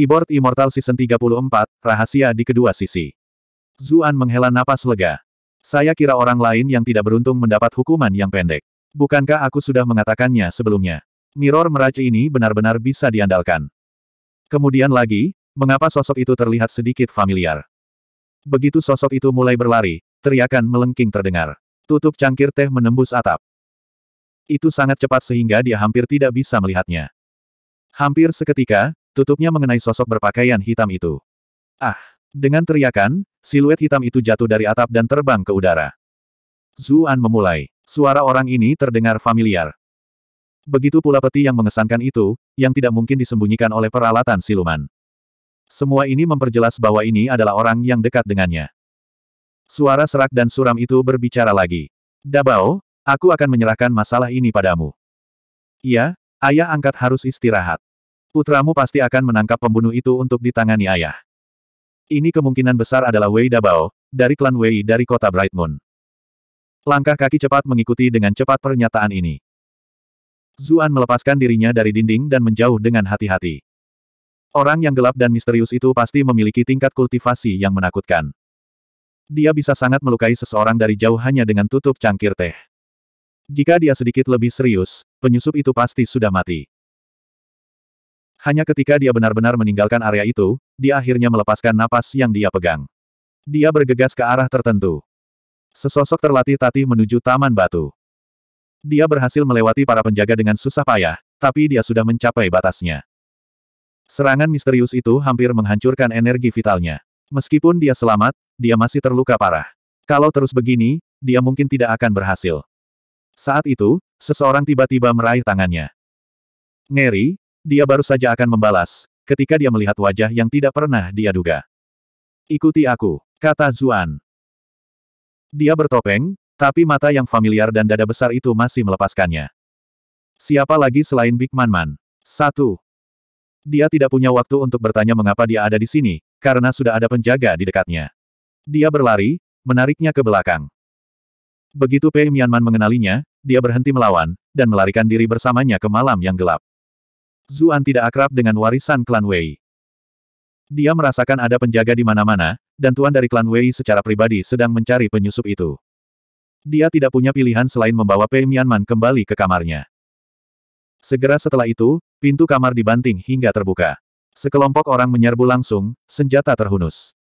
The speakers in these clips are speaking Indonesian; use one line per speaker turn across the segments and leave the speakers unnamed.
Keyboard Immortal Season 34, Rahasia di kedua sisi. Zuan menghela napas lega. Saya kira orang lain yang tidak beruntung mendapat hukuman yang pendek. Bukankah aku sudah mengatakannya sebelumnya? Mirror Mirage ini benar-benar bisa diandalkan. Kemudian lagi, mengapa sosok itu terlihat sedikit familiar? Begitu sosok itu mulai berlari, teriakan melengking terdengar. Tutup cangkir teh menembus atap. Itu sangat cepat sehingga dia hampir tidak bisa melihatnya. Hampir seketika, tutupnya mengenai sosok berpakaian hitam itu. Ah! Dengan teriakan, siluet hitam itu jatuh dari atap dan terbang ke udara. Zuan memulai. Suara orang ini terdengar familiar. Begitu pula peti yang mengesankan itu, yang tidak mungkin disembunyikan oleh peralatan siluman. Semua ini memperjelas bahwa ini adalah orang yang dekat dengannya. Suara serak dan suram itu berbicara lagi. Dabao, aku akan menyerahkan masalah ini padamu. Iya, ayah angkat harus istirahat. Putramu pasti akan menangkap pembunuh itu untuk ditangani ayah. Ini kemungkinan besar adalah Wei Dabao, dari klan Wei dari kota Bright Moon. Langkah kaki cepat mengikuti dengan cepat pernyataan ini. Zuan melepaskan dirinya dari dinding dan menjauh dengan hati-hati. Orang yang gelap dan misterius itu pasti memiliki tingkat kultivasi yang menakutkan. Dia bisa sangat melukai seseorang dari jauh hanya dengan tutup cangkir teh. Jika dia sedikit lebih serius, penyusup itu pasti sudah mati. Hanya ketika dia benar-benar meninggalkan area itu, dia akhirnya melepaskan napas yang dia pegang. Dia bergegas ke arah tertentu. Sesosok terlatih tatih menuju taman batu. Dia berhasil melewati para penjaga dengan susah payah, tapi dia sudah mencapai batasnya. Serangan misterius itu hampir menghancurkan energi vitalnya. Meskipun dia selamat, dia masih terluka parah. Kalau terus begini, dia mungkin tidak akan berhasil. Saat itu, seseorang tiba-tiba meraih tangannya. Ngeri, dia baru saja akan membalas, ketika dia melihat wajah yang tidak pernah dia duga. Ikuti aku, kata Zuan. Dia bertopeng, tapi mata yang familiar dan dada besar itu masih melepaskannya. Siapa lagi selain Big Man Man? Satu. Dia tidak punya waktu untuk bertanya mengapa dia ada di sini, karena sudah ada penjaga di dekatnya. Dia berlari, menariknya ke belakang. Begitu Pei Mianman mengenalinya, dia berhenti melawan, dan melarikan diri bersamanya ke malam yang gelap. Zuan tidak akrab dengan warisan klan Wei. Dia merasakan ada penjaga di mana-mana, dan tuan dari klan Wei secara pribadi sedang mencari penyusup itu. Dia tidak punya pilihan selain membawa Pei Mianman kembali ke kamarnya. Segera setelah itu, pintu kamar dibanting hingga terbuka. Sekelompok orang menyerbu langsung, senjata terhunus.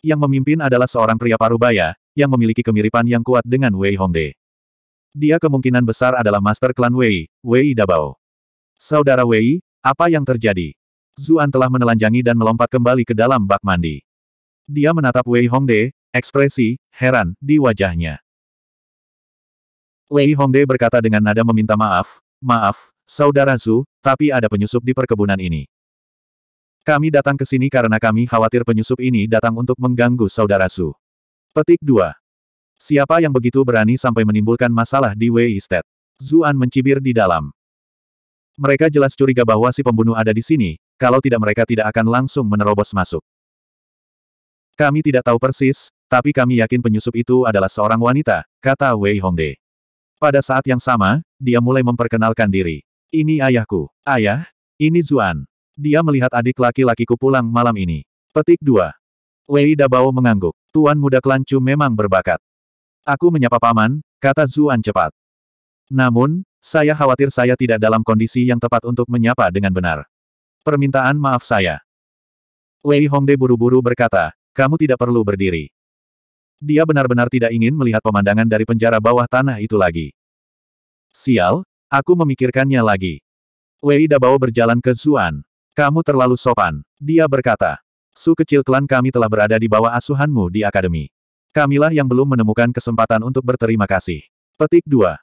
Yang memimpin adalah seorang pria parubaya, yang memiliki kemiripan yang kuat dengan Wei Hongde. Dia kemungkinan besar adalah master klan Wei, Wei Dabao. Saudara Wei, apa yang terjadi? Zuan telah menelanjangi dan melompat kembali ke dalam bak mandi. Dia menatap Wei Hongde, ekspresi, heran, di wajahnya. Wei Hongde berkata dengan nada meminta maaf, maaf, Saudara Zu, tapi ada penyusup di perkebunan ini. Kami datang ke sini karena kami khawatir penyusup ini datang untuk mengganggu Saudara Zu. Petik 2. Siapa yang begitu berani sampai menimbulkan masalah di Wei Estate? Zuan mencibir di dalam. Mereka jelas curiga bahwa si pembunuh ada di sini, kalau tidak mereka tidak akan langsung menerobos masuk. Kami tidak tahu persis, tapi kami yakin penyusup itu adalah seorang wanita, kata Wei Hongde. Pada saat yang sama, dia mulai memperkenalkan diri. Ini ayahku. Ayah, ini Zuan. Dia melihat adik laki-lakiku pulang malam ini. Petik 2. Wei Dabao mengangguk. Tuan muda Klancu memang berbakat. Aku menyapa paman, kata Zuan cepat. Namun, saya khawatir saya tidak dalam kondisi yang tepat untuk menyapa dengan benar. Permintaan maaf saya. Wei Hongde buru-buru berkata, kamu tidak perlu berdiri. Dia benar-benar tidak ingin melihat pemandangan dari penjara bawah tanah itu lagi. Sial, aku memikirkannya lagi. Wei Dabao berjalan ke Zuan. Kamu terlalu sopan, dia berkata. Su kecil klan kami telah berada di bawah asuhanmu di akademi. Kamilah yang belum menemukan kesempatan untuk berterima kasih. Petik 2.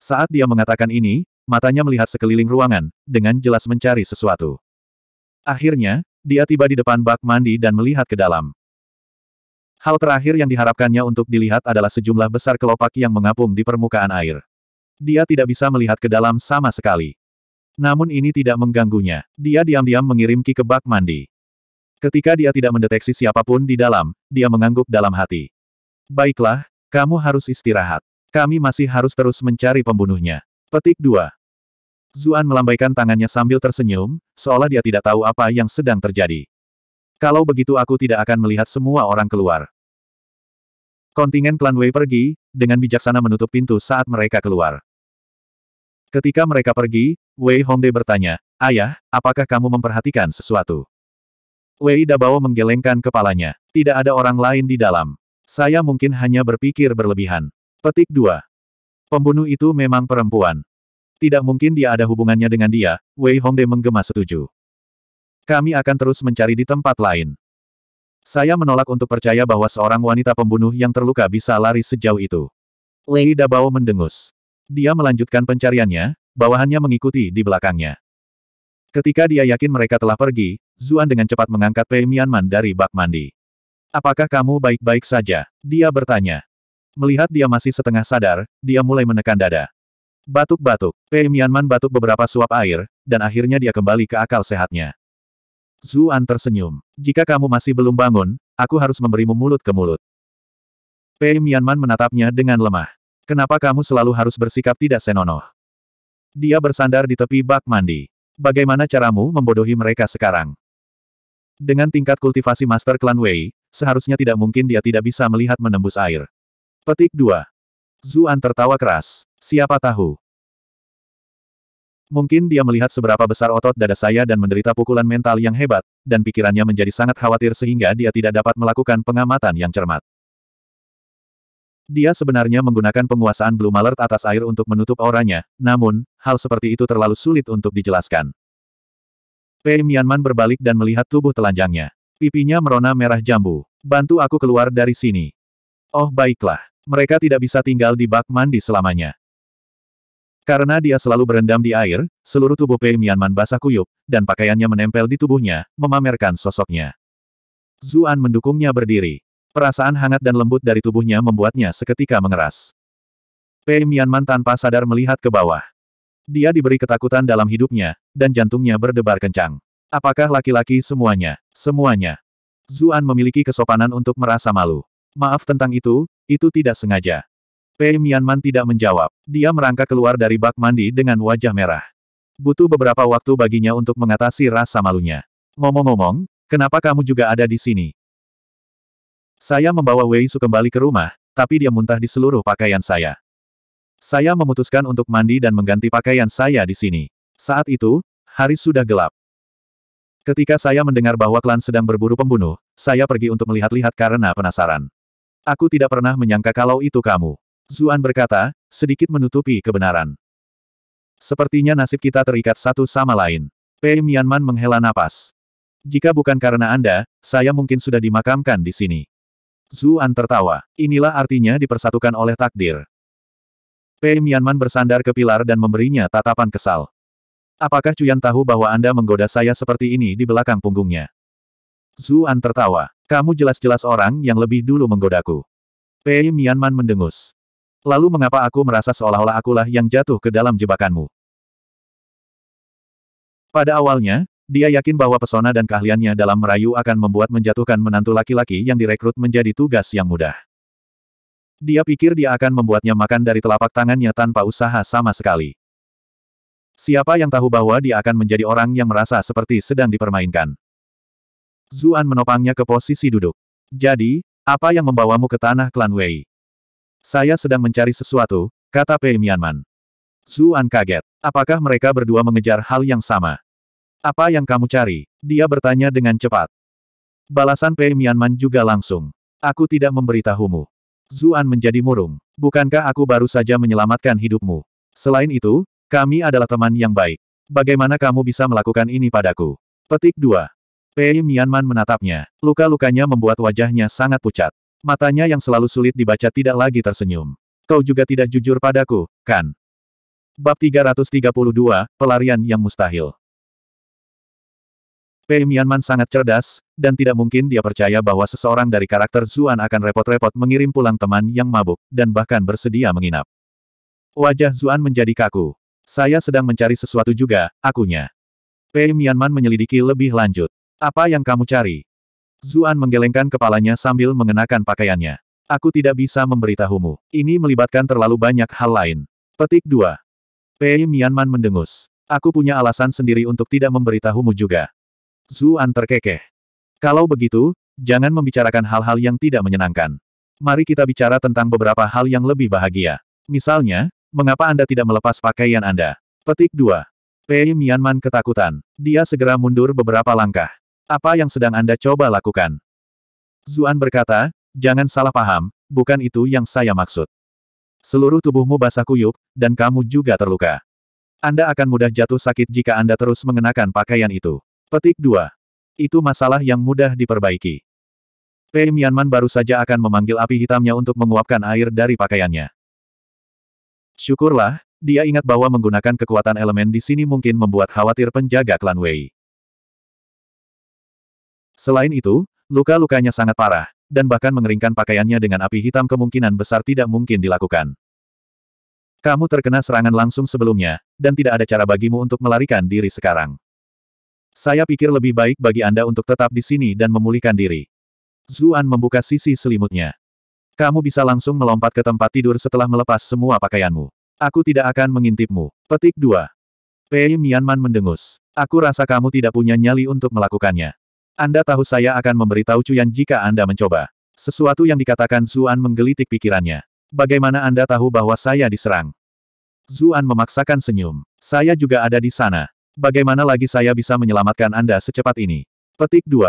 Saat dia mengatakan ini, matanya melihat sekeliling ruangan, dengan jelas mencari sesuatu. Akhirnya, dia tiba di depan bak mandi dan melihat ke dalam. Hal terakhir yang diharapkannya untuk dilihat adalah sejumlah besar kelopak yang mengapung di permukaan air. Dia tidak bisa melihat ke dalam sama sekali. Namun ini tidak mengganggunya. Dia diam-diam mengirim Ki ke bak mandi. Ketika dia tidak mendeteksi siapapun di dalam, dia mengangguk dalam hati. Baiklah, kamu harus istirahat. Kami masih harus terus mencari pembunuhnya. Petik 2. Zuan melambaikan tangannya sambil tersenyum, seolah dia tidak tahu apa yang sedang terjadi. Kalau begitu aku tidak akan melihat semua orang keluar. Kontingen klan Wei pergi, dengan bijaksana menutup pintu saat mereka keluar. Ketika mereka pergi, Wei Hongde bertanya, Ayah, apakah kamu memperhatikan sesuatu? Wei Dabao menggelengkan kepalanya. Tidak ada orang lain di dalam. Saya mungkin hanya berpikir berlebihan. Petik 2. Pembunuh itu memang perempuan. Tidak mungkin dia ada hubungannya dengan dia, Wei Hongde menggema setuju. Kami akan terus mencari di tempat lain. Saya menolak untuk percaya bahwa seorang wanita pembunuh yang terluka bisa lari sejauh itu. Wei Dabao mendengus. Dia melanjutkan pencariannya, bawahannya mengikuti di belakangnya. Ketika dia yakin mereka telah pergi, Zuan dengan cepat mengangkat Pei Mianman dari bak mandi. Apakah kamu baik-baik saja? Dia bertanya. Melihat dia masih setengah sadar, dia mulai menekan dada. Batuk-batuk, Pei eh, Mianman batuk beberapa suap air, dan akhirnya dia kembali ke akal sehatnya. Zuan tersenyum. Jika kamu masih belum bangun, aku harus memberimu mulut ke mulut. Pei eh, Mianman menatapnya dengan lemah. Kenapa kamu selalu harus bersikap tidak senonoh? Dia bersandar di tepi bak mandi. Bagaimana caramu membodohi mereka sekarang? Dengan tingkat kultivasi Master Clan Wei, seharusnya tidak mungkin dia tidak bisa melihat menembus air. Petik 2. Zuan tertawa keras. Siapa tahu? Mungkin dia melihat seberapa besar otot dada saya dan menderita pukulan mental yang hebat, dan pikirannya menjadi sangat khawatir sehingga dia tidak dapat melakukan pengamatan yang cermat. Dia sebenarnya menggunakan penguasaan Blue Malert atas air untuk menutup auranya, namun, hal seperti itu terlalu sulit untuk dijelaskan. Pei Mianman berbalik dan melihat tubuh telanjangnya. Pipinya merona merah jambu. Bantu aku keluar dari sini. Oh baiklah, mereka tidak bisa tinggal di bak mandi selamanya. Karena dia selalu berendam di air, seluruh tubuh Pei Mianman basah kuyup, dan pakaiannya menempel di tubuhnya, memamerkan sosoknya. Zuan mendukungnya berdiri. Perasaan hangat dan lembut dari tubuhnya membuatnya seketika mengeras. Pei Mianman tanpa sadar melihat ke bawah. Dia diberi ketakutan dalam hidupnya, dan jantungnya berdebar kencang. Apakah laki-laki semuanya? Semuanya. Zuan memiliki kesopanan untuk merasa malu. Maaf tentang itu, itu tidak sengaja. Pei Mianman tidak menjawab. Dia merangkak keluar dari bak mandi dengan wajah merah. Butuh beberapa waktu baginya untuk mengatasi rasa malunya. Ngomong-ngomong, kenapa kamu juga ada di sini? Saya membawa Wei Su kembali ke rumah, tapi dia muntah di seluruh pakaian saya. Saya memutuskan untuk mandi dan mengganti pakaian saya di sini. Saat itu, hari sudah gelap. Ketika saya mendengar bahwa klan sedang berburu pembunuh, saya pergi untuk melihat-lihat karena penasaran. Aku tidak pernah menyangka kalau itu kamu. Zuan berkata, sedikit menutupi kebenaran. Sepertinya nasib kita terikat satu sama lain. Pei Mianman menghela napas. Jika bukan karena Anda, saya mungkin sudah dimakamkan di sini. Zuan tertawa. Inilah artinya dipersatukan oleh takdir. Pei Mianman bersandar ke pilar dan memberinya tatapan kesal. Apakah Cuyan tahu bahwa Anda menggoda saya seperti ini di belakang punggungnya? Zuan tertawa. Kamu jelas-jelas orang yang lebih dulu menggodaku. Pei Mianman mendengus. Lalu mengapa aku merasa seolah-olah akulah yang jatuh ke dalam jebakanmu? Pada awalnya, dia yakin bahwa pesona dan keahliannya dalam merayu akan membuat menjatuhkan menantu laki-laki yang direkrut menjadi tugas yang mudah. Dia pikir dia akan membuatnya makan dari telapak tangannya tanpa usaha sama sekali. Siapa yang tahu bahwa dia akan menjadi orang yang merasa seperti sedang dipermainkan? Zuan menopangnya ke posisi duduk. Jadi, apa yang membawamu ke tanah klan Wei? Saya sedang mencari sesuatu, kata Pei Mianman. Zuan kaget. Apakah mereka berdua mengejar hal yang sama? Apa yang kamu cari? Dia bertanya dengan cepat. Balasan Pei Mianman juga langsung. Aku tidak memberitahumu. Zuan menjadi murung. Bukankah aku baru saja menyelamatkan hidupmu? Selain itu, kami adalah teman yang baik. Bagaimana kamu bisa melakukan ini padaku? Petik 2. Pei Mianman menatapnya. Luka-lukanya membuat wajahnya sangat pucat. Matanya yang selalu sulit dibaca tidak lagi tersenyum. Kau juga tidak jujur padaku, kan? Bab 332, Pelarian yang Mustahil. Pei Mianman sangat cerdas, dan tidak mungkin dia percaya bahwa seseorang dari karakter Zuan akan repot-repot mengirim pulang teman yang mabuk, dan bahkan bersedia menginap. Wajah Zuan menjadi kaku. Saya sedang mencari sesuatu juga, akunya. Pei Mianman menyelidiki lebih lanjut. Apa yang kamu cari? Zuan menggelengkan kepalanya sambil mengenakan pakaiannya. Aku tidak bisa memberitahumu. Ini melibatkan terlalu banyak hal lain. Petik 2. Pei Mianman mendengus. Aku punya alasan sendiri untuk tidak memberitahumu juga. Zuan terkekeh. Kalau begitu, jangan membicarakan hal-hal yang tidak menyenangkan. Mari kita bicara tentang beberapa hal yang lebih bahagia. Misalnya, mengapa Anda tidak melepas pakaian Anda? Petik 2. Pei Mianman ketakutan. Dia segera mundur beberapa langkah. Apa yang sedang Anda coba lakukan? Zuan berkata, jangan salah paham, bukan itu yang saya maksud. Seluruh tubuhmu basah kuyup, dan kamu juga terluka. Anda akan mudah jatuh sakit jika Anda terus mengenakan pakaian itu. Petik 2. Itu masalah yang mudah diperbaiki. Pei Mianman baru saja akan memanggil api hitamnya untuk menguapkan air dari pakaiannya. Syukurlah, dia ingat bahwa menggunakan kekuatan elemen di sini mungkin membuat khawatir penjaga klan Wei. Selain itu, luka-lukanya sangat parah, dan bahkan mengeringkan pakaiannya dengan api hitam kemungkinan besar tidak mungkin dilakukan. Kamu terkena serangan langsung sebelumnya, dan tidak ada cara bagimu untuk melarikan diri sekarang. Saya pikir lebih baik bagi Anda untuk tetap di sini dan memulihkan diri. Zuan membuka sisi selimutnya. Kamu bisa langsung melompat ke tempat tidur setelah melepas semua pakaianmu. Aku tidak akan mengintipmu. Petik 2. Pei Mianman mendengus. Aku rasa kamu tidak punya nyali untuk melakukannya. Anda tahu saya akan memberitahu Cuyan jika Anda mencoba. Sesuatu yang dikatakan Zuan menggelitik pikirannya. Bagaimana Anda tahu bahwa saya diserang? Zuan memaksakan senyum. Saya juga ada di sana. Bagaimana lagi saya bisa menyelamatkan Anda secepat ini? Petik 2.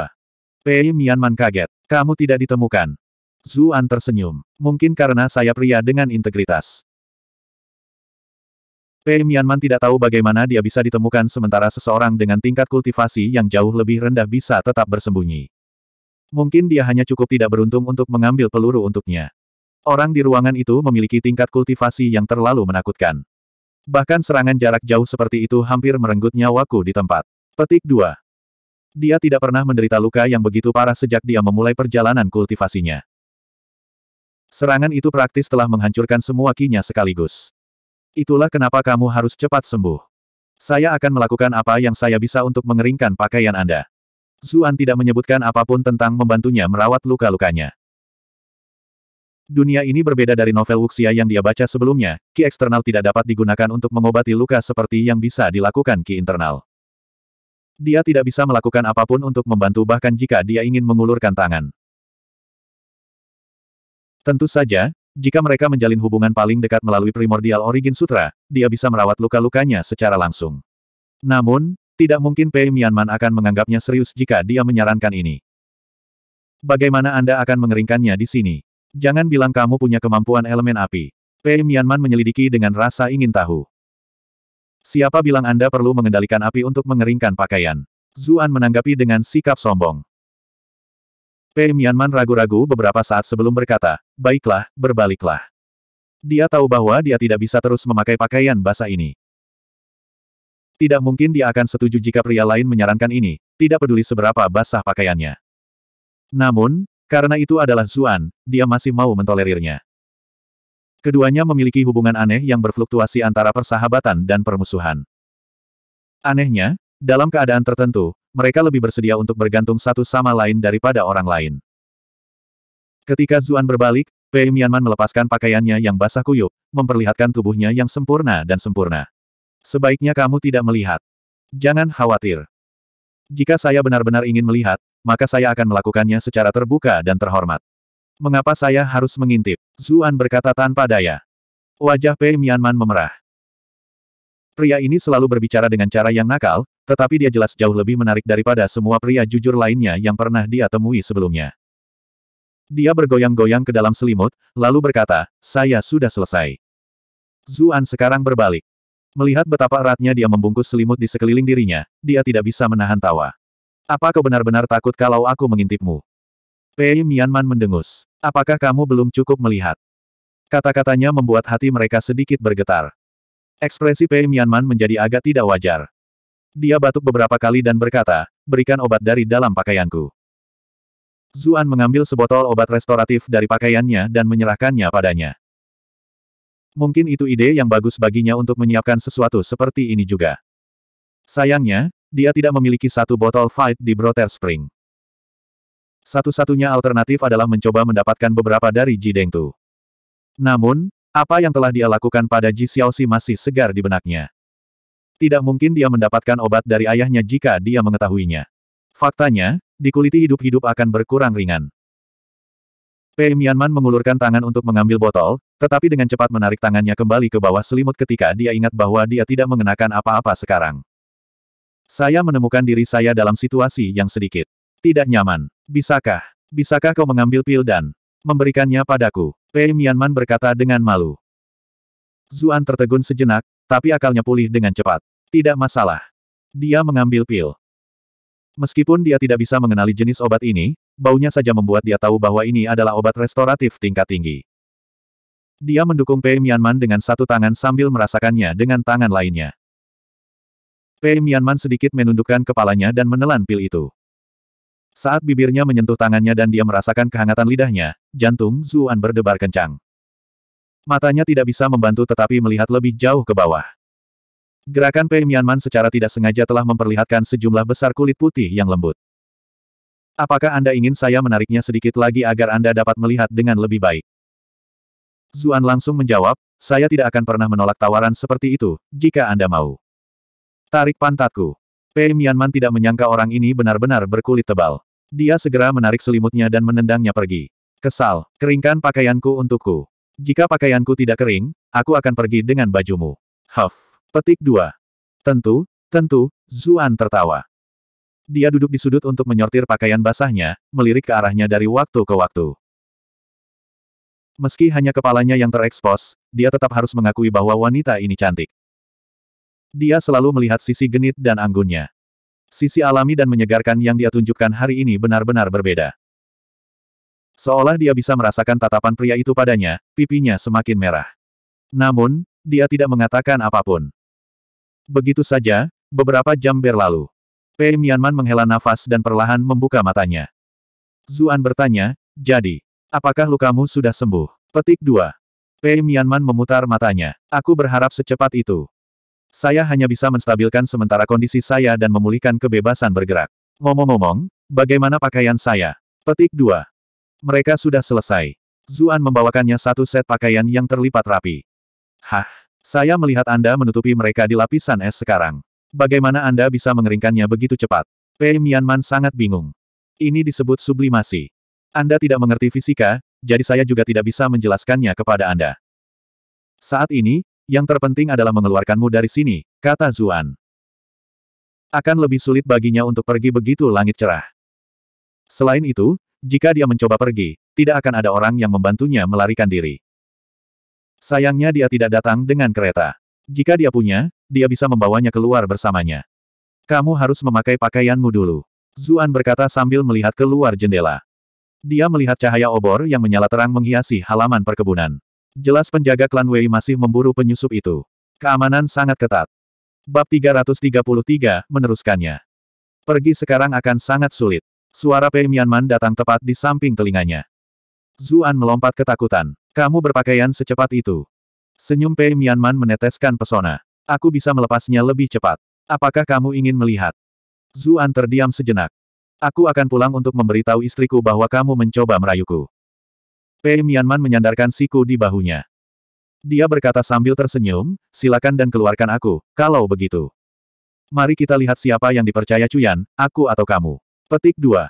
Pei Mianman kaget. Kamu tidak ditemukan. Zuan tersenyum. Mungkin karena saya pria dengan integritas. Pei Mianman tidak tahu bagaimana dia bisa ditemukan sementara seseorang dengan tingkat kultivasi yang jauh lebih rendah bisa tetap bersembunyi. Mungkin dia hanya cukup tidak beruntung untuk mengambil peluru untuknya. Orang di ruangan itu memiliki tingkat kultivasi yang terlalu menakutkan. Bahkan serangan jarak jauh seperti itu hampir merenggut nyawaku di tempat. Petik 2. Dia tidak pernah menderita luka yang begitu parah sejak dia memulai perjalanan kultivasinya. Serangan itu praktis telah menghancurkan semua kinya sekaligus. Itulah kenapa kamu harus cepat sembuh. Saya akan melakukan apa yang saya bisa untuk mengeringkan pakaian Anda. Zuan tidak menyebutkan apapun tentang membantunya merawat luka-lukanya. Dunia ini berbeda dari novel Wuxia yang dia baca sebelumnya, ki eksternal tidak dapat digunakan untuk mengobati luka seperti yang bisa dilakukan ki internal. Dia tidak bisa melakukan apapun untuk membantu bahkan jika dia ingin mengulurkan tangan. Tentu saja, jika mereka menjalin hubungan paling dekat melalui primordial origin sutra, dia bisa merawat luka-lukanya secara langsung. Namun, tidak mungkin Pei Mianman akan menganggapnya serius jika dia menyarankan ini. Bagaimana Anda akan mengeringkannya di sini? Jangan bilang kamu punya kemampuan elemen api. Pei Mianman menyelidiki dengan rasa ingin tahu. Siapa bilang Anda perlu mengendalikan api untuk mengeringkan pakaian? Zuan menanggapi dengan sikap sombong. P. Mianman ragu-ragu beberapa saat sebelum berkata, baiklah, berbaliklah. Dia tahu bahwa dia tidak bisa terus memakai pakaian basah ini. Tidak mungkin dia akan setuju jika pria lain menyarankan ini, tidak peduli seberapa basah pakaiannya. Namun, karena itu adalah Zuan, dia masih mau mentolerirnya. Keduanya memiliki hubungan aneh yang berfluktuasi antara persahabatan dan permusuhan. Anehnya, dalam keadaan tertentu, mereka lebih bersedia untuk bergantung satu sama lain daripada orang lain. Ketika Zuan berbalik, Pei Mianman melepaskan pakaiannya yang basah kuyup, memperlihatkan tubuhnya yang sempurna dan sempurna. Sebaiknya kamu tidak melihat. Jangan khawatir. Jika saya benar-benar ingin melihat, maka saya akan melakukannya secara terbuka dan terhormat. Mengapa saya harus mengintip? Zuan berkata tanpa daya. Wajah Pei Mianman memerah. Pria ini selalu berbicara dengan cara yang nakal, tetapi dia jelas jauh lebih menarik daripada semua pria jujur lainnya yang pernah dia temui sebelumnya. Dia bergoyang-goyang ke dalam selimut, lalu berkata, saya sudah selesai. Zuan sekarang berbalik. Melihat betapa eratnya dia membungkus selimut di sekeliling dirinya, dia tidak bisa menahan tawa. Apa kau benar-benar takut kalau aku mengintipmu? Pei Mianman mendengus. Apakah kamu belum cukup melihat? Kata-katanya membuat hati mereka sedikit bergetar. Ekspresi Pei Mianman menjadi agak tidak wajar. Dia batuk beberapa kali dan berkata, berikan obat dari dalam pakaianku. Zuan mengambil sebotol obat restoratif dari pakaiannya dan menyerahkannya padanya. Mungkin itu ide yang bagus baginya untuk menyiapkan sesuatu seperti ini juga. Sayangnya, dia tidak memiliki satu botol fight di Brother Spring. Satu-satunya alternatif adalah mencoba mendapatkan beberapa dari Ji Dengtu. Namun, apa yang telah dia lakukan pada Ji Xiaoxi masih segar di benaknya. Tidak mungkin dia mendapatkan obat dari ayahnya jika dia mengetahuinya. Faktanya, dikuliti hidup-hidup akan berkurang ringan. Pei Mianman mengulurkan tangan untuk mengambil botol, tetapi dengan cepat menarik tangannya kembali ke bawah selimut ketika dia ingat bahwa dia tidak mengenakan apa-apa sekarang. Saya menemukan diri saya dalam situasi yang sedikit. Tidak nyaman. Bisakah? Bisakah kau mengambil pil dan memberikannya padaku? Pei Mianman berkata dengan malu. Zuan tertegun sejenak, tapi akalnya pulih dengan cepat. Tidak masalah. Dia mengambil pil. Meskipun dia tidak bisa mengenali jenis obat ini, baunya saja membuat dia tahu bahwa ini adalah obat restoratif tingkat tinggi. Dia mendukung Pei Mianman dengan satu tangan sambil merasakannya dengan tangan lainnya. Pei Mianman sedikit menundukkan kepalanya dan menelan pil itu. Saat bibirnya menyentuh tangannya dan dia merasakan kehangatan lidahnya, jantung Zuan berdebar kencang. Matanya tidak bisa membantu tetapi melihat lebih jauh ke bawah. Gerakan Pei Mianman secara tidak sengaja telah memperlihatkan sejumlah besar kulit putih yang lembut. Apakah Anda ingin saya menariknya sedikit lagi agar Anda dapat melihat dengan lebih baik? Zuan langsung menjawab, saya tidak akan pernah menolak tawaran seperti itu, jika Anda mau. Tarik pantatku. Pei Mianman tidak menyangka orang ini benar-benar berkulit tebal. Dia segera menarik selimutnya dan menendangnya pergi. Kesal, keringkan pakaianku untukku. Jika pakaianku tidak kering, aku akan pergi dengan bajumu. Huff. Petik 2. Tentu, tentu, Zuan tertawa. Dia duduk di sudut untuk menyortir pakaian basahnya, melirik ke arahnya dari waktu ke waktu. Meski hanya kepalanya yang terekspos, dia tetap harus mengakui bahwa wanita ini cantik. Dia selalu melihat sisi genit dan anggunnya. Sisi alami dan menyegarkan yang dia tunjukkan hari ini benar-benar berbeda. Seolah dia bisa merasakan tatapan pria itu padanya, pipinya semakin merah. Namun, dia tidak mengatakan apapun. Begitu saja, beberapa jam berlalu. Pei Mianman menghela nafas dan perlahan membuka matanya. Zuan bertanya, jadi, apakah lukamu sudah sembuh? Petik 2. Pei Mianman memutar matanya. Aku berharap secepat itu. Saya hanya bisa menstabilkan sementara kondisi saya dan memulihkan kebebasan bergerak. Ngomong-ngomong, bagaimana pakaian saya? Petik 2. Mereka sudah selesai. Zuan membawakannya satu set pakaian yang terlipat rapi. Hah? Saya melihat Anda menutupi mereka di lapisan es sekarang. Bagaimana Anda bisa mengeringkannya begitu cepat? Pei Mianman sangat bingung. Ini disebut sublimasi. Anda tidak mengerti fisika, jadi saya juga tidak bisa menjelaskannya kepada Anda. Saat ini, yang terpenting adalah mengeluarkanmu dari sini, kata Zuan. Akan lebih sulit baginya untuk pergi begitu langit cerah. Selain itu, jika dia mencoba pergi, tidak akan ada orang yang membantunya melarikan diri. Sayangnya dia tidak datang dengan kereta. Jika dia punya, dia bisa membawanya keluar bersamanya. Kamu harus memakai pakaianmu dulu. Zuan berkata sambil melihat keluar jendela. Dia melihat cahaya obor yang menyala terang menghiasi halaman perkebunan. Jelas penjaga klan Wei masih memburu penyusup itu. Keamanan sangat ketat. Bab 333, meneruskannya. Pergi sekarang akan sangat sulit. Suara Pei Mianman datang tepat di samping telinganya. Zuan melompat ketakutan. Kamu berpakaian secepat itu. Senyum Pei Mianman meneteskan pesona. Aku bisa melepasnya lebih cepat. Apakah kamu ingin melihat? Zuan terdiam sejenak. Aku akan pulang untuk memberitahu istriku bahwa kamu mencoba merayuku. Pei Mianman menyandarkan siku di bahunya. Dia berkata sambil tersenyum, silakan dan keluarkan aku, kalau begitu. Mari kita lihat siapa yang dipercaya Cuyan, aku atau kamu. Petik 2.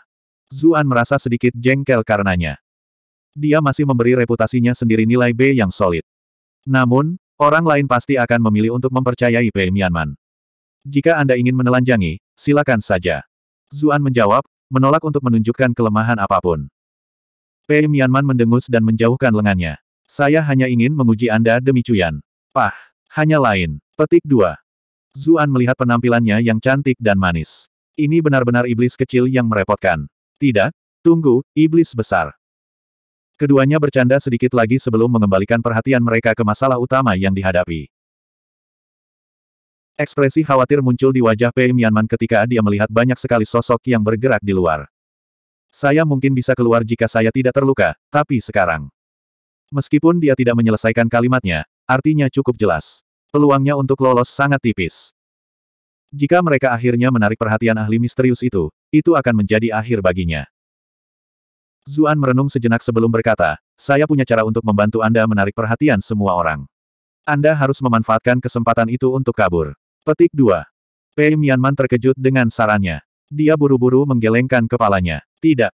Zuan merasa sedikit jengkel karenanya. Dia masih memberi reputasinya sendiri nilai B yang solid. Namun, orang lain pasti akan memilih untuk mempercayai Pei Mianman. Jika Anda ingin menelanjangi, silakan saja. Zuan menjawab, menolak untuk menunjukkan kelemahan apapun. Pei Mianman mendengus dan menjauhkan lengannya. Saya hanya ingin menguji Anda demi cuyan. Pah, hanya lain. Petik 2. Zuan melihat penampilannya yang cantik dan manis. Ini benar-benar iblis kecil yang merepotkan. Tidak, tunggu, iblis besar. Keduanya bercanda sedikit lagi sebelum mengembalikan perhatian mereka ke masalah utama yang dihadapi. Ekspresi khawatir muncul di wajah Pei Mianman ketika dia melihat banyak sekali sosok yang bergerak di luar. Saya mungkin bisa keluar jika saya tidak terluka, tapi sekarang. Meskipun dia tidak menyelesaikan kalimatnya, artinya cukup jelas. Peluangnya untuk lolos sangat tipis. Jika mereka akhirnya menarik perhatian ahli misterius itu, itu akan menjadi akhir baginya. Zuan merenung sejenak sebelum berkata, saya punya cara untuk membantu Anda menarik perhatian semua orang. Anda harus memanfaatkan kesempatan itu untuk kabur. Petik 2. Pei Mianman terkejut dengan sarannya. Dia buru-buru menggelengkan kepalanya. Tidak.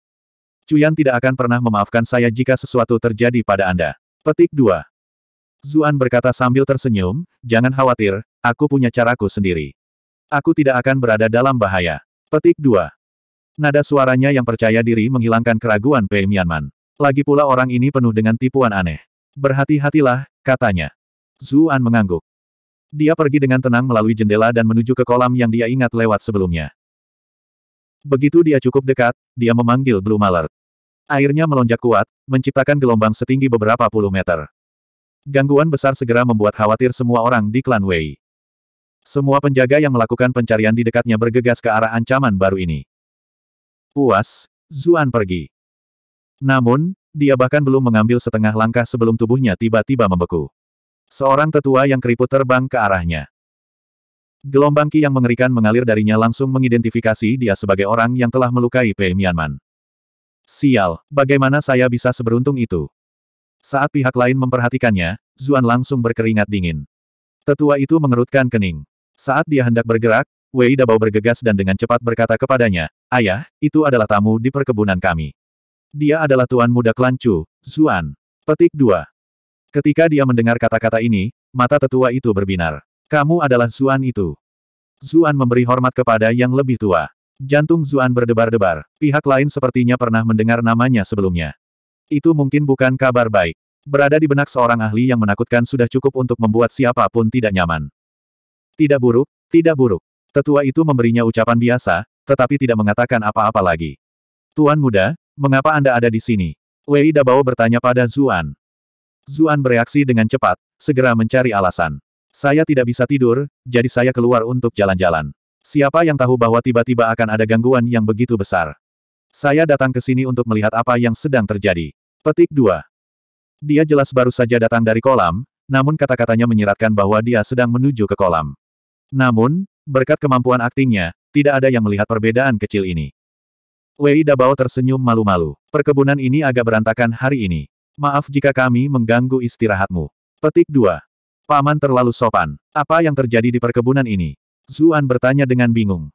Cuyan tidak akan pernah memaafkan saya jika sesuatu terjadi pada Anda. Petik 2. Zuan berkata sambil tersenyum, jangan khawatir, aku punya caraku sendiri. Aku tidak akan berada dalam bahaya. Petik 2. Nada suaranya yang percaya diri menghilangkan keraguan Pei Mianman. Lagi pula orang ini penuh dengan tipuan aneh. Berhati-hatilah, katanya. Zuan mengangguk. Dia pergi dengan tenang melalui jendela dan menuju ke kolam yang dia ingat lewat sebelumnya. Begitu dia cukup dekat, dia memanggil Blue Mallard. Airnya melonjak kuat, menciptakan gelombang setinggi beberapa puluh meter. Gangguan besar segera membuat khawatir semua orang di klan Wei. Semua penjaga yang melakukan pencarian di dekatnya bergegas ke arah ancaman baru ini. Puas, Zuan pergi. Namun, dia bahkan belum mengambil setengah langkah sebelum tubuhnya tiba-tiba membeku. Seorang tetua yang keriput terbang ke arahnya. Gelombang ki yang mengerikan mengalir darinya langsung mengidentifikasi dia sebagai orang yang telah melukai Pei Mianman. Sial, bagaimana saya bisa seberuntung itu? Saat pihak lain memperhatikannya, Zuan langsung berkeringat dingin. Tetua itu mengerutkan kening. Saat dia hendak bergerak, Wei Dabao bergegas dan dengan cepat berkata kepadanya, Ayah, itu adalah tamu di perkebunan kami. Dia adalah tuan muda klan Chu, Zuan. Petik 2. Ketika dia mendengar kata-kata ini, mata tetua itu berbinar. Kamu adalah Zuan itu. Zuan memberi hormat kepada yang lebih tua. Jantung Zuan berdebar-debar, pihak lain sepertinya pernah mendengar namanya sebelumnya. Itu mungkin bukan kabar baik. Berada di benak seorang ahli yang menakutkan sudah cukup untuk membuat siapapun tidak nyaman. Tidak buruk, tidak buruk. Tetua itu memberinya ucapan biasa, tetapi tidak mengatakan apa-apa lagi. Tuan muda, mengapa Anda ada di sini? Wei Dabao bertanya pada Zuan. Zuan bereaksi dengan cepat, segera mencari alasan. Saya tidak bisa tidur, jadi saya keluar untuk jalan-jalan. Siapa yang tahu bahwa tiba-tiba akan ada gangguan yang begitu besar? Saya datang ke sini untuk melihat apa yang sedang terjadi. Petik 2. Dia jelas baru saja datang dari kolam, namun kata-katanya menyiratkan bahwa dia sedang menuju ke kolam. Namun, Berkat kemampuan aktingnya, tidak ada yang melihat perbedaan kecil ini. Wei Dabao tersenyum malu-malu. Perkebunan ini agak berantakan hari ini. Maaf jika kami mengganggu istirahatmu. Petik 2. Paman terlalu sopan. Apa yang terjadi di perkebunan ini? Zuan bertanya dengan bingung.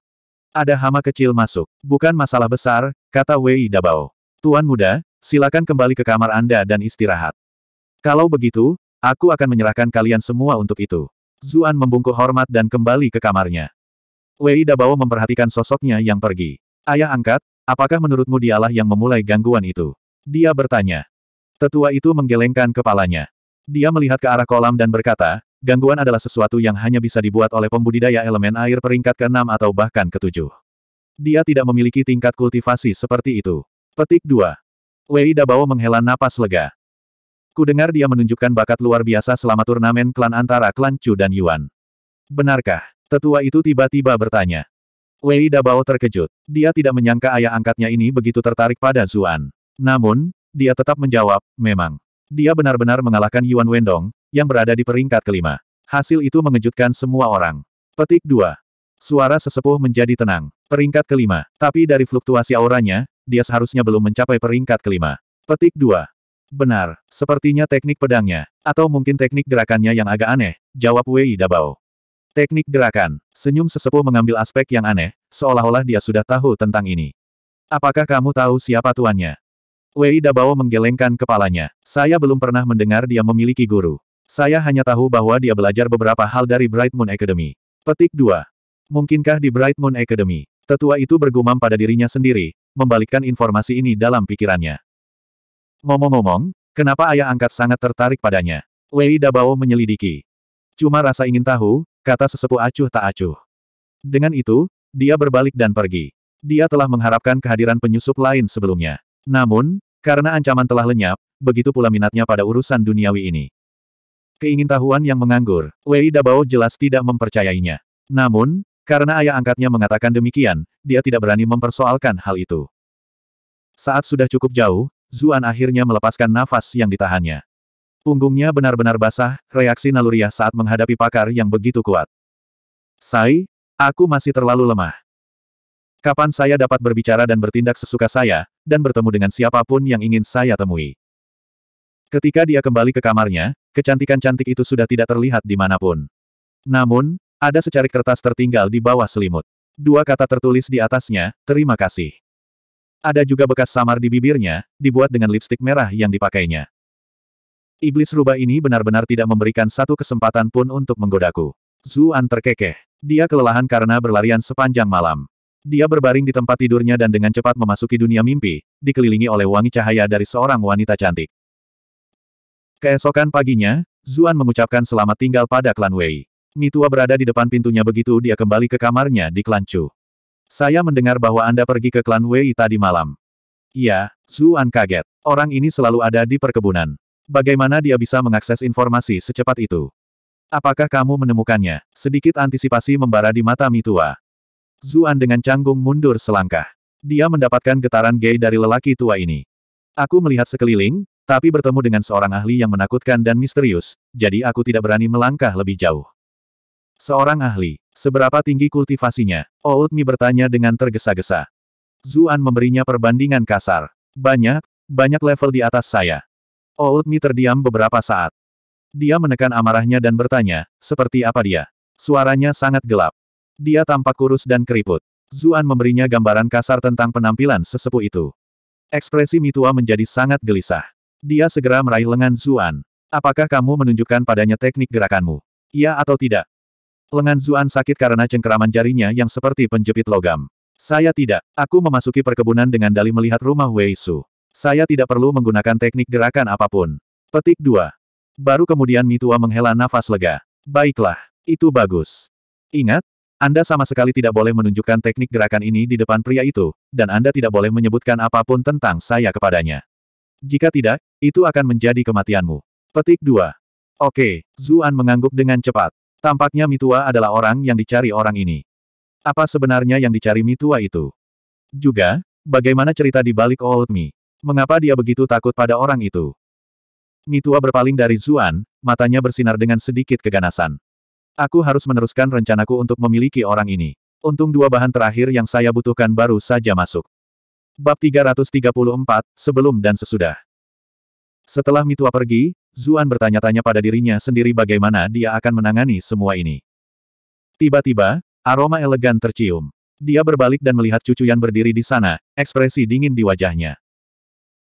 Ada hama kecil masuk. Bukan masalah besar, kata Wei Dabao. Tuan muda, silakan kembali ke kamar Anda dan istirahat. Kalau begitu, aku akan menyerahkan kalian semua untuk itu. Zuan membungkuk hormat dan kembali ke kamarnya. Wei Dabao memperhatikan sosoknya yang pergi. Ayah angkat, apakah menurutmu dialah yang memulai gangguan itu? Dia bertanya. Tetua itu menggelengkan kepalanya. Dia melihat ke arah kolam dan berkata, gangguan adalah sesuatu yang hanya bisa dibuat oleh pembudidaya elemen air peringkat ke-6 atau bahkan ke-7. Dia tidak memiliki tingkat kultivasi seperti itu. Petik 2. Wei Dabao menghela napas lega. Ku dengar dia menunjukkan bakat luar biasa selama turnamen klan antara klan Chu dan Yuan. Benarkah? Tetua itu tiba-tiba bertanya. Wei Dabao terkejut. Dia tidak menyangka ayah angkatnya ini begitu tertarik pada Zuan. Namun, dia tetap menjawab, memang. Dia benar-benar mengalahkan Yuan Wendong, yang berada di peringkat kelima. Hasil itu mengejutkan semua orang. Petik 2. Suara sesepuh menjadi tenang. Peringkat kelima. Tapi dari fluktuasi auranya, dia seharusnya belum mencapai peringkat kelima. Petik 2. Benar, sepertinya teknik pedangnya, atau mungkin teknik gerakannya yang agak aneh, jawab Wei Dabao. Teknik gerakan, senyum sesepuh mengambil aspek yang aneh, seolah-olah dia sudah tahu tentang ini. Apakah kamu tahu siapa tuannya? Wei Dabao menggelengkan kepalanya. Saya belum pernah mendengar dia memiliki guru. Saya hanya tahu bahwa dia belajar beberapa hal dari Bright Moon Academy. Petik 2. Mungkinkah di Bright Moon Academy, tetua itu bergumam pada dirinya sendiri, membalikkan informasi ini dalam pikirannya. Ngomong-ngomong, kenapa ayah angkat sangat tertarik padanya? Wei Dabao menyelidiki. Cuma rasa ingin tahu, kata sesepuh acuh tak acuh. Dengan itu, dia berbalik dan pergi. Dia telah mengharapkan kehadiran penyusup lain sebelumnya. Namun, karena ancaman telah lenyap, begitu pula minatnya pada urusan duniawi ini. Keingintahuan yang menganggur, Wei Dabao jelas tidak mempercayainya. Namun, karena ayah angkatnya mengatakan demikian, dia tidak berani mempersoalkan hal itu. Saat sudah cukup jauh, Zuan akhirnya melepaskan nafas yang ditahannya. Punggungnya benar-benar basah, reaksi naluriah saat menghadapi pakar yang begitu kuat. Sai, aku masih terlalu lemah. Kapan saya dapat berbicara dan bertindak sesuka saya, dan bertemu dengan siapapun yang ingin saya temui. Ketika dia kembali ke kamarnya, kecantikan cantik itu sudah tidak terlihat di manapun. Namun, ada secarik kertas tertinggal di bawah selimut. Dua kata tertulis di atasnya, terima kasih. Ada juga bekas samar di bibirnya, dibuat dengan lipstik merah yang dipakainya. Iblis rubah ini benar-benar tidak memberikan satu kesempatan pun untuk menggodaku. Zuan terkekeh. Dia kelelahan karena berlarian sepanjang malam. Dia berbaring di tempat tidurnya dan dengan cepat memasuki dunia mimpi, dikelilingi oleh wangi cahaya dari seorang wanita cantik. Keesokan paginya, Zuan mengucapkan selamat tinggal pada klan Wei. Mitua berada di depan pintunya begitu dia kembali ke kamarnya di klan Chu. Saya mendengar bahwa Anda pergi ke klan Wei tadi malam. Iya, Zuan kaget. Orang ini selalu ada di perkebunan. Bagaimana dia bisa mengakses informasi secepat itu? Apakah kamu menemukannya? Sedikit antisipasi membara di mata Mitua. Zuan dengan canggung mundur selangkah. Dia mendapatkan getaran gay dari lelaki tua ini. Aku melihat sekeliling, tapi bertemu dengan seorang ahli yang menakutkan dan misterius, jadi aku tidak berani melangkah lebih jauh. Seorang ahli. Seberapa tinggi kultivasinya? Mi bertanya dengan tergesa-gesa. Zuan memberinya perbandingan kasar. Banyak, banyak level di atas saya. Mi terdiam beberapa saat. Dia menekan amarahnya dan bertanya, seperti apa dia? Suaranya sangat gelap. Dia tampak kurus dan keriput. Zuan memberinya gambaran kasar tentang penampilan sesepuh itu. Ekspresi Mitua menjadi sangat gelisah. Dia segera meraih lengan Zuan. Apakah kamu menunjukkan padanya teknik gerakanmu? Ya atau tidak? Lengan Zuan sakit karena cengkeraman jarinya yang seperti penjepit logam. Saya tidak. Aku memasuki perkebunan dengan dalih melihat rumah Wei Su. Saya tidak perlu menggunakan teknik gerakan apapun. Petik 2. Baru kemudian Mitua menghela nafas lega. Baiklah, itu bagus. Ingat, Anda sama sekali tidak boleh menunjukkan teknik gerakan ini di depan pria itu, dan Anda tidak boleh menyebutkan apapun tentang saya kepadanya. Jika tidak, itu akan menjadi kematianmu. Petik 2. Oke, Zuan mengangguk dengan cepat. Tampaknya Mitua adalah orang yang dicari orang ini. Apa sebenarnya yang dicari Mitua itu? Juga, bagaimana cerita di balik Old Me? Mengapa dia begitu takut pada orang itu? Mitua berpaling dari Zuan, matanya bersinar dengan sedikit keganasan. Aku harus meneruskan rencanaku untuk memiliki orang ini. Untung dua bahan terakhir yang saya butuhkan baru saja masuk. Bab 334, Sebelum dan Sesudah setelah Mitua pergi, Zuan bertanya-tanya pada dirinya sendiri bagaimana dia akan menangani semua ini. Tiba-tiba, aroma elegan tercium. Dia berbalik dan melihat cucu yang berdiri di sana, ekspresi dingin di wajahnya.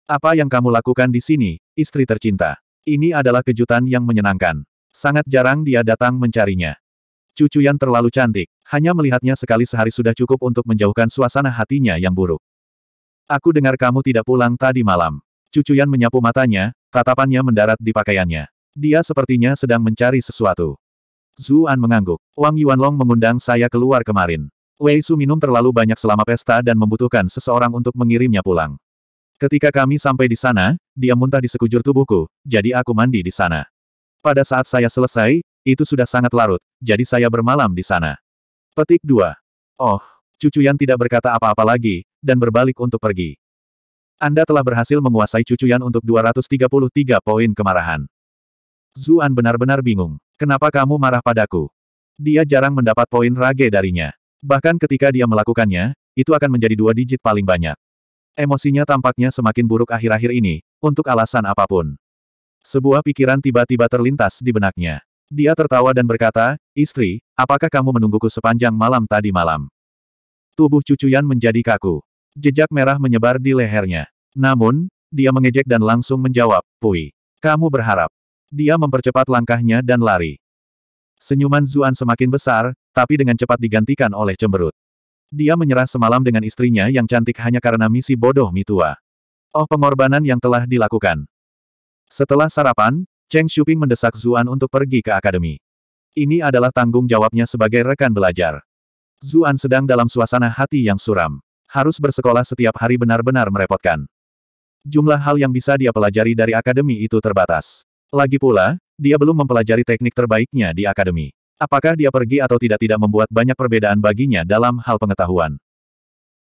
Apa yang kamu lakukan di sini, istri tercinta? Ini adalah kejutan yang menyenangkan. Sangat jarang dia datang mencarinya. Cucu yang terlalu cantik, hanya melihatnya sekali sehari sudah cukup untuk menjauhkan suasana hatinya yang buruk. Aku dengar kamu tidak pulang tadi malam. Cucuyan menyapu matanya, tatapannya mendarat di pakaiannya. Dia sepertinya sedang mencari sesuatu. Zuan mengangguk. Wang Yuanlong mengundang saya keluar kemarin. Wei Su minum terlalu banyak selama pesta dan membutuhkan seseorang untuk mengirimnya pulang. Ketika kami sampai di sana, dia muntah di sekujur tubuhku, jadi aku mandi di sana. Pada saat saya selesai, itu sudah sangat larut, jadi saya bermalam di sana. Petik 2. Oh, Cucuyan tidak berkata apa-apa lagi, dan berbalik untuk pergi. Anda telah berhasil menguasai cucuyan untuk 233 poin kemarahan. Zuan benar-benar bingung. Kenapa kamu marah padaku? Dia jarang mendapat poin rage darinya. Bahkan ketika dia melakukannya, itu akan menjadi dua digit paling banyak. Emosinya tampaknya semakin buruk akhir-akhir ini, untuk alasan apapun. Sebuah pikiran tiba-tiba terlintas di benaknya. Dia tertawa dan berkata, Istri, apakah kamu menungguku sepanjang malam tadi malam? Tubuh cucuyan menjadi kaku. Jejak merah menyebar di lehernya. Namun, dia mengejek dan langsung menjawab, Pui. Kamu berharap. Dia mempercepat langkahnya dan lari. Senyuman Zuan semakin besar, tapi dengan cepat digantikan oleh cemberut. Dia menyerah semalam dengan istrinya yang cantik hanya karena misi bodoh mitua. Oh pengorbanan yang telah dilakukan. Setelah sarapan, Cheng Shuping mendesak Zuan untuk pergi ke akademi. Ini adalah tanggung jawabnya sebagai rekan belajar. Zuan sedang dalam suasana hati yang suram harus bersekolah setiap hari benar-benar merepotkan. Jumlah hal yang bisa dia pelajari dari akademi itu terbatas. Lagi pula, dia belum mempelajari teknik terbaiknya di akademi. Apakah dia pergi atau tidak tidak membuat banyak perbedaan baginya dalam hal pengetahuan.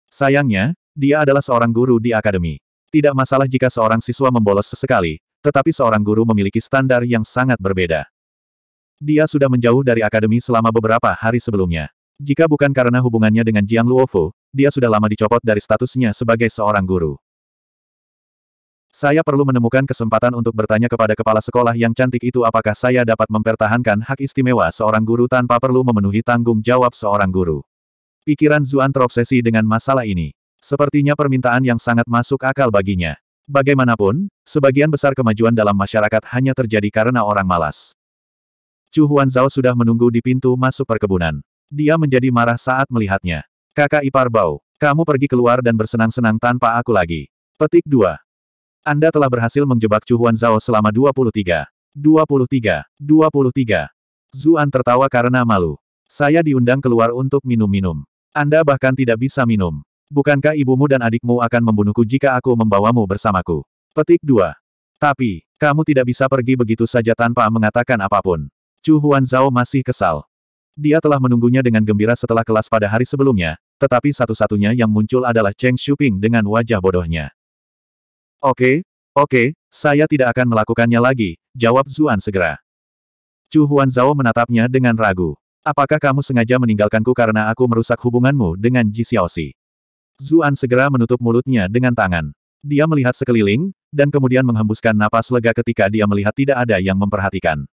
Sayangnya, dia adalah seorang guru di akademi. Tidak masalah jika seorang siswa membolos sesekali, tetapi seorang guru memiliki standar yang sangat berbeda. Dia sudah menjauh dari akademi selama beberapa hari sebelumnya. Jika bukan karena hubungannya dengan Jiang Luofu, dia sudah lama dicopot dari statusnya sebagai seorang guru. Saya perlu menemukan kesempatan untuk bertanya kepada kepala sekolah yang cantik itu apakah saya dapat mempertahankan hak istimewa seorang guru tanpa perlu memenuhi tanggung jawab seorang guru. Pikiran Zuan terobsesi dengan masalah ini. Sepertinya permintaan yang sangat masuk akal baginya. Bagaimanapun, sebagian besar kemajuan dalam masyarakat hanya terjadi karena orang malas. Chu Zhao sudah menunggu di pintu masuk perkebunan. Dia menjadi marah saat melihatnya. Kakak ipar Bau, kamu pergi keluar dan bersenang-senang tanpa aku lagi. Petik 2. Anda telah berhasil menjebak Chu Huan Zhao selama 23. 23. 23. Zuan tertawa karena malu. Saya diundang keluar untuk minum-minum. Anda bahkan tidak bisa minum. Bukankah ibumu dan adikmu akan membunuhku jika aku membawamu bersamaku? Petik 2. Tapi, kamu tidak bisa pergi begitu saja tanpa mengatakan apapun. Chu Huan Zhao masih kesal. Dia telah menunggunya dengan gembira setelah kelas pada hari sebelumnya, tetapi satu-satunya yang muncul adalah Cheng Shuping dengan wajah bodohnya. Oke, oke, saya tidak akan melakukannya lagi, jawab Zuan segera. Chu Huan Zhao menatapnya dengan ragu. Apakah kamu sengaja meninggalkanku karena aku merusak hubunganmu dengan Ji Xiaoxi? Zuan segera menutup mulutnya dengan tangan. Dia melihat sekeliling, dan kemudian menghembuskan napas lega ketika dia melihat tidak ada yang memperhatikan.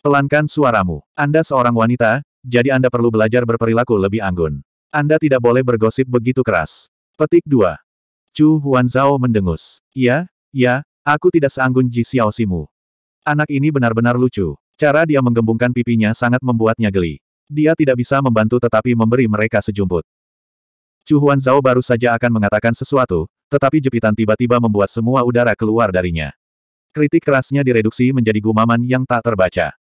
Pelankan suaramu. Anda seorang wanita, jadi Anda perlu belajar berperilaku lebih anggun. Anda tidak boleh bergosip begitu keras. Petik 2. Chu Huanzao mendengus. Ya, ya, aku tidak seanggun Ji Xiaoximu. Anak ini benar-benar lucu. Cara dia menggembungkan pipinya sangat membuatnya geli. Dia tidak bisa membantu tetapi memberi mereka sejumput. Chu Huanzao baru saja akan mengatakan sesuatu, tetapi jepitan tiba-tiba membuat semua udara keluar darinya. Kritik kerasnya direduksi menjadi gumaman yang tak terbaca.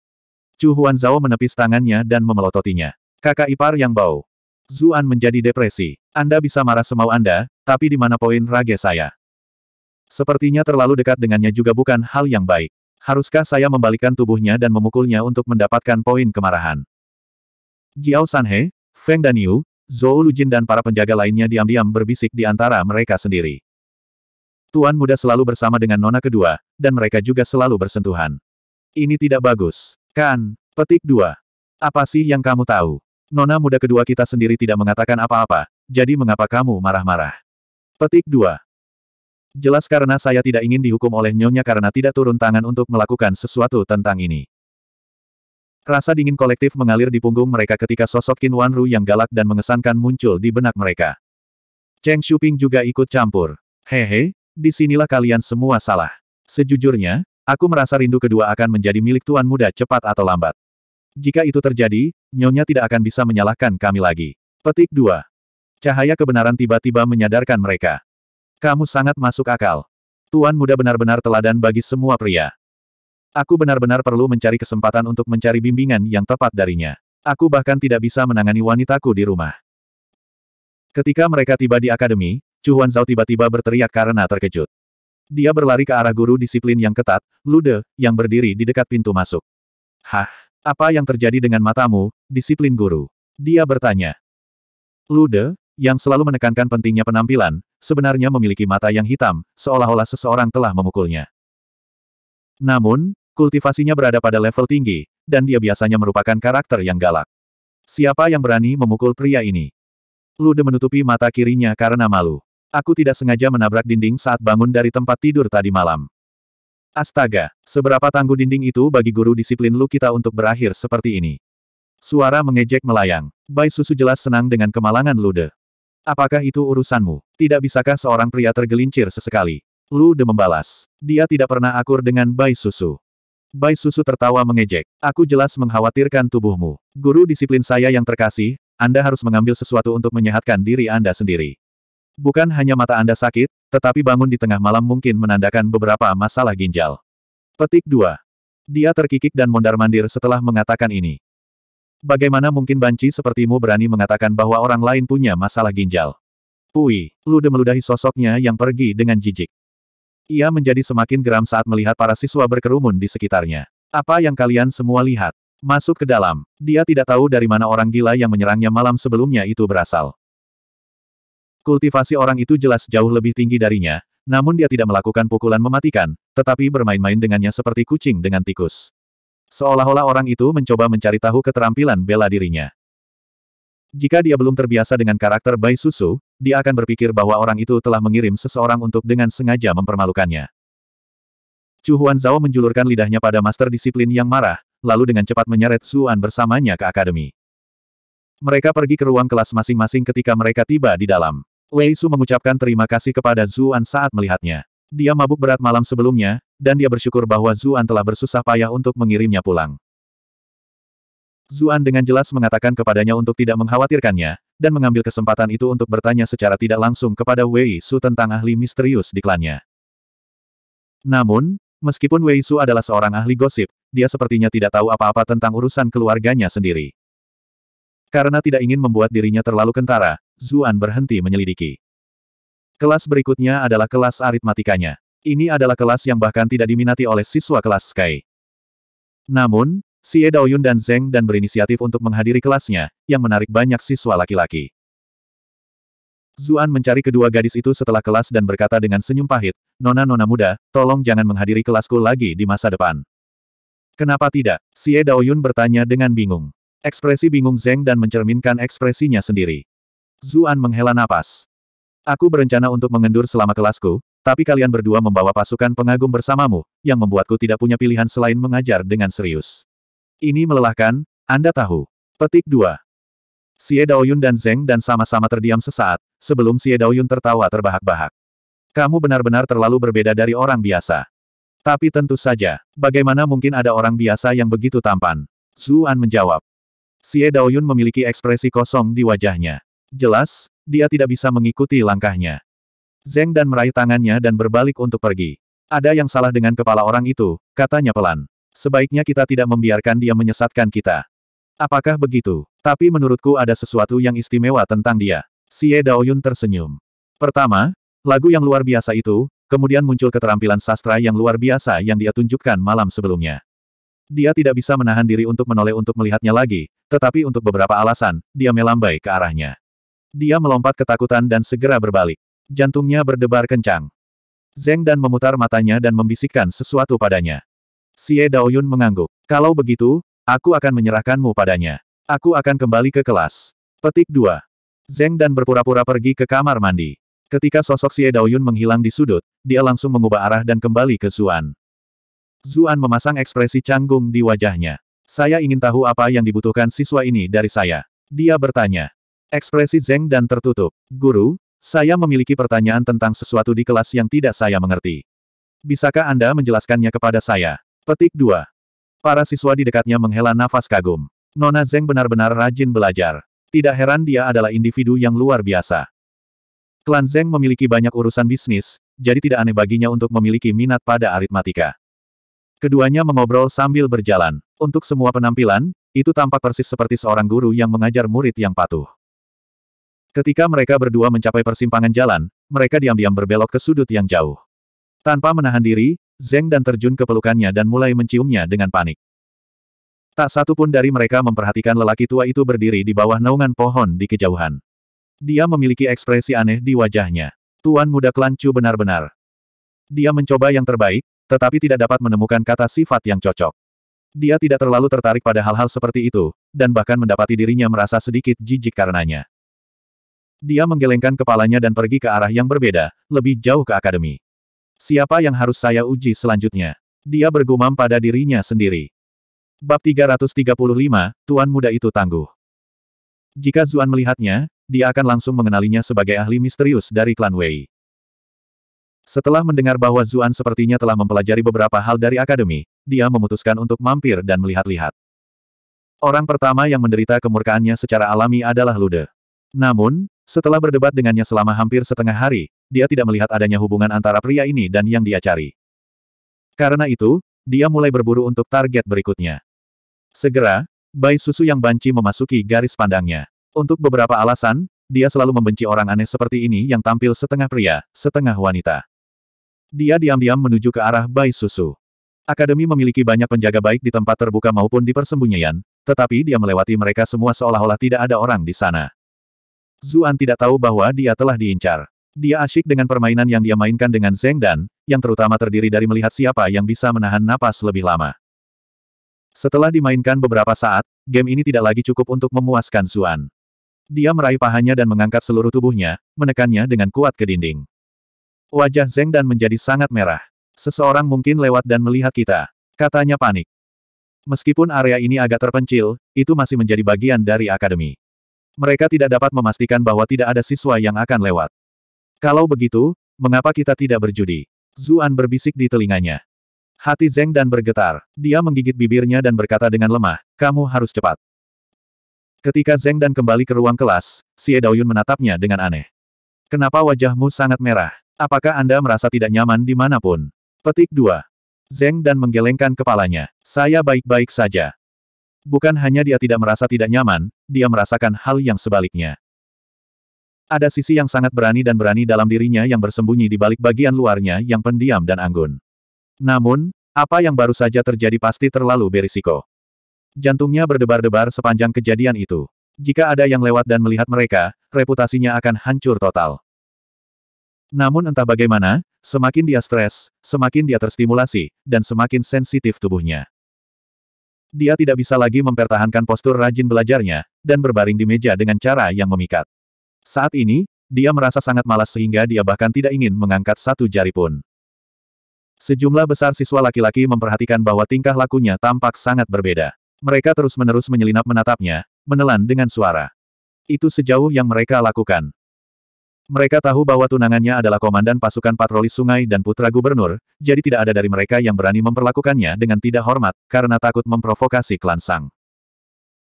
Chu Huan Zhao menepis tangannya dan memelototinya. Kakak ipar yang bau. Zuan menjadi depresi. Anda bisa marah semau Anda, tapi di mana poin rage saya? Sepertinya terlalu dekat dengannya juga bukan hal yang baik. Haruskah saya membalikkan tubuhnya dan memukulnya untuk mendapatkan poin kemarahan? Jiao Sanhe, Feng Daniu, Zhou Zhou Lujin dan para penjaga lainnya diam-diam berbisik di antara mereka sendiri. Tuan muda selalu bersama dengan nona kedua, dan mereka juga selalu bersentuhan. Ini tidak bagus. Kan, petik dua. Apa sih yang kamu tahu? Nona muda kedua kita sendiri tidak mengatakan apa-apa, jadi mengapa kamu marah-marah? Petik dua. Jelas karena saya tidak ingin dihukum oleh nyonya karena tidak turun tangan untuk melakukan sesuatu tentang ini. Rasa dingin kolektif mengalir di punggung mereka ketika sosok Qin Wanru yang galak dan mengesankan muncul di benak mereka. Cheng Shuping juga ikut campur. Hehe, disinilah kalian semua salah. Sejujurnya, Aku merasa rindu kedua akan menjadi milik tuan muda cepat atau lambat. Jika itu terjadi, Nyonya tidak akan bisa menyalahkan kami lagi. Petik 2. Cahaya kebenaran tiba-tiba menyadarkan mereka. Kamu sangat masuk akal. Tuan muda benar-benar teladan bagi semua pria. Aku benar-benar perlu mencari kesempatan untuk mencari bimbingan yang tepat darinya. Aku bahkan tidak bisa menangani wanitaku di rumah. Ketika mereka tiba di akademi, Chu Zhao tiba-tiba berteriak karena terkejut. Dia berlari ke arah guru disiplin yang ketat, Lude, yang berdiri di dekat pintu masuk. Hah? Apa yang terjadi dengan matamu, disiplin guru? Dia bertanya. Lude, yang selalu menekankan pentingnya penampilan, sebenarnya memiliki mata yang hitam, seolah-olah seseorang telah memukulnya. Namun, kultivasinya berada pada level tinggi, dan dia biasanya merupakan karakter yang galak. Siapa yang berani memukul pria ini? Lude menutupi mata kirinya karena malu. Aku tidak sengaja menabrak dinding saat bangun dari tempat tidur tadi malam. Astaga, seberapa tangguh dinding itu bagi guru disiplin lu kita untuk berakhir seperti ini. Suara mengejek melayang. Bai Susu jelas senang dengan kemalangan Lude. Apakah itu urusanmu? Tidak bisakah seorang pria tergelincir sesekali? Lude membalas. Dia tidak pernah akur dengan Bai Susu. Bai Susu tertawa mengejek. Aku jelas mengkhawatirkan tubuhmu. Guru disiplin saya yang terkasih, Anda harus mengambil sesuatu untuk menyehatkan diri Anda sendiri. Bukan hanya mata Anda sakit, tetapi bangun di tengah malam mungkin menandakan beberapa masalah ginjal. Petik 2. Dia terkikik dan mondar-mandir setelah mengatakan ini. Bagaimana mungkin banci sepertimu berani mengatakan bahwa orang lain punya masalah ginjal? Pui, lude meludahi sosoknya yang pergi dengan jijik. Ia menjadi semakin geram saat melihat para siswa berkerumun di sekitarnya. Apa yang kalian semua lihat? Masuk ke dalam. Dia tidak tahu dari mana orang gila yang menyerangnya malam sebelumnya itu berasal. Kultivasi orang itu jelas jauh lebih tinggi darinya, namun dia tidak melakukan pukulan mematikan, tetapi bermain-main dengannya seperti kucing dengan tikus. Seolah-olah orang itu mencoba mencari tahu keterampilan bela dirinya. Jika dia belum terbiasa dengan karakter Bai Susu, dia akan berpikir bahwa orang itu telah mengirim seseorang untuk dengan sengaja mempermalukannya. Chu Huan Zhao menjulurkan lidahnya pada master disiplin yang marah, lalu dengan cepat menyeret Suan bersamanya ke akademi. Mereka pergi ke ruang kelas masing-masing ketika mereka tiba di dalam. Wei Su mengucapkan terima kasih kepada Zuan saat melihatnya. Dia mabuk berat malam sebelumnya, dan dia bersyukur bahwa Zuan telah bersusah payah untuk mengirimnya pulang. Zuan dengan jelas mengatakan kepadanya untuk tidak mengkhawatirkannya, dan mengambil kesempatan itu untuk bertanya secara tidak langsung kepada Wei Su tentang ahli misterius di klannya. Namun, meskipun Wei Su adalah seorang ahli gosip, dia sepertinya tidak tahu apa-apa tentang urusan keluarganya sendiri. Karena tidak ingin membuat dirinya terlalu kentara, Zuan berhenti menyelidiki. Kelas berikutnya adalah kelas aritmatikanya. Ini adalah kelas yang bahkan tidak diminati oleh siswa kelas Sky. Namun, Si Xie Daoyun dan Zeng dan berinisiatif untuk menghadiri kelasnya, yang menarik banyak siswa laki-laki. Zuan mencari kedua gadis itu setelah kelas dan berkata dengan senyum pahit, Nona-nona muda, tolong jangan menghadiri kelasku lagi di masa depan. Kenapa tidak? Si Xie Daoyun bertanya dengan bingung. Ekspresi bingung Zeng dan mencerminkan ekspresinya sendiri. Zuan menghela napas. Aku berencana untuk mengendur selama kelasku, tapi kalian berdua membawa pasukan pengagum bersamamu, yang membuatku tidak punya pilihan selain mengajar dengan serius. Ini melelahkan, Anda tahu. Petik 2. Xie Daoyun dan Zeng dan sama-sama terdiam sesaat, sebelum Xie Daoyun tertawa terbahak-bahak. Kamu benar-benar terlalu berbeda dari orang biasa. Tapi tentu saja, bagaimana mungkin ada orang biasa yang begitu tampan? Zuan menjawab. Xie Daoyun memiliki ekspresi kosong di wajahnya. Jelas, dia tidak bisa mengikuti langkahnya. Zeng dan meraih tangannya dan berbalik untuk pergi. Ada yang salah dengan kepala orang itu, katanya pelan. Sebaiknya kita tidak membiarkan dia menyesatkan kita. Apakah begitu? Tapi menurutku ada sesuatu yang istimewa tentang dia. Xie Daoyun tersenyum. Pertama, lagu yang luar biasa itu, kemudian muncul keterampilan sastra yang luar biasa yang dia tunjukkan malam sebelumnya. Dia tidak bisa menahan diri untuk menoleh untuk melihatnya lagi, tetapi untuk beberapa alasan, dia melambai ke arahnya. Dia melompat ketakutan dan segera berbalik. Jantungnya berdebar kencang. Zeng Dan memutar matanya dan membisikkan sesuatu padanya. Xie Daoyun mengangguk. Kalau begitu, aku akan menyerahkanmu padanya. Aku akan kembali ke kelas. Petik 2. Zeng Dan berpura-pura pergi ke kamar mandi. Ketika sosok Xie Daoyun menghilang di sudut, dia langsung mengubah arah dan kembali ke Zuan. Zuan memasang ekspresi canggung di wajahnya. Saya ingin tahu apa yang dibutuhkan siswa ini dari saya. Dia bertanya. Ekspresi Zeng dan tertutup. Guru, saya memiliki pertanyaan tentang sesuatu di kelas yang tidak saya mengerti. Bisakah Anda menjelaskannya kepada saya? Petik 2. Para siswa di dekatnya menghela nafas kagum. Nona Zeng benar-benar rajin belajar. Tidak heran dia adalah individu yang luar biasa. Klan Zeng memiliki banyak urusan bisnis, jadi tidak aneh baginya untuk memiliki minat pada aritmatika. Keduanya mengobrol sambil berjalan. Untuk semua penampilan, itu tampak persis seperti seorang guru yang mengajar murid yang patuh. Ketika mereka berdua mencapai persimpangan jalan, mereka diam-diam berbelok ke sudut yang jauh. Tanpa menahan diri, Zeng dan terjun ke pelukannya dan mulai menciumnya dengan panik. Tak satu pun dari mereka memperhatikan lelaki tua itu berdiri di bawah naungan pohon di kejauhan. Dia memiliki ekspresi aneh di wajahnya. Tuan muda Klan benar-benar. Dia mencoba yang terbaik, tetapi tidak dapat menemukan kata sifat yang cocok. Dia tidak terlalu tertarik pada hal-hal seperti itu, dan bahkan mendapati dirinya merasa sedikit jijik karenanya. Dia menggelengkan kepalanya dan pergi ke arah yang berbeda, lebih jauh ke akademi. Siapa yang harus saya uji selanjutnya? Dia bergumam pada dirinya sendiri. Bab 335, Tuan Muda itu tangguh. Jika Zuan melihatnya, dia akan langsung mengenalinya sebagai ahli misterius dari klan Wei. Setelah mendengar bahwa Zuan sepertinya telah mempelajari beberapa hal dari akademi, dia memutuskan untuk mampir dan melihat-lihat. Orang pertama yang menderita kemurkaannya secara alami adalah Lude. Namun, setelah berdebat dengannya selama hampir setengah hari, dia tidak melihat adanya hubungan antara pria ini dan yang dia cari. Karena itu, dia mulai berburu untuk target berikutnya. Segera, bayi Susu yang banci memasuki garis pandangnya. Untuk beberapa alasan, dia selalu membenci orang aneh seperti ini yang tampil setengah pria, setengah wanita. Dia diam-diam menuju ke arah Bai Susu. Akademi memiliki banyak penjaga baik di tempat terbuka maupun di persembunyian, tetapi dia melewati mereka semua seolah-olah tidak ada orang di sana. Zuan tidak tahu bahwa dia telah diincar. Dia asyik dengan permainan yang dia mainkan dengan Zeng Dan, yang terutama terdiri dari melihat siapa yang bisa menahan napas lebih lama. Setelah dimainkan beberapa saat, game ini tidak lagi cukup untuk memuaskan Zuan. Dia meraih pahanya dan mengangkat seluruh tubuhnya, menekannya dengan kuat ke dinding. Wajah Zeng Dan menjadi sangat merah. Seseorang mungkin lewat dan melihat kita. Katanya panik. Meskipun area ini agak terpencil, itu masih menjadi bagian dari akademi. Mereka tidak dapat memastikan bahwa tidak ada siswa yang akan lewat. Kalau begitu, mengapa kita tidak berjudi? Zuan berbisik di telinganya. Hati Zeng dan bergetar. Dia menggigit bibirnya dan berkata dengan lemah, kamu harus cepat. Ketika Zeng dan kembali ke ruang kelas, Xie Daoyun menatapnya dengan aneh. Kenapa wajahmu sangat merah? Apakah Anda merasa tidak nyaman dimanapun? Petik 2. Zeng dan menggelengkan kepalanya. Saya baik-baik saja. Bukan hanya dia tidak merasa tidak nyaman, dia merasakan hal yang sebaliknya. Ada sisi yang sangat berani dan berani dalam dirinya yang bersembunyi di balik bagian luarnya yang pendiam dan anggun. Namun, apa yang baru saja terjadi pasti terlalu berisiko. Jantungnya berdebar-debar sepanjang kejadian itu. Jika ada yang lewat dan melihat mereka, reputasinya akan hancur total. Namun entah bagaimana, semakin dia stres, semakin dia terstimulasi, dan semakin sensitif tubuhnya. Dia tidak bisa lagi mempertahankan postur rajin belajarnya, dan berbaring di meja dengan cara yang memikat. Saat ini, dia merasa sangat malas sehingga dia bahkan tidak ingin mengangkat satu jari pun. Sejumlah besar siswa laki-laki memperhatikan bahwa tingkah lakunya tampak sangat berbeda. Mereka terus-menerus menyelinap menatapnya, menelan dengan suara. Itu sejauh yang mereka lakukan. Mereka tahu bahwa tunangannya adalah komandan pasukan patroli sungai dan putra gubernur, jadi tidak ada dari mereka yang berani memperlakukannya dengan tidak hormat, karena takut memprovokasi klan Sang.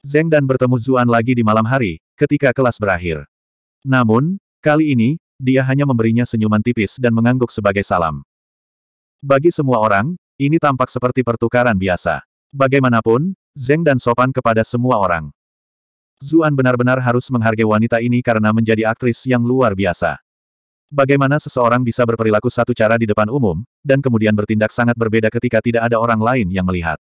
Zeng dan bertemu Zuan lagi di malam hari, ketika kelas berakhir. Namun, kali ini, dia hanya memberinya senyuman tipis dan mengangguk sebagai salam. Bagi semua orang, ini tampak seperti pertukaran biasa. Bagaimanapun, Zeng dan sopan kepada semua orang. Zuan benar-benar harus menghargai wanita ini karena menjadi aktris yang luar biasa. Bagaimana seseorang bisa berperilaku satu cara di depan umum, dan kemudian bertindak sangat berbeda ketika tidak ada orang lain yang melihat.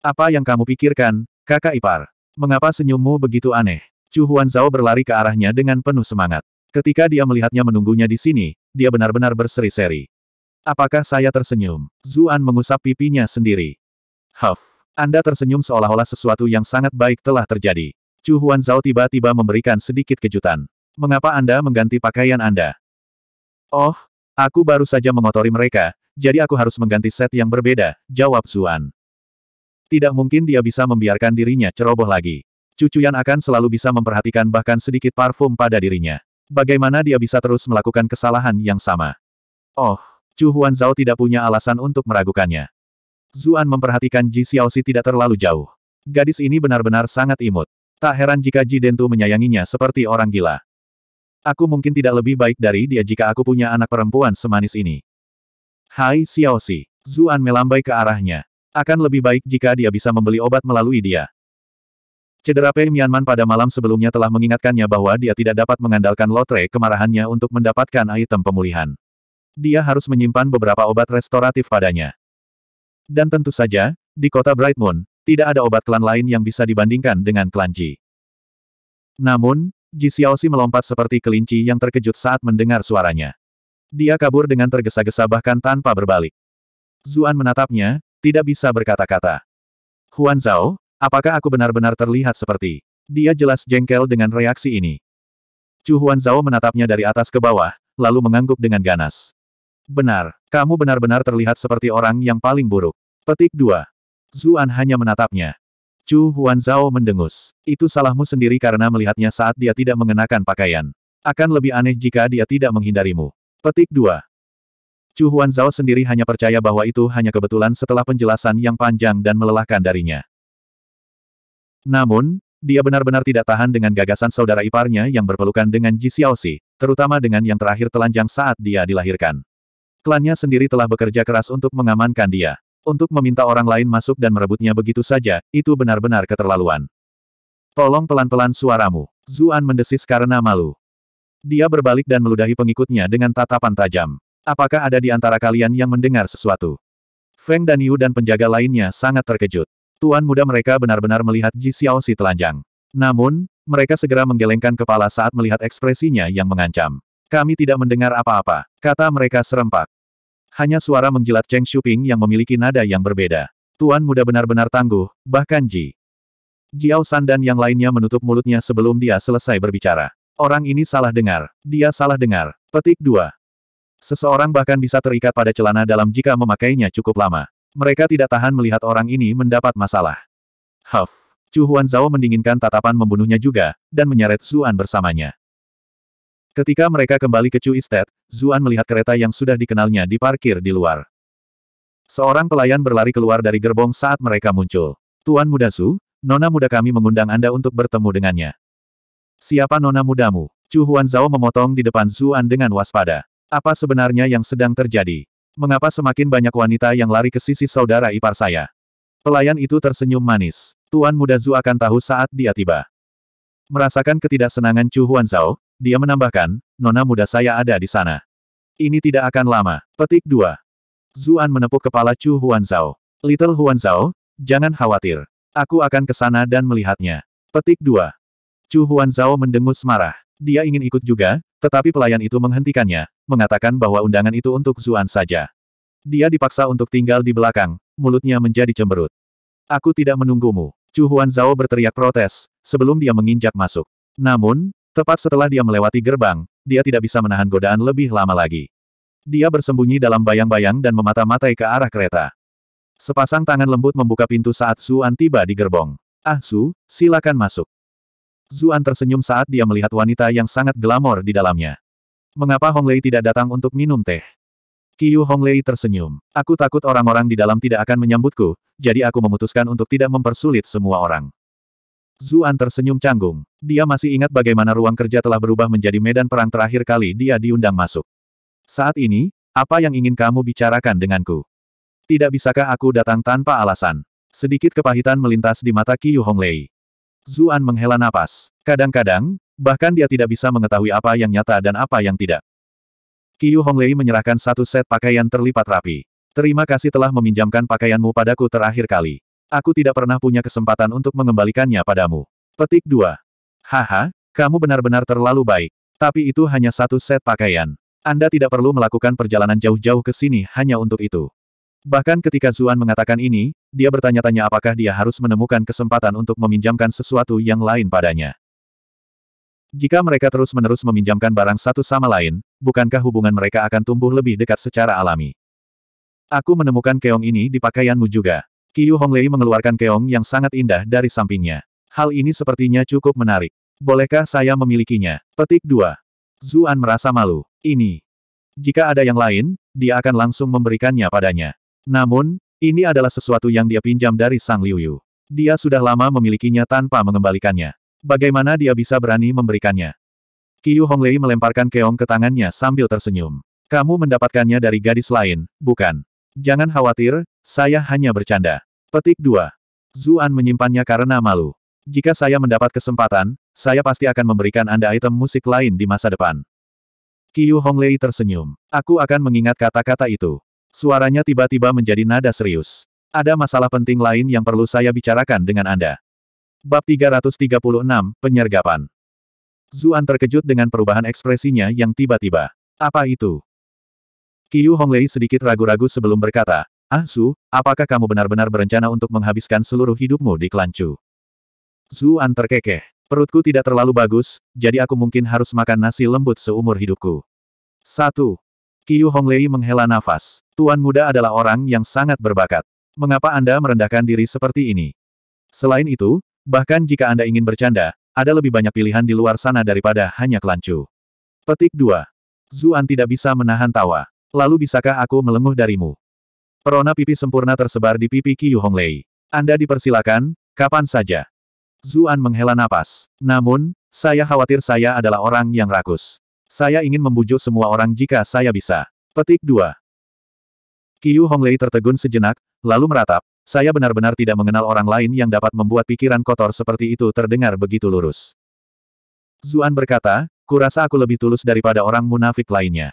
Apa yang kamu pikirkan, kakak ipar? Mengapa senyummu begitu aneh? Chu Huan Zhao berlari ke arahnya dengan penuh semangat. Ketika dia melihatnya menunggunya di sini, dia benar-benar berseri-seri. Apakah saya tersenyum? Zuan mengusap pipinya sendiri. Huff, Anda tersenyum seolah-olah sesuatu yang sangat baik telah terjadi. Chu Zhao tiba-tiba memberikan sedikit kejutan. Mengapa Anda mengganti pakaian Anda? Oh, aku baru saja mengotori mereka, jadi aku harus mengganti set yang berbeda, jawab Zuan. Tidak mungkin dia bisa membiarkan dirinya ceroboh lagi. Cucu Yan akan selalu bisa memperhatikan bahkan sedikit parfum pada dirinya. Bagaimana dia bisa terus melakukan kesalahan yang sama? Oh, Chu Zhao tidak punya alasan untuk meragukannya. Zuan memperhatikan Ji Xiao Si tidak terlalu jauh. Gadis ini benar-benar sangat imut. Tak heran jika Jidentu menyayanginya seperti orang gila. Aku mungkin tidak lebih baik dari dia jika aku punya anak perempuan semanis ini. Hai Xiao Xiaoxi. Zuan melambai ke arahnya. Akan lebih baik jika dia bisa membeli obat melalui dia. Cedera Pei Mianman pada malam sebelumnya telah mengingatkannya bahwa dia tidak dapat mengandalkan lotre kemarahannya untuk mendapatkan item pemulihan. Dia harus menyimpan beberapa obat restoratif padanya. Dan tentu saja, di kota Bright Moon, tidak ada obat klan lain yang bisa dibandingkan dengan klan Ji. Namun, Ji Xiaoxi melompat seperti kelinci yang terkejut saat mendengar suaranya. Dia kabur dengan tergesa-gesa bahkan tanpa berbalik. Zuan menatapnya, tidak bisa berkata-kata. Huan Zhao, apakah aku benar-benar terlihat seperti? Dia jelas jengkel dengan reaksi ini. Chu Huan Zhao menatapnya dari atas ke bawah, lalu mengangguk dengan ganas. Benar, kamu benar-benar terlihat seperti orang yang paling buruk. Petik 2. Zuan hanya menatapnya. Chu Zhao mendengus. Itu salahmu sendiri karena melihatnya saat dia tidak mengenakan pakaian. Akan lebih aneh jika dia tidak menghindarimu. Petik 2. Chu Zhao sendiri hanya percaya bahwa itu hanya kebetulan setelah penjelasan yang panjang dan melelahkan darinya. Namun, dia benar-benar tidak tahan dengan gagasan saudara iparnya yang berpelukan dengan Ji Xiaoxi, terutama dengan yang terakhir telanjang saat dia dilahirkan. Klannya sendiri telah bekerja keras untuk mengamankan dia. Untuk meminta orang lain masuk dan merebutnya begitu saja, itu benar-benar keterlaluan. Tolong pelan-pelan suaramu. Zuan mendesis karena malu. Dia berbalik dan meludahi pengikutnya dengan tatapan tajam. Apakah ada di antara kalian yang mendengar sesuatu? Feng dan Yu dan penjaga lainnya sangat terkejut. Tuan muda mereka benar-benar melihat Ji Xiaoxi telanjang. Namun, mereka segera menggelengkan kepala saat melihat ekspresinya yang mengancam. Kami tidak mendengar apa-apa, kata mereka serempak. Hanya suara menjilat Cheng Shuping yang memiliki nada yang berbeda. Tuan muda benar-benar tangguh, bahkan Ji. Jiao San dan yang lainnya menutup mulutnya sebelum dia selesai berbicara. Orang ini salah dengar. Dia salah dengar. Petik 2. Seseorang bahkan bisa terikat pada celana dalam jika memakainya cukup lama. Mereka tidak tahan melihat orang ini mendapat masalah. Huff. Chu Huan Zhao mendinginkan tatapan membunuhnya juga, dan menyeret Zuan bersamanya. Ketika mereka kembali ke Chu Estate, Zuan melihat kereta yang sudah dikenalnya diparkir di luar. Seorang pelayan berlari keluar dari gerbong saat mereka muncul. Tuan Muda Su, Nona muda kami mengundang Anda untuk bertemu dengannya. Siapa Nona mudamu? Chu Huan Zhao memotong di depan Zuan dengan waspada. Apa sebenarnya yang sedang terjadi? Mengapa semakin banyak wanita yang lari ke sisi saudara ipar saya? Pelayan itu tersenyum manis. Tuan Muda Zu akan tahu saat dia tiba. Merasakan ketidaksenangan Chu Zhao. Dia menambahkan, nona muda saya ada di sana. Ini tidak akan lama. Petik 2. Zuan menepuk kepala Chu Huan Zhao. Little Huan Zhao, jangan khawatir. Aku akan ke sana dan melihatnya. Petik 2. Chu Huanzao mendengus marah. Dia ingin ikut juga, tetapi pelayan itu menghentikannya, mengatakan bahwa undangan itu untuk Zuan saja. Dia dipaksa untuk tinggal di belakang, mulutnya menjadi cemberut. Aku tidak menunggumu. Chu Huan Zhao berteriak protes, sebelum dia menginjak masuk. Namun, Tepat setelah dia melewati gerbang, dia tidak bisa menahan godaan lebih lama lagi. Dia bersembunyi dalam bayang-bayang dan memata-matai ke arah kereta. Sepasang tangan lembut membuka pintu saat Zuan tiba di gerbong. Ah Su, silakan masuk. Zuan tersenyum saat dia melihat wanita yang sangat glamor di dalamnya. Mengapa Hong Lei tidak datang untuk minum teh? Hong Lei tersenyum. Aku takut orang-orang di dalam tidak akan menyambutku, jadi aku memutuskan untuk tidak mempersulit semua orang. Zuan tersenyum canggung. Dia masih ingat bagaimana ruang kerja telah berubah menjadi medan perang terakhir kali dia diundang masuk. Saat ini, apa yang ingin kamu bicarakan denganku? Tidak bisakah aku datang tanpa alasan? Sedikit kepahitan melintas di mata Qiu Honglei. Zuan menghela napas. Kadang-kadang, bahkan dia tidak bisa mengetahui apa yang nyata dan apa yang tidak. Qiu Honglei menyerahkan satu set pakaian terlipat rapi. Terima kasih telah meminjamkan pakaianmu padaku terakhir kali. Aku tidak pernah punya kesempatan untuk mengembalikannya padamu. Petik 2. Haha, kamu benar-benar terlalu baik. Tapi itu hanya satu set pakaian. Anda tidak perlu melakukan perjalanan jauh-jauh ke sini hanya untuk itu. Bahkan ketika Zuan mengatakan ini, dia bertanya-tanya apakah dia harus menemukan kesempatan untuk meminjamkan sesuatu yang lain padanya. Jika mereka terus-menerus meminjamkan barang satu sama lain, bukankah hubungan mereka akan tumbuh lebih dekat secara alami? Aku menemukan keong ini di pakaianmu juga. Qiu Honglei mengeluarkan keong yang sangat indah dari sampingnya. Hal ini sepertinya cukup menarik. Bolehkah saya memilikinya? Petik 2. Zuan merasa malu. Ini. Jika ada yang lain, dia akan langsung memberikannya padanya. Namun, ini adalah sesuatu yang dia pinjam dari Sang Liu Dia sudah lama memilikinya tanpa mengembalikannya. Bagaimana dia bisa berani memberikannya? Qiu Honglei melemparkan keong ke tangannya sambil tersenyum. Kamu mendapatkannya dari gadis lain, bukan? Jangan khawatir, saya hanya bercanda. Petik 2. Zuan menyimpannya karena malu. Jika saya mendapat kesempatan, saya pasti akan memberikan Anda item musik lain di masa depan. Qiu Honglei tersenyum. Aku akan mengingat kata-kata itu. Suaranya tiba-tiba menjadi nada serius. Ada masalah penting lain yang perlu saya bicarakan dengan Anda. Bab 336, Penyergapan. Zuan terkejut dengan perubahan ekspresinya yang tiba-tiba. Apa itu? Qiu Honglei sedikit ragu-ragu sebelum berkata, Ah Su, apakah kamu benar-benar berencana untuk menghabiskan seluruh hidupmu di Kelancu? Zhuan terkekeh. Perutku tidak terlalu bagus, jadi aku mungkin harus makan nasi lembut seumur hidupku. 1. Qiu Honglei menghela nafas. Tuan muda adalah orang yang sangat berbakat. Mengapa Anda merendahkan diri seperti ini? Selain itu, bahkan jika Anda ingin bercanda, ada lebih banyak pilihan di luar sana daripada hanya kelancu. Petik 2. Zuan tidak bisa menahan tawa. Lalu bisakah aku melenguh darimu? Perona pipi sempurna tersebar di pipi Qiu Honglei. Anda dipersilakan, kapan saja. Zuan menghela napas. Namun, saya khawatir saya adalah orang yang rakus. Saya ingin membujuk semua orang jika saya bisa. Petik 2. Qiu Honglei tertegun sejenak, lalu meratap. Saya benar-benar tidak mengenal orang lain yang dapat membuat pikiran kotor seperti itu terdengar begitu lurus. Zuan berkata, kurasa aku lebih tulus daripada orang munafik lainnya.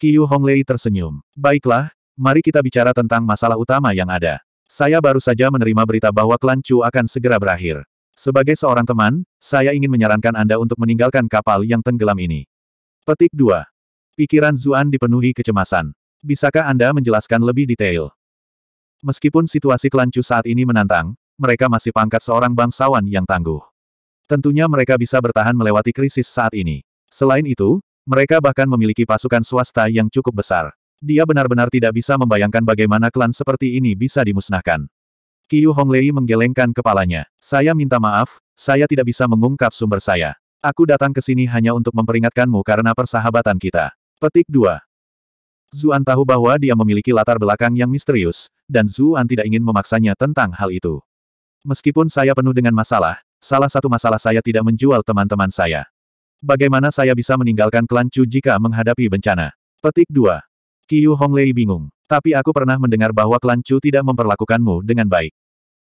Qiu Honglei tersenyum. Baiklah, mari kita bicara tentang masalah utama yang ada. Saya baru saja menerima berita bahwa klan Chu akan segera berakhir. Sebagai seorang teman, saya ingin menyarankan Anda untuk meninggalkan kapal yang tenggelam ini. Petik 2. Pikiran Zuan dipenuhi kecemasan. Bisakah Anda menjelaskan lebih detail? Meskipun situasi klan Chu saat ini menantang, mereka masih pangkat seorang bangsawan yang tangguh. Tentunya mereka bisa bertahan melewati krisis saat ini. Selain itu, mereka bahkan memiliki pasukan swasta yang cukup besar. Dia benar-benar tidak bisa membayangkan bagaimana klan seperti ini bisa dimusnahkan. Qiu Honglei menggelengkan kepalanya. Saya minta maaf, saya tidak bisa mengungkap sumber saya. Aku datang ke sini hanya untuk memperingatkanmu karena persahabatan kita. Petik 2. Zuan tahu bahwa dia memiliki latar belakang yang misterius, dan Zuan tidak ingin memaksanya tentang hal itu. Meskipun saya penuh dengan masalah, salah satu masalah saya tidak menjual teman-teman saya. Bagaimana saya bisa meninggalkan klan Chu jika menghadapi bencana? Petik 2. Qiu Honglei bingung. Tapi aku pernah mendengar bahwa klan Chu tidak memperlakukanmu dengan baik.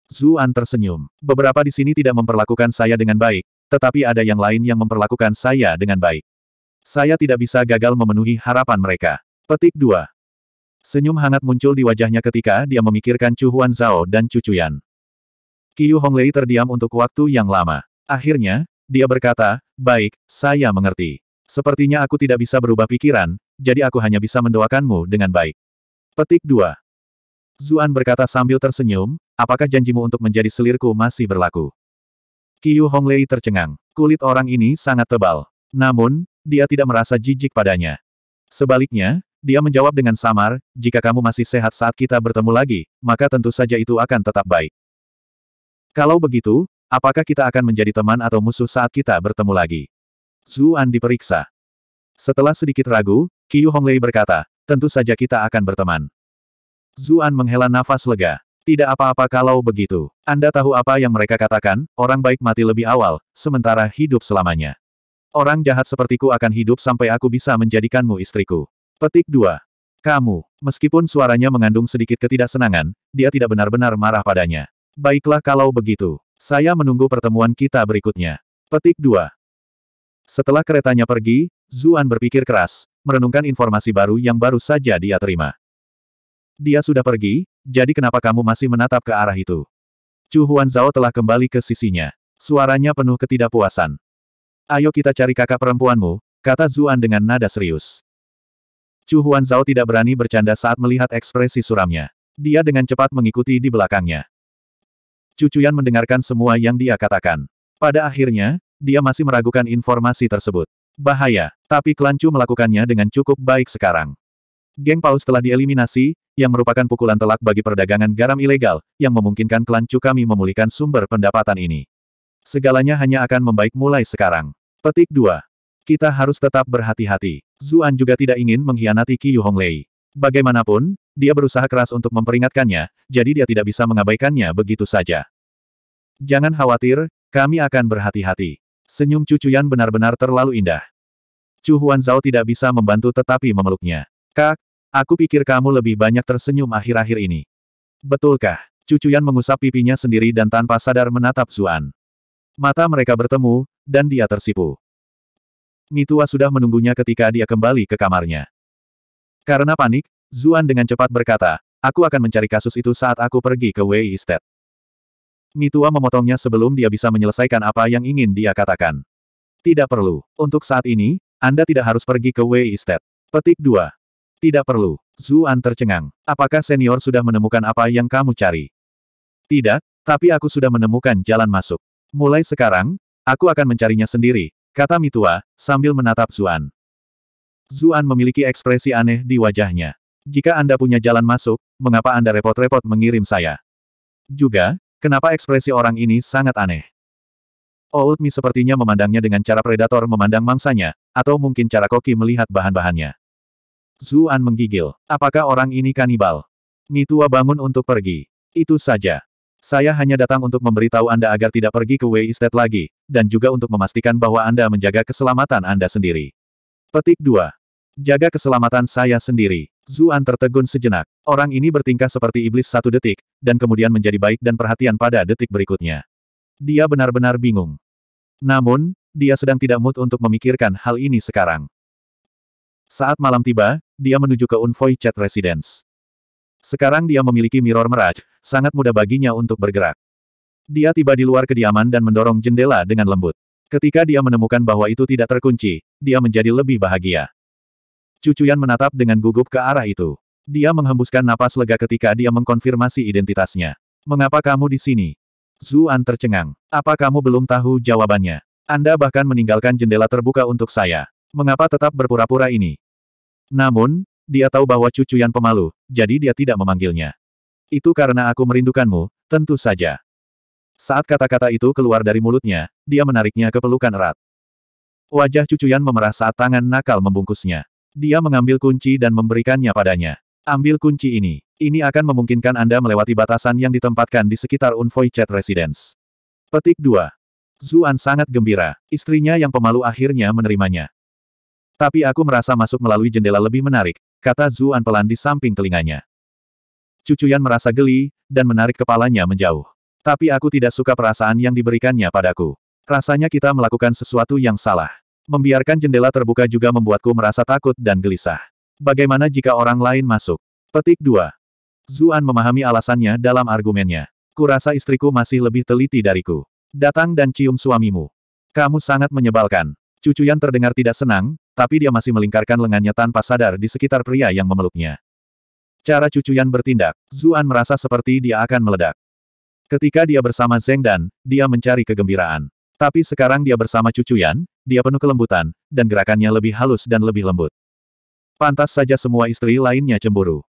Zuan tersenyum. Beberapa di sini tidak memperlakukan saya dengan baik, tetapi ada yang lain yang memperlakukan saya dengan baik. Saya tidak bisa gagal memenuhi harapan mereka. Petik 2. Senyum hangat muncul di wajahnya ketika dia memikirkan Chu Huan Zhao dan Chu Chuyan. Qiu Honglei terdiam untuk waktu yang lama. Akhirnya, dia berkata, baik, saya mengerti. Sepertinya aku tidak bisa berubah pikiran, jadi aku hanya bisa mendoakanmu dengan baik. Petik 2. Zuan berkata sambil tersenyum, apakah janjimu untuk menjadi selirku masih berlaku? Qiu Honglei tercengang. Kulit orang ini sangat tebal. Namun, dia tidak merasa jijik padanya. Sebaliknya, dia menjawab dengan samar, jika kamu masih sehat saat kita bertemu lagi, maka tentu saja itu akan tetap baik. Kalau begitu, apakah kita akan menjadi teman atau musuh saat kita bertemu lagi? Zuan diperiksa. Setelah sedikit ragu, Qiu Honglei berkata, tentu saja kita akan berteman. Zuan menghela nafas lega. Tidak apa-apa kalau begitu. Anda tahu apa yang mereka katakan, orang baik mati lebih awal, sementara hidup selamanya. Orang jahat sepertiku akan hidup sampai aku bisa menjadikanmu istriku. Petik 2. Kamu, meskipun suaranya mengandung sedikit ketidaksenangan, dia tidak benar-benar marah padanya. Baiklah kalau begitu. Saya menunggu pertemuan kita berikutnya. Petik 2. Setelah keretanya pergi, Zuan berpikir keras, merenungkan informasi baru yang baru saja dia terima. Dia sudah pergi, jadi kenapa kamu masih menatap ke arah itu? Chu Zhao telah kembali ke sisinya. Suaranya penuh ketidakpuasan. Ayo kita cari kakak perempuanmu, kata Zuan dengan nada serius. Chu Zhao tidak berani bercanda saat melihat ekspresi suramnya. Dia dengan cepat mengikuti di belakangnya. Cucuyan mendengarkan semua yang dia katakan. Pada akhirnya, dia masih meragukan informasi tersebut. Bahaya. Tapi klan melakukannya dengan cukup baik sekarang. Geng Paus telah dieliminasi, yang merupakan pukulan telak bagi perdagangan garam ilegal, yang memungkinkan klan kami memulihkan sumber pendapatan ini. Segalanya hanya akan membaik mulai sekarang. Petik 2. Kita harus tetap berhati-hati. Zuan juga tidak ingin mengkhianati Qiyu Honglei. Bagaimanapun, dia berusaha keras untuk memperingatkannya, jadi dia tidak bisa mengabaikannya begitu saja. Jangan khawatir, kami akan berhati-hati. Senyum cucuyan benar-benar terlalu indah. Chu Huan Zhao tidak bisa membantu tetapi memeluknya. Kak, aku pikir kamu lebih banyak tersenyum akhir-akhir ini. Betulkah? Cucuyan mengusap pipinya sendiri dan tanpa sadar menatap Zuan. Mata mereka bertemu, dan dia tersipu. Mitua sudah menunggunya ketika dia kembali ke kamarnya. Karena panik, Zuan dengan cepat berkata, aku akan mencari kasus itu saat aku pergi ke Wei Estate. Mitua memotongnya sebelum dia bisa menyelesaikan apa yang ingin dia katakan. Tidak perlu. Untuk saat ini, Anda tidak harus pergi ke Wei Estate. Petik 2. Tidak perlu. Zuan tercengang. Apakah senior sudah menemukan apa yang kamu cari? Tidak, tapi aku sudah menemukan jalan masuk. Mulai sekarang, aku akan mencarinya sendiri, kata Mitua, sambil menatap Zuan. Zuan memiliki ekspresi aneh di wajahnya. Jika Anda punya jalan masuk, mengapa Anda repot-repot mengirim saya? Juga, Kenapa ekspresi orang ini sangat aneh? Old Mi sepertinya memandangnya dengan cara predator memandang mangsanya, atau mungkin cara koki melihat bahan-bahannya. Zuan menggigil. Apakah orang ini kanibal? Mi tua bangun untuk pergi. Itu saja. Saya hanya datang untuk memberitahu Anda agar tidak pergi ke Wei Estate lagi, dan juga untuk memastikan bahwa Anda menjaga keselamatan Anda sendiri. Petik 2. Jaga keselamatan saya sendiri. Zuan tertegun sejenak. Orang ini bertingkah seperti iblis satu detik, dan kemudian menjadi baik dan perhatian pada detik berikutnya. Dia benar-benar bingung. Namun, dia sedang tidak mood untuk memikirkan hal ini sekarang. Saat malam tiba, dia menuju ke Unvoy Chat Residence. Sekarang dia memiliki mirror Mirage, sangat mudah baginya untuk bergerak. Dia tiba di luar kediaman dan mendorong jendela dengan lembut. Ketika dia menemukan bahwa itu tidak terkunci, dia menjadi lebih bahagia. Cucuyan menatap dengan gugup ke arah itu. Dia menghembuskan napas lega ketika dia mengkonfirmasi identitasnya. Mengapa kamu di sini? Zuan tercengang. Apa kamu belum tahu jawabannya? Anda bahkan meninggalkan jendela terbuka untuk saya. Mengapa tetap berpura-pura ini? Namun, dia tahu bahwa cucuyan pemalu, jadi dia tidak memanggilnya. Itu karena aku merindukanmu, tentu saja. Saat kata-kata itu keluar dari mulutnya, dia menariknya ke pelukan erat. Wajah cucuyan memerah saat tangan nakal membungkusnya. Dia mengambil kunci dan memberikannya padanya. Ambil kunci ini. Ini akan memungkinkan Anda melewati batasan yang ditempatkan di sekitar Unvoy Chat Residence. Petik 2. Zuan sangat gembira. Istrinya yang pemalu akhirnya menerimanya. Tapi aku merasa masuk melalui jendela lebih menarik, kata Zuan pelan di samping telinganya. Cucuyan merasa geli, dan menarik kepalanya menjauh. Tapi aku tidak suka perasaan yang diberikannya padaku. Rasanya kita melakukan sesuatu yang salah. Membiarkan jendela terbuka juga membuatku merasa takut dan gelisah. Bagaimana jika orang lain masuk? Petik 2. Zuan memahami alasannya dalam argumennya. Kurasa istriku masih lebih teliti dariku. Datang dan cium suamimu. Kamu sangat menyebalkan. Cucuyan terdengar tidak senang, tapi dia masih melingkarkan lengannya tanpa sadar di sekitar pria yang memeluknya. Cara cucuyan bertindak, Zuan merasa seperti dia akan meledak. Ketika dia bersama Zeng Dan, dia mencari kegembiraan. Tapi sekarang dia bersama cucuyan, dia penuh kelembutan, dan gerakannya lebih halus dan lebih lembut. Pantas saja semua istri lainnya cemburu.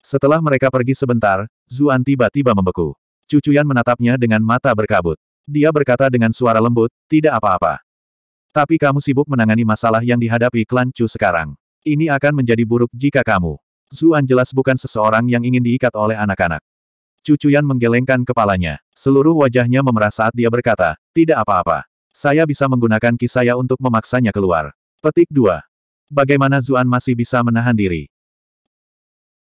Setelah mereka pergi sebentar, Zuan tiba-tiba membeku. Cucuyan menatapnya dengan mata berkabut. Dia berkata dengan suara lembut, tidak apa-apa. Tapi kamu sibuk menangani masalah yang dihadapi klan Chu sekarang. Ini akan menjadi buruk jika kamu. Zuan jelas bukan seseorang yang ingin diikat oleh anak-anak. Cucuyan menggelengkan kepalanya. Seluruh wajahnya memerah saat dia berkata, tidak apa-apa. Saya bisa menggunakan ki saya untuk memaksanya keluar. Petik 2. Bagaimana Zuan masih bisa menahan diri?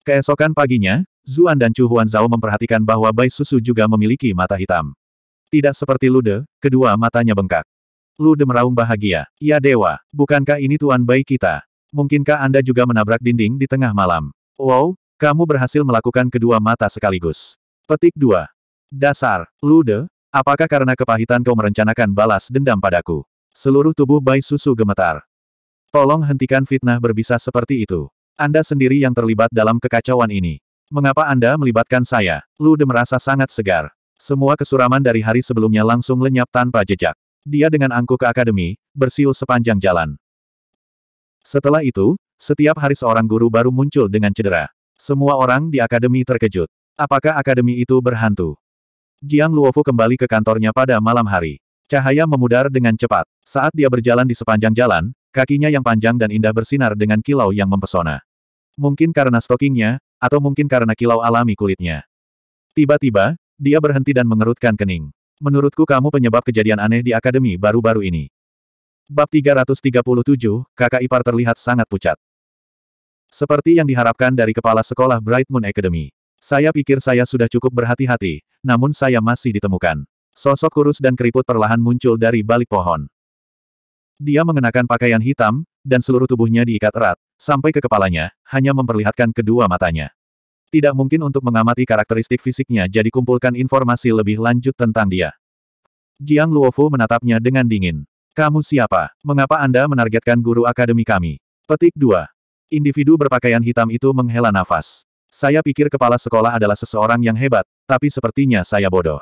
Keesokan paginya, Zuan dan Chu Zhao memperhatikan bahwa Bai Susu juga memiliki mata hitam. Tidak seperti Lude, kedua matanya bengkak. Lude meraung bahagia. Ya dewa, bukankah ini Tuan Bai kita? Mungkinkah Anda juga menabrak dinding di tengah malam? Wow, kamu berhasil melakukan kedua mata sekaligus. Petik 2. Dasar, Lude, Apakah karena kepahitan kau merencanakan balas dendam padaku? Seluruh tubuh Bai Susu gemetar. Tolong hentikan fitnah berbisa seperti itu. Anda sendiri yang terlibat dalam kekacauan ini. Mengapa Anda melibatkan saya? Lu De merasa sangat segar. Semua kesuraman dari hari sebelumnya langsung lenyap tanpa jejak. Dia dengan angkuh ke akademi, bersiul sepanjang jalan. Setelah itu, setiap hari seorang guru baru muncul dengan cedera. Semua orang di akademi terkejut. Apakah akademi itu berhantu? Jiang Luofu kembali ke kantornya pada malam hari. Cahaya memudar dengan cepat. Saat dia berjalan di sepanjang jalan, kakinya yang panjang dan indah bersinar dengan kilau yang mempesona. Mungkin karena stokingnya, atau mungkin karena kilau alami kulitnya. Tiba-tiba, dia berhenti dan mengerutkan kening. Menurutku kamu penyebab kejadian aneh di akademi baru-baru ini. Bab 337, kakak ipar terlihat sangat pucat. Seperti yang diharapkan dari kepala sekolah Bright Moon Academy. Saya pikir saya sudah cukup berhati-hati, namun saya masih ditemukan. Sosok kurus dan keriput perlahan muncul dari balik pohon. Dia mengenakan pakaian hitam, dan seluruh tubuhnya diikat erat, sampai ke kepalanya, hanya memperlihatkan kedua matanya. Tidak mungkin untuk mengamati karakteristik fisiknya jadi kumpulkan informasi lebih lanjut tentang dia. Jiang Luofu menatapnya dengan dingin. Kamu siapa? Mengapa Anda menargetkan guru akademi kami? Petik 2. Individu berpakaian hitam itu menghela nafas. Saya pikir kepala sekolah adalah seseorang yang hebat, tapi sepertinya saya bodoh.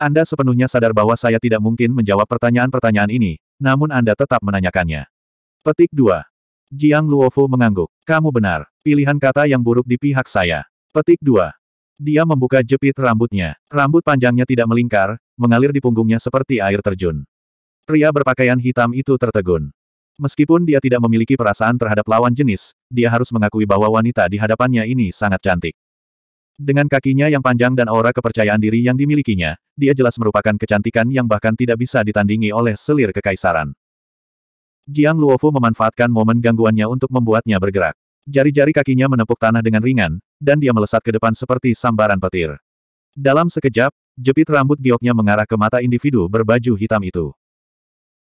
Anda sepenuhnya sadar bahwa saya tidak mungkin menjawab pertanyaan-pertanyaan ini, namun Anda tetap menanyakannya. Petik 2. Jiang Luofu mengangguk. Kamu benar, pilihan kata yang buruk di pihak saya. Petik 2. Dia membuka jepit rambutnya. Rambut panjangnya tidak melingkar, mengalir di punggungnya seperti air terjun. Pria berpakaian hitam itu tertegun. Meskipun dia tidak memiliki perasaan terhadap lawan jenis, dia harus mengakui bahwa wanita di hadapannya ini sangat cantik. Dengan kakinya yang panjang dan aura kepercayaan diri yang dimilikinya, dia jelas merupakan kecantikan yang bahkan tidak bisa ditandingi oleh selir kekaisaran. Jiang Luofu memanfaatkan momen gangguannya untuk membuatnya bergerak. Jari-jari kakinya menepuk tanah dengan ringan, dan dia melesat ke depan seperti sambaran petir. Dalam sekejap, jepit rambut gioknya mengarah ke mata individu berbaju hitam itu.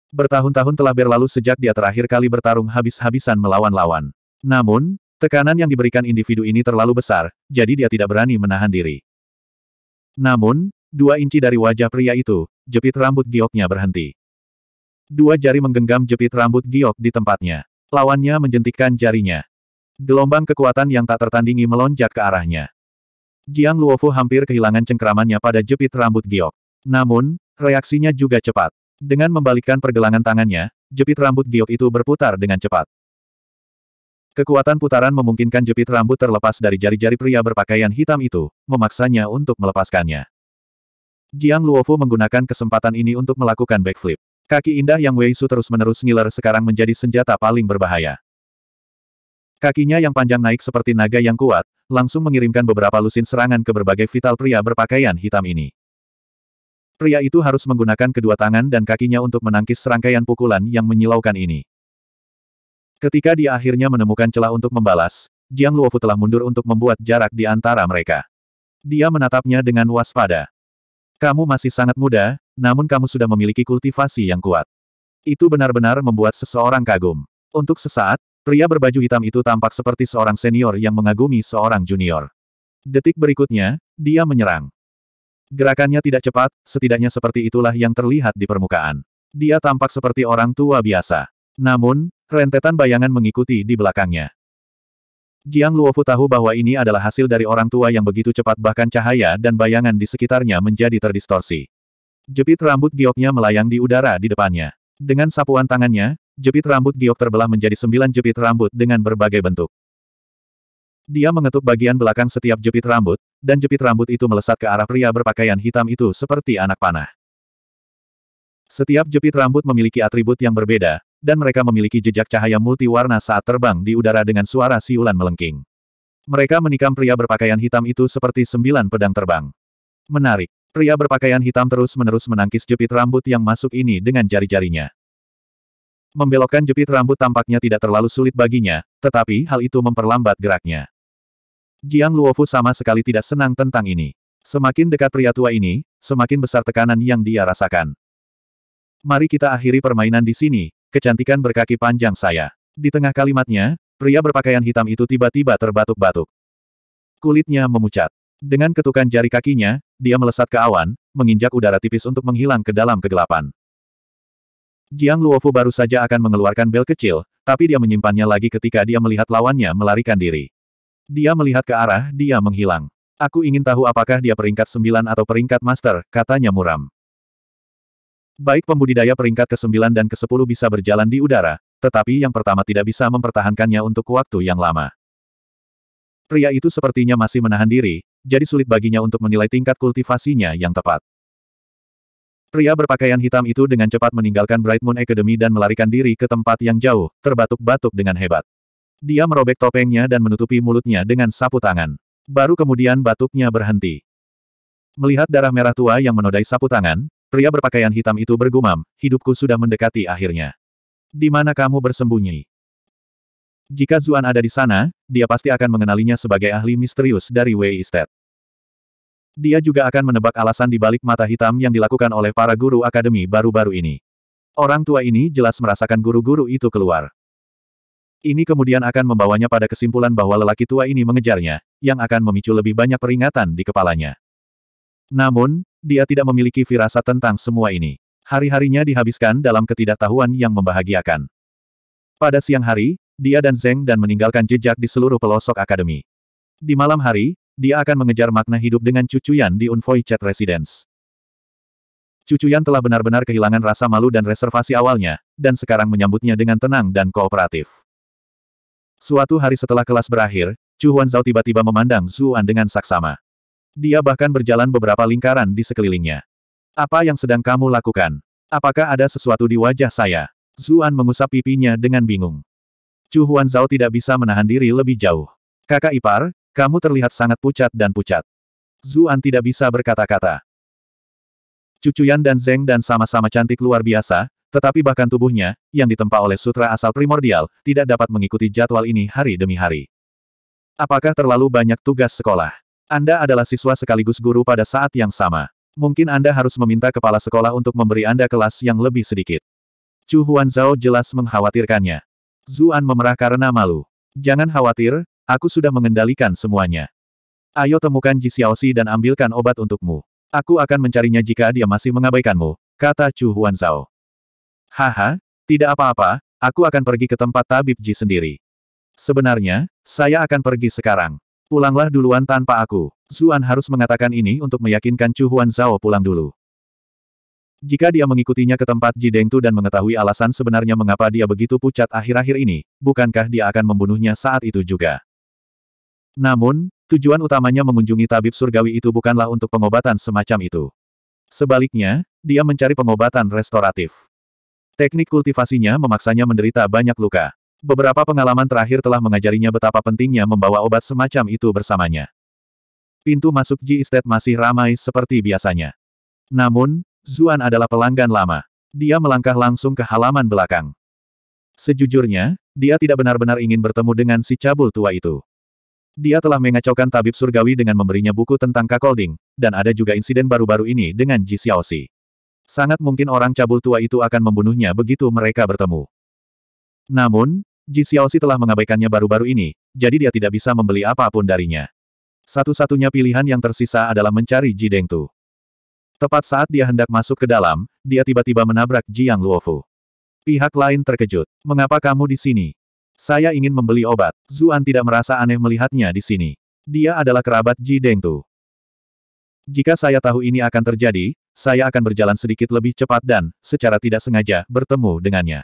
Bertahun-tahun telah berlalu sejak dia terakhir kali bertarung habis-habisan melawan lawan. Namun, tekanan yang diberikan individu ini terlalu besar, jadi dia tidak berani menahan diri. Namun, dua inci dari wajah pria itu, jepit rambut gioknya berhenti. Dua jari menggenggam jepit rambut giok di tempatnya. Lawannya menjentikkan jarinya. Gelombang kekuatan yang tak tertandingi melonjak ke arahnya. Jiang Luofu hampir kehilangan cengkeramannya pada jepit rambut giok. Namun, reaksinya juga cepat. Dengan membalikkan pergelangan tangannya, jepit rambut giok itu berputar dengan cepat. Kekuatan putaran memungkinkan jepit rambut terlepas dari jari-jari pria berpakaian hitam itu, memaksanya untuk melepaskannya. Jiang Luofu menggunakan kesempatan ini untuk melakukan backflip. Kaki indah yang Wei Su terus-menerus ngiler sekarang menjadi senjata paling berbahaya. Kakinya yang panjang naik seperti naga yang kuat, langsung mengirimkan beberapa lusin serangan ke berbagai vital pria berpakaian hitam ini. Pria itu harus menggunakan kedua tangan dan kakinya untuk menangkis serangkaian pukulan yang menyilaukan ini. Ketika dia akhirnya menemukan celah untuk membalas, Jiang Luofu telah mundur untuk membuat jarak di antara mereka. Dia menatapnya dengan waspada. Kamu masih sangat muda, namun kamu sudah memiliki kultivasi yang kuat. Itu benar-benar membuat seseorang kagum. Untuk sesaat, pria berbaju hitam itu tampak seperti seorang senior yang mengagumi seorang junior. Detik berikutnya, dia menyerang. Gerakannya tidak cepat, setidaknya seperti itulah yang terlihat di permukaan. Dia tampak seperti orang tua biasa. Namun, rentetan bayangan mengikuti di belakangnya. Jiang Luofu tahu bahwa ini adalah hasil dari orang tua yang begitu cepat bahkan cahaya dan bayangan di sekitarnya menjadi terdistorsi. Jepit rambut gioknya melayang di udara di depannya. Dengan sapuan tangannya, jepit rambut giok terbelah menjadi sembilan jepit rambut dengan berbagai bentuk. Dia mengetuk bagian belakang setiap jepit rambut, dan jepit rambut itu melesat ke arah pria berpakaian hitam itu seperti anak panah. Setiap jepit rambut memiliki atribut yang berbeda, dan mereka memiliki jejak cahaya multiwarna saat terbang di udara dengan suara siulan melengking. Mereka menikam pria berpakaian hitam itu seperti sembilan pedang terbang. Menarik, pria berpakaian hitam terus-menerus menangkis jepit rambut yang masuk ini dengan jari-jarinya. Membelokkan jepit rambut tampaknya tidak terlalu sulit baginya, tetapi hal itu memperlambat geraknya. Jiang Luofu sama sekali tidak senang tentang ini. Semakin dekat pria tua ini, semakin besar tekanan yang dia rasakan. Mari kita akhiri permainan di sini, kecantikan berkaki panjang saya. Di tengah kalimatnya, pria berpakaian hitam itu tiba-tiba terbatuk-batuk. Kulitnya memucat. Dengan ketukan jari kakinya, dia melesat ke awan, menginjak udara tipis untuk menghilang ke dalam kegelapan. Jiang Luofu baru saja akan mengeluarkan bel kecil, tapi dia menyimpannya lagi ketika dia melihat lawannya melarikan diri. Dia melihat ke arah dia menghilang. Aku ingin tahu apakah dia peringkat sembilan atau peringkat master, katanya Muram. Baik pembudidaya peringkat ke-9 dan ke-10 bisa berjalan di udara, tetapi yang pertama tidak bisa mempertahankannya untuk waktu yang lama. Pria itu sepertinya masih menahan diri, jadi sulit baginya untuk menilai tingkat kultivasinya yang tepat. Pria berpakaian hitam itu dengan cepat meninggalkan Bright Moon Academy dan melarikan diri ke tempat yang jauh, terbatuk-batuk dengan hebat. Dia merobek topengnya dan menutupi mulutnya dengan sapu tangan. Baru kemudian batuknya berhenti. Melihat darah merah tua yang menodai sapu tangan, pria berpakaian hitam itu bergumam, hidupku sudah mendekati akhirnya. Di mana kamu bersembunyi? Jika Zuan ada di sana, dia pasti akan mengenalinya sebagai ahli misterius dari Wei Estate. Dia juga akan menebak alasan di balik mata hitam yang dilakukan oleh para guru akademi baru-baru ini. Orang tua ini jelas merasakan guru-guru itu keluar. Ini kemudian akan membawanya pada kesimpulan bahwa lelaki tua ini mengejarnya, yang akan memicu lebih banyak peringatan di kepalanya. Namun, dia tidak memiliki firasat tentang semua ini. Hari-harinya dihabiskan dalam ketidaktahuan yang membahagiakan. Pada siang hari, dia dan Zeng dan meninggalkan jejak di seluruh pelosok akademi. Di malam hari, dia akan mengejar makna hidup dengan cucuyan di Unvoy Chat Residence. Cucuyan telah benar-benar kehilangan rasa malu dan reservasi awalnya, dan sekarang menyambutnya dengan tenang dan kooperatif. Suatu hari setelah kelas berakhir, Chu Huanzao tiba-tiba memandang Zuan dengan saksama. Dia bahkan berjalan beberapa lingkaran di sekelilingnya. Apa yang sedang kamu lakukan? Apakah ada sesuatu di wajah saya? Zuan mengusap pipinya dengan bingung. Chu Huanzao tidak bisa menahan diri lebih jauh. Kakak ipar, kamu terlihat sangat pucat dan pucat. Zuan tidak bisa berkata-kata. Cucuyan dan Zeng dan sama-sama cantik luar biasa, tetapi bahkan tubuhnya, yang ditempa oleh sutra asal primordial, tidak dapat mengikuti jadwal ini hari demi hari. Apakah terlalu banyak tugas sekolah? Anda adalah siswa sekaligus guru pada saat yang sama. Mungkin Anda harus meminta kepala sekolah untuk memberi Anda kelas yang lebih sedikit. Chu Zhao jelas mengkhawatirkannya. Zuan memerah karena malu. Jangan khawatir, aku sudah mengendalikan semuanya. Ayo temukan Ji Xiaoxi dan ambilkan obat untukmu. Aku akan mencarinya jika dia masih mengabaikanmu, kata Chu Zhao. Haha, tidak apa-apa, aku akan pergi ke tempat tabib Ji sendiri. Sebenarnya, saya akan pergi sekarang. Pulanglah duluan tanpa aku. Zuan harus mengatakan ini untuk meyakinkan Chu Huan Zhao pulang dulu. Jika dia mengikutinya ke tempat Ji Tu dan mengetahui alasan sebenarnya mengapa dia begitu pucat akhir-akhir ini, bukankah dia akan membunuhnya saat itu juga? Namun, tujuan utamanya mengunjungi tabib surgawi itu bukanlah untuk pengobatan semacam itu. Sebaliknya, dia mencari pengobatan restoratif. Teknik kultivasinya memaksanya menderita banyak luka. Beberapa pengalaman terakhir telah mengajarinya betapa pentingnya membawa obat semacam itu bersamanya. Pintu masuk Ji Estate masih ramai seperti biasanya. Namun, Zuan adalah pelanggan lama. Dia melangkah langsung ke halaman belakang. Sejujurnya, dia tidak benar-benar ingin bertemu dengan si cabul tua itu. Dia telah mengacaukan tabib surgawi dengan memberinya buku tentang kakolding, dan ada juga insiden baru-baru ini dengan Ji Xiaoxi. Sangat mungkin orang cabul tua itu akan membunuhnya begitu mereka bertemu. Namun, Ji Xiaoxi telah mengabaikannya baru-baru ini, jadi dia tidak bisa membeli apapun darinya. Satu-satunya pilihan yang tersisa adalah mencari Ji Dengtu. Tepat saat dia hendak masuk ke dalam, dia tiba-tiba menabrak Ji Yang Luofu. Pihak lain terkejut. Mengapa kamu di sini? Saya ingin membeli obat. Zuan tidak merasa aneh melihatnya di sini. Dia adalah kerabat Ji Dengtu. Jika saya tahu ini akan terjadi, saya akan berjalan sedikit lebih cepat dan, secara tidak sengaja, bertemu dengannya.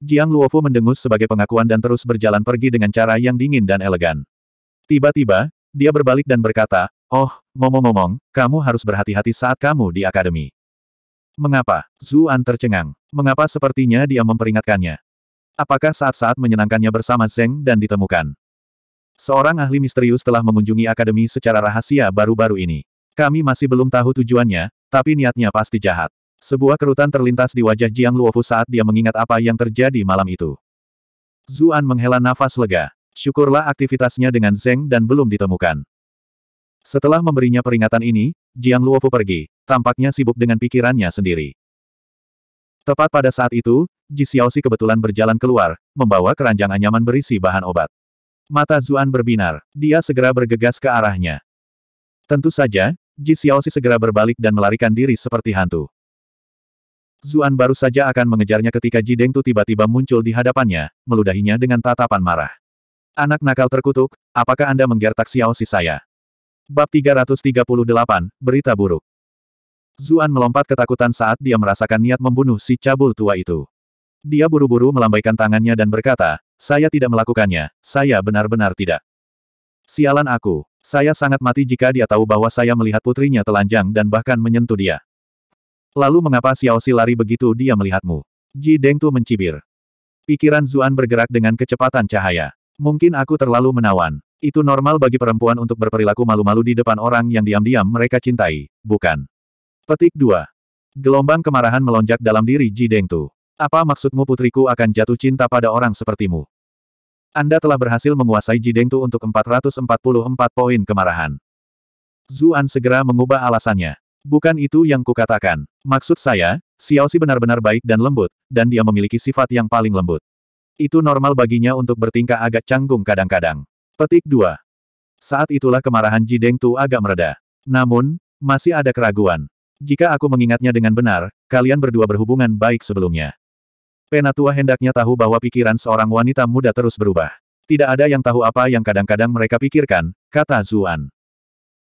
Jiang Luofu mendengus sebagai pengakuan dan terus berjalan pergi dengan cara yang dingin dan elegan. Tiba-tiba, dia berbalik dan berkata, Oh, ngomong-ngomong, kamu harus berhati-hati saat kamu di akademi. Mengapa? Zuan tercengang. Mengapa sepertinya dia memperingatkannya? Apakah saat-saat menyenangkannya bersama Zeng dan ditemukan? Seorang ahli misterius telah mengunjungi akademi secara rahasia baru-baru ini. Kami masih belum tahu tujuannya, tapi niatnya pasti jahat. Sebuah kerutan terlintas di wajah Jiang Luofu saat dia mengingat apa yang terjadi malam itu. Zuan menghela nafas lega. Syukurlah aktivitasnya dengan Zeng dan belum ditemukan. Setelah memberinya peringatan ini, Jiang Luofu pergi, tampaknya sibuk dengan pikirannya sendiri. Tepat pada saat itu, Ji Xiaoxi kebetulan berjalan keluar, membawa keranjang anyaman berisi bahan obat. Mata Zuan berbinar, dia segera bergegas ke arahnya. Tentu saja, Ji Xiaoxi segera berbalik dan melarikan diri seperti hantu. Zuan baru saja akan mengejarnya ketika Ji Dengtu tiba-tiba muncul di hadapannya, meludahinya dengan tatapan marah. Anak nakal terkutuk, apakah Anda menggertak Xiaoxi saya? Bab 338, Berita Buruk Zuan melompat ketakutan saat dia merasakan niat membunuh si cabul tua itu. Dia buru-buru melambaikan tangannya dan berkata, saya tidak melakukannya, saya benar-benar tidak. Sialan aku. Saya sangat mati jika dia tahu bahwa saya melihat putrinya telanjang dan bahkan menyentuh dia. Lalu mengapa Xiao Si lari begitu dia melihatmu? Ji Deng Tu mencibir. Pikiran Zuan bergerak dengan kecepatan cahaya. Mungkin aku terlalu menawan. Itu normal bagi perempuan untuk berperilaku malu-malu di depan orang yang diam-diam mereka cintai, bukan? Petik 2. Gelombang kemarahan melonjak dalam diri Ji Tu. Apa maksudmu putriku akan jatuh cinta pada orang sepertimu? Anda telah berhasil menguasai Jidengtu untuk 444 poin kemarahan. Zuan segera mengubah alasannya. Bukan itu yang kukatakan. Maksud saya, Xiao Xiaoxi benar-benar baik dan lembut, dan dia memiliki sifat yang paling lembut. Itu normal baginya untuk bertingkah agak canggung kadang-kadang. Petik 2. Saat itulah kemarahan Ji Jidengtu agak mereda. Namun, masih ada keraguan. Jika aku mengingatnya dengan benar, kalian berdua berhubungan baik sebelumnya. Penatua hendaknya tahu bahwa pikiran seorang wanita muda terus berubah. Tidak ada yang tahu apa yang kadang-kadang mereka pikirkan, kata Zuan.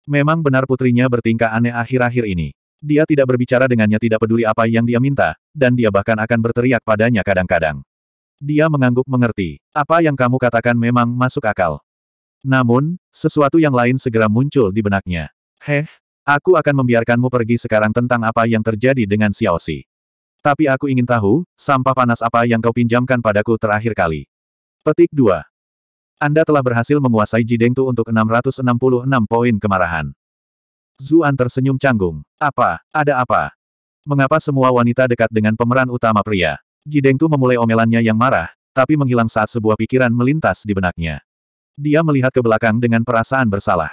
Memang benar putrinya bertingkah aneh akhir-akhir ini. Dia tidak berbicara dengannya tidak peduli apa yang dia minta, dan dia bahkan akan berteriak padanya kadang-kadang. Dia mengangguk mengerti, apa yang kamu katakan memang masuk akal. Namun, sesuatu yang lain segera muncul di benaknya. Heh, aku akan membiarkanmu pergi sekarang tentang apa yang terjadi dengan Xiaoxi. Tapi aku ingin tahu, sampah panas apa yang kau pinjamkan padaku terakhir kali. Petik 2. Anda telah berhasil menguasai Tu untuk 666 poin kemarahan. Zuan tersenyum canggung. Apa? Ada apa? Mengapa semua wanita dekat dengan pemeran utama pria? Tu memulai omelannya yang marah, tapi menghilang saat sebuah pikiran melintas di benaknya. Dia melihat ke belakang dengan perasaan bersalah.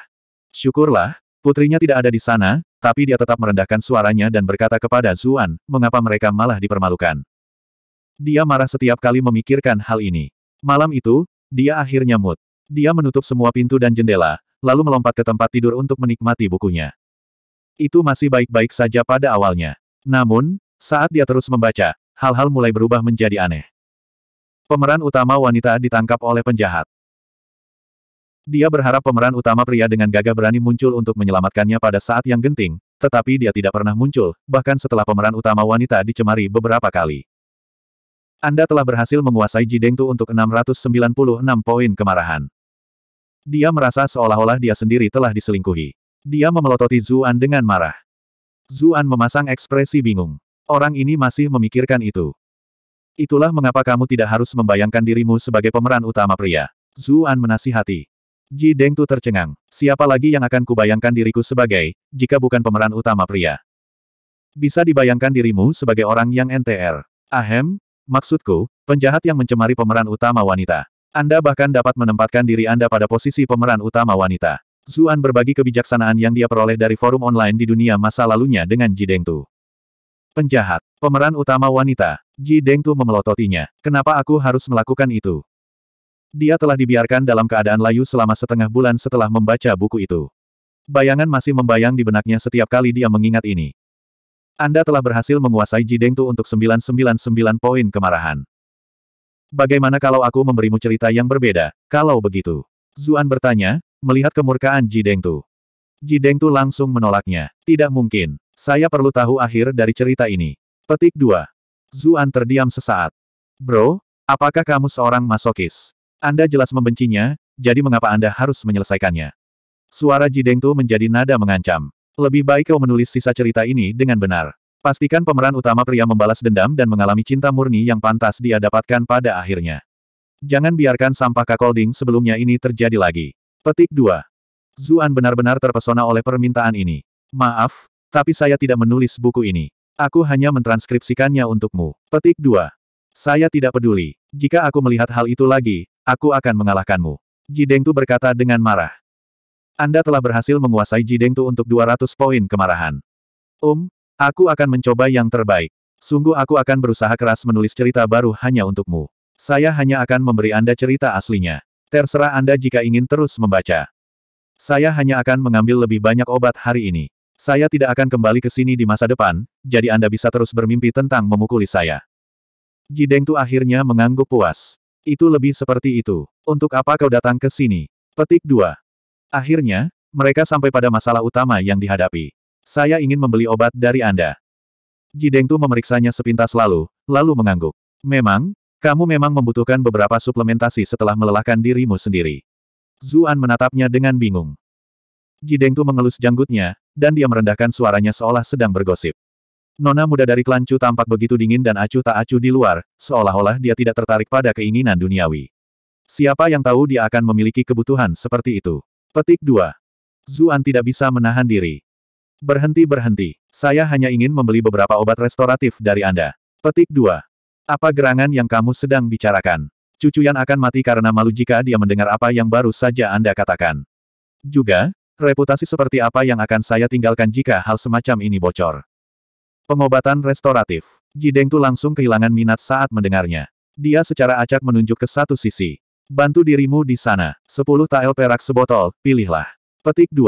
Syukurlah, putrinya tidak ada di sana, tapi dia tetap merendahkan suaranya dan berkata kepada Zuan, mengapa mereka malah dipermalukan. Dia marah setiap kali memikirkan hal ini. Malam itu, dia akhirnya mut. Dia menutup semua pintu dan jendela, lalu melompat ke tempat tidur untuk menikmati bukunya. Itu masih baik-baik saja pada awalnya. Namun, saat dia terus membaca, hal-hal mulai berubah menjadi aneh. Pemeran utama wanita ditangkap oleh penjahat. Dia berharap pemeran utama pria dengan gagah berani muncul untuk menyelamatkannya pada saat yang genting, tetapi dia tidak pernah muncul, bahkan setelah pemeran utama wanita dicemari beberapa kali. Anda telah berhasil menguasai Tu untuk 696 poin kemarahan. Dia merasa seolah-olah dia sendiri telah diselingkuhi. Dia memelototi Zuan dengan marah. Zuan memasang ekspresi bingung. Orang ini masih memikirkan itu. Itulah mengapa kamu tidak harus membayangkan dirimu sebagai pemeran utama pria. Zuan menasihati. Ji Dengtu tercengang. Siapa lagi yang akan kubayangkan diriku sebagai, jika bukan pemeran utama pria? Bisa dibayangkan dirimu sebagai orang yang NTR. Ahem, maksudku, penjahat yang mencemari pemeran utama wanita. Anda bahkan dapat menempatkan diri Anda pada posisi pemeran utama wanita. Zuan berbagi kebijaksanaan yang dia peroleh dari forum online di dunia masa lalunya dengan Ji Dengtu. Penjahat, pemeran utama wanita, Ji Dengtu memelototinya. Kenapa aku harus melakukan itu? Dia telah dibiarkan dalam keadaan layu selama setengah bulan setelah membaca buku itu. Bayangan masih membayang di benaknya setiap kali dia mengingat ini. Anda telah berhasil menguasai Jidengtu untuk 999 poin kemarahan. Bagaimana kalau aku memberimu cerita yang berbeda, kalau begitu? Zuan bertanya, melihat kemurkaan Jidengtu. Jidengtu langsung menolaknya. Tidak mungkin. Saya perlu tahu akhir dari cerita ini. Petik 2. Zuan terdiam sesaat. Bro, apakah kamu seorang masokis? Anda jelas membencinya, jadi mengapa Anda harus menyelesaikannya? Suara Jideng Tu menjadi nada mengancam. Lebih baik kau menulis sisa cerita ini dengan benar. Pastikan pemeran utama pria membalas dendam dan mengalami cinta murni yang pantas dia dapatkan pada akhirnya. Jangan biarkan sampah kakolding sebelumnya ini terjadi lagi. Petik 2. Zuan benar-benar terpesona oleh permintaan ini. Maaf, tapi saya tidak menulis buku ini. Aku hanya mentranskripsikannya untukmu. Petik 2. Saya tidak peduli. Jika aku melihat hal itu lagi, Aku akan mengalahkanmu. Jidengtu berkata dengan marah. Anda telah berhasil menguasai Jidengtu untuk 200 poin kemarahan. Um, aku akan mencoba yang terbaik. Sungguh aku akan berusaha keras menulis cerita baru hanya untukmu. Saya hanya akan memberi Anda cerita aslinya. Terserah Anda jika ingin terus membaca. Saya hanya akan mengambil lebih banyak obat hari ini. Saya tidak akan kembali ke sini di masa depan, jadi Anda bisa terus bermimpi tentang memukuli saya. Jideng Tu akhirnya mengangguk puas. Itu lebih seperti itu. Untuk apa kau datang ke sini? Petik 2. Akhirnya, mereka sampai pada masalah utama yang dihadapi. Saya ingin membeli obat dari Anda. Jideng Jidengtu memeriksanya sepintas lalu, lalu mengangguk. Memang, kamu memang membutuhkan beberapa suplementasi setelah melelahkan dirimu sendiri. Zuan menatapnya dengan bingung. Jideng Jidengtu mengelus janggutnya, dan dia merendahkan suaranya seolah sedang bergosip. Nona muda dari klan Chu tampak begitu dingin dan acuh tak acuh di luar, seolah-olah dia tidak tertarik pada keinginan duniawi. Siapa yang tahu dia akan memiliki kebutuhan seperti itu? Petik 2. Zuan tidak bisa menahan diri. Berhenti-berhenti. Saya hanya ingin membeli beberapa obat restoratif dari Anda. Petik 2. Apa gerangan yang kamu sedang bicarakan? Cucuyan akan mati karena malu jika dia mendengar apa yang baru saja Anda katakan. Juga, reputasi seperti apa yang akan saya tinggalkan jika hal semacam ini bocor? Pengobatan restoratif. Jideng Tu langsung kehilangan minat saat mendengarnya. Dia secara acak menunjuk ke satu sisi. Bantu dirimu di sana. Sepuluh tael perak sebotol, pilihlah. Petik 2.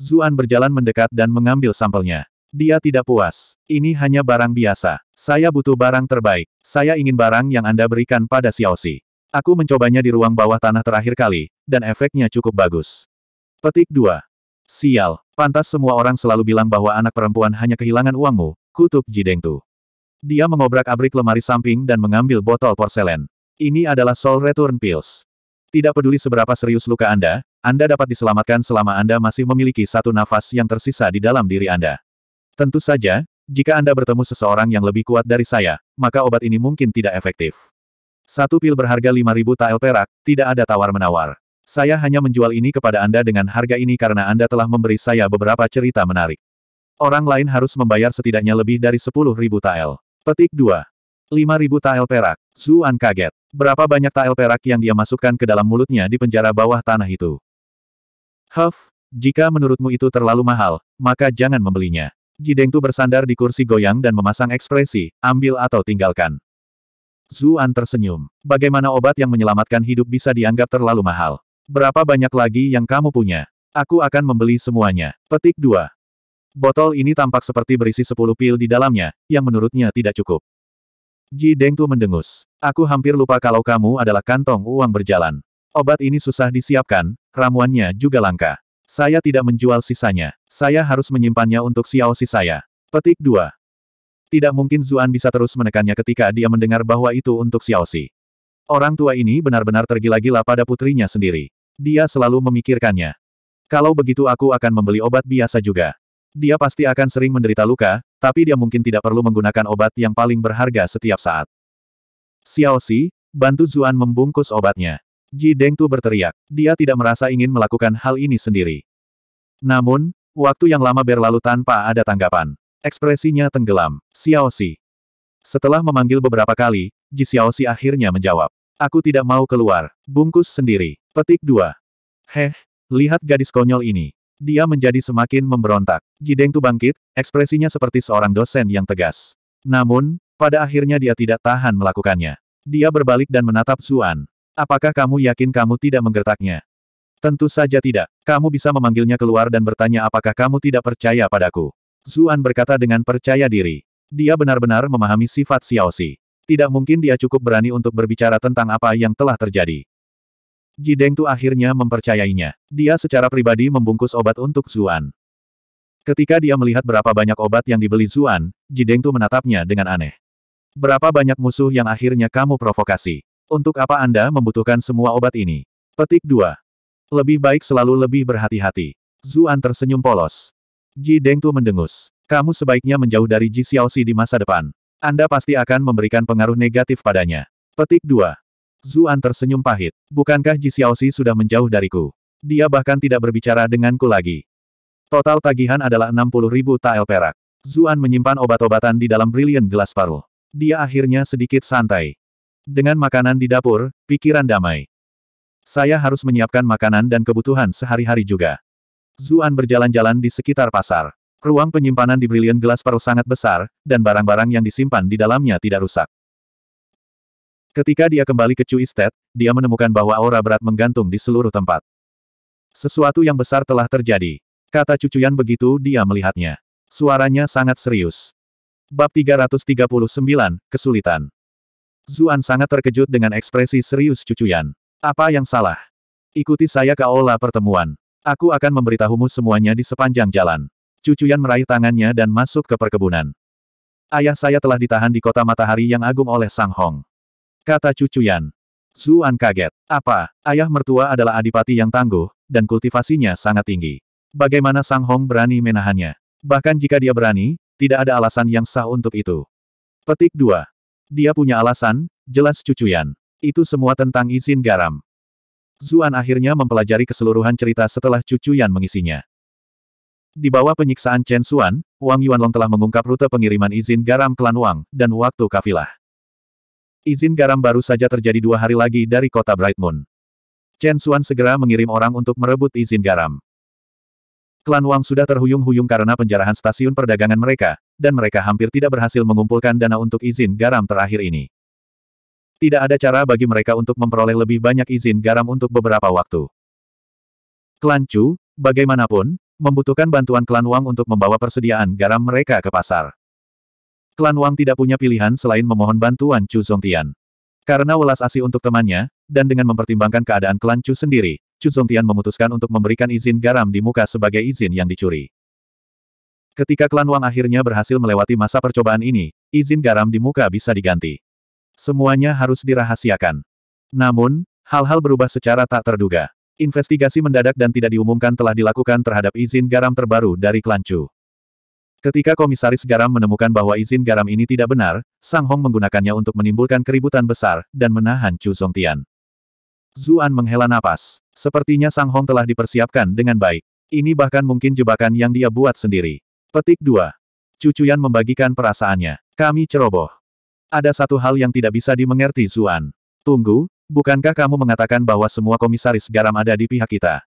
Zuan berjalan mendekat dan mengambil sampelnya. Dia tidak puas. Ini hanya barang biasa. Saya butuh barang terbaik. Saya ingin barang yang Anda berikan pada Xiao Xiaoxi. Aku mencobanya di ruang bawah tanah terakhir kali, dan efeknya cukup bagus. Petik 2. Sial, Pantas semua orang selalu bilang bahwa anak perempuan hanya kehilangan uangmu, kutub Jideng Tu. Dia mengobrak-abrik lemari samping dan mengambil botol porselen. Ini adalah Soul Return Pills. Tidak peduli seberapa serius luka Anda, Anda dapat diselamatkan selama Anda masih memiliki satu nafas yang tersisa di dalam diri Anda. Tentu saja, jika Anda bertemu seseorang yang lebih kuat dari saya, maka obat ini mungkin tidak efektif. Satu pil berharga 5.000 tael perak, tidak ada tawar-menawar. Saya hanya menjual ini kepada Anda dengan harga ini karena Anda telah memberi saya beberapa cerita menarik. Orang lain harus membayar setidaknya lebih dari 10.000 tael. Petik 2. 5.000 tael perak. Zuan kaget. Berapa banyak tael perak yang dia masukkan ke dalam mulutnya di penjara bawah tanah itu? Huff, jika menurutmu itu terlalu mahal, maka jangan membelinya. Jideng Jidengtu bersandar di kursi goyang dan memasang ekspresi, ambil atau tinggalkan. Zuan tersenyum. Bagaimana obat yang menyelamatkan hidup bisa dianggap terlalu mahal? Berapa banyak lagi yang kamu punya? Aku akan membeli semuanya. Petik 2. Botol ini tampak seperti berisi 10 pil di dalamnya, yang menurutnya tidak cukup. Ji Deng Tu mendengus. Aku hampir lupa kalau kamu adalah kantong uang berjalan. Obat ini susah disiapkan, ramuannya juga langka. Saya tidak menjual sisanya. Saya harus menyimpannya untuk Xiao Si saya. Petik 2. Tidak mungkin Zuan bisa terus menekannya ketika dia mendengar bahwa itu untuk Xiao Si. Orang tua ini benar-benar tergila-gila pada putrinya sendiri. Dia selalu memikirkannya. Kalau begitu aku akan membeli obat biasa juga. Dia pasti akan sering menderita luka, tapi dia mungkin tidak perlu menggunakan obat yang paling berharga setiap saat. Xiao Xi, bantu Zuan membungkus obatnya. Ji Deng tuh berteriak. Dia tidak merasa ingin melakukan hal ini sendiri. Namun, waktu yang lama berlalu tanpa ada tanggapan. Ekspresinya tenggelam. Xiao Xi. Setelah memanggil beberapa kali, Ji Xiao Xi akhirnya menjawab. Aku tidak mau keluar. Bungkus sendiri. Petik 2. Heh, lihat gadis konyol ini. Dia menjadi semakin memberontak. Jideng Tu bangkit, ekspresinya seperti seorang dosen yang tegas. Namun, pada akhirnya dia tidak tahan melakukannya. Dia berbalik dan menatap Zuan. Apakah kamu yakin kamu tidak menggertaknya? Tentu saja tidak. Kamu bisa memanggilnya keluar dan bertanya apakah kamu tidak percaya padaku. Zuan berkata dengan percaya diri. Dia benar-benar memahami sifat Xiaoxi. Tidak mungkin dia cukup berani untuk berbicara tentang apa yang telah terjadi. Jideng Tu akhirnya mempercayainya. Dia secara pribadi membungkus obat untuk Zuan. Ketika dia melihat berapa banyak obat yang dibeli Zuan, Jideng Tu menatapnya dengan aneh. Berapa banyak musuh yang akhirnya kamu provokasi? Untuk apa Anda membutuhkan semua obat ini? Petik 2. Lebih baik selalu lebih berhati-hati. Zuan tersenyum polos. Ji Deng Tu mendengus. Kamu sebaiknya menjauh dari Ji Xiaoxi di masa depan. Anda pasti akan memberikan pengaruh negatif padanya. Petik 2. Zuan tersenyum pahit. Bukankah Ji Xiaoxi sudah menjauh dariku? Dia bahkan tidak berbicara denganku lagi. Total tagihan adalah 60 ribu tael perak. Zuan menyimpan obat-obatan di dalam brilian gelas paru. Dia akhirnya sedikit santai. Dengan makanan di dapur, pikiran damai. Saya harus menyiapkan makanan dan kebutuhan sehari-hari juga. Zuan berjalan-jalan di sekitar pasar. Ruang penyimpanan di Brilliant Glass Pearl sangat besar, dan barang-barang yang disimpan di dalamnya tidak rusak. Ketika dia kembali ke Chu Estate, dia menemukan bahwa aura berat menggantung di seluruh tempat. Sesuatu yang besar telah terjadi. Kata cucuyan begitu dia melihatnya. Suaranya sangat serius. Bab 339, Kesulitan. Zuan sangat terkejut dengan ekspresi serius cucuyan. Apa yang salah? Ikuti saya ke aula pertemuan. Aku akan memberitahumu semuanya di sepanjang jalan. Cucuyan meraih tangannya dan masuk ke perkebunan. Ayah saya telah ditahan di kota matahari yang agung oleh Sang Hong. Kata Cucuyan. Zuan kaget. Apa? Ayah mertua adalah adipati yang tangguh, dan kultivasinya sangat tinggi. Bagaimana Sang Hong berani menahannya? Bahkan jika dia berani, tidak ada alasan yang sah untuk itu. Petik 2. Dia punya alasan, jelas Cucuyan. Itu semua tentang izin garam. Zuan akhirnya mempelajari keseluruhan cerita setelah Cucuyan mengisinya. Di bawah penyiksaan Chen Xuan, Wang Yuanlong telah mengungkap rute pengiriman izin garam klan Wang, dan waktu kafilah. Izin garam baru saja terjadi dua hari lagi dari kota Bright Moon. Chen Xuan segera mengirim orang untuk merebut izin garam. Klan Wang sudah terhuyung-huyung karena penjarahan stasiun perdagangan mereka, dan mereka hampir tidak berhasil mengumpulkan dana untuk izin garam terakhir ini. Tidak ada cara bagi mereka untuk memperoleh lebih banyak izin garam untuk beberapa waktu. Klan Chu, bagaimanapun, membutuhkan bantuan klan Wang untuk membawa persediaan garam mereka ke pasar. Klan Wang tidak punya pilihan selain memohon bantuan Chu Zhongtian. Karena welas asih untuk temannya, dan dengan mempertimbangkan keadaan klan Chu sendiri, Chu Zhongtian memutuskan untuk memberikan izin garam di muka sebagai izin yang dicuri. Ketika klan Wang akhirnya berhasil melewati masa percobaan ini, izin garam di muka bisa diganti. Semuanya harus dirahasiakan. Namun, hal-hal berubah secara tak terduga. Investigasi mendadak dan tidak diumumkan telah dilakukan terhadap izin garam terbaru dari klan Chu. Ketika komisaris garam menemukan bahwa izin garam ini tidak benar, Sang Hong menggunakannya untuk menimbulkan keributan besar dan menahan Chu Zongtian. Zuan menghela napas. Sepertinya Sang Hong telah dipersiapkan dengan baik. Ini bahkan mungkin jebakan yang dia buat sendiri. Petik 2. Cucuyan membagikan perasaannya. Kami ceroboh. Ada satu hal yang tidak bisa dimengerti Zuan. Tunggu, Bukankah kamu mengatakan bahwa semua komisaris garam ada di pihak kita?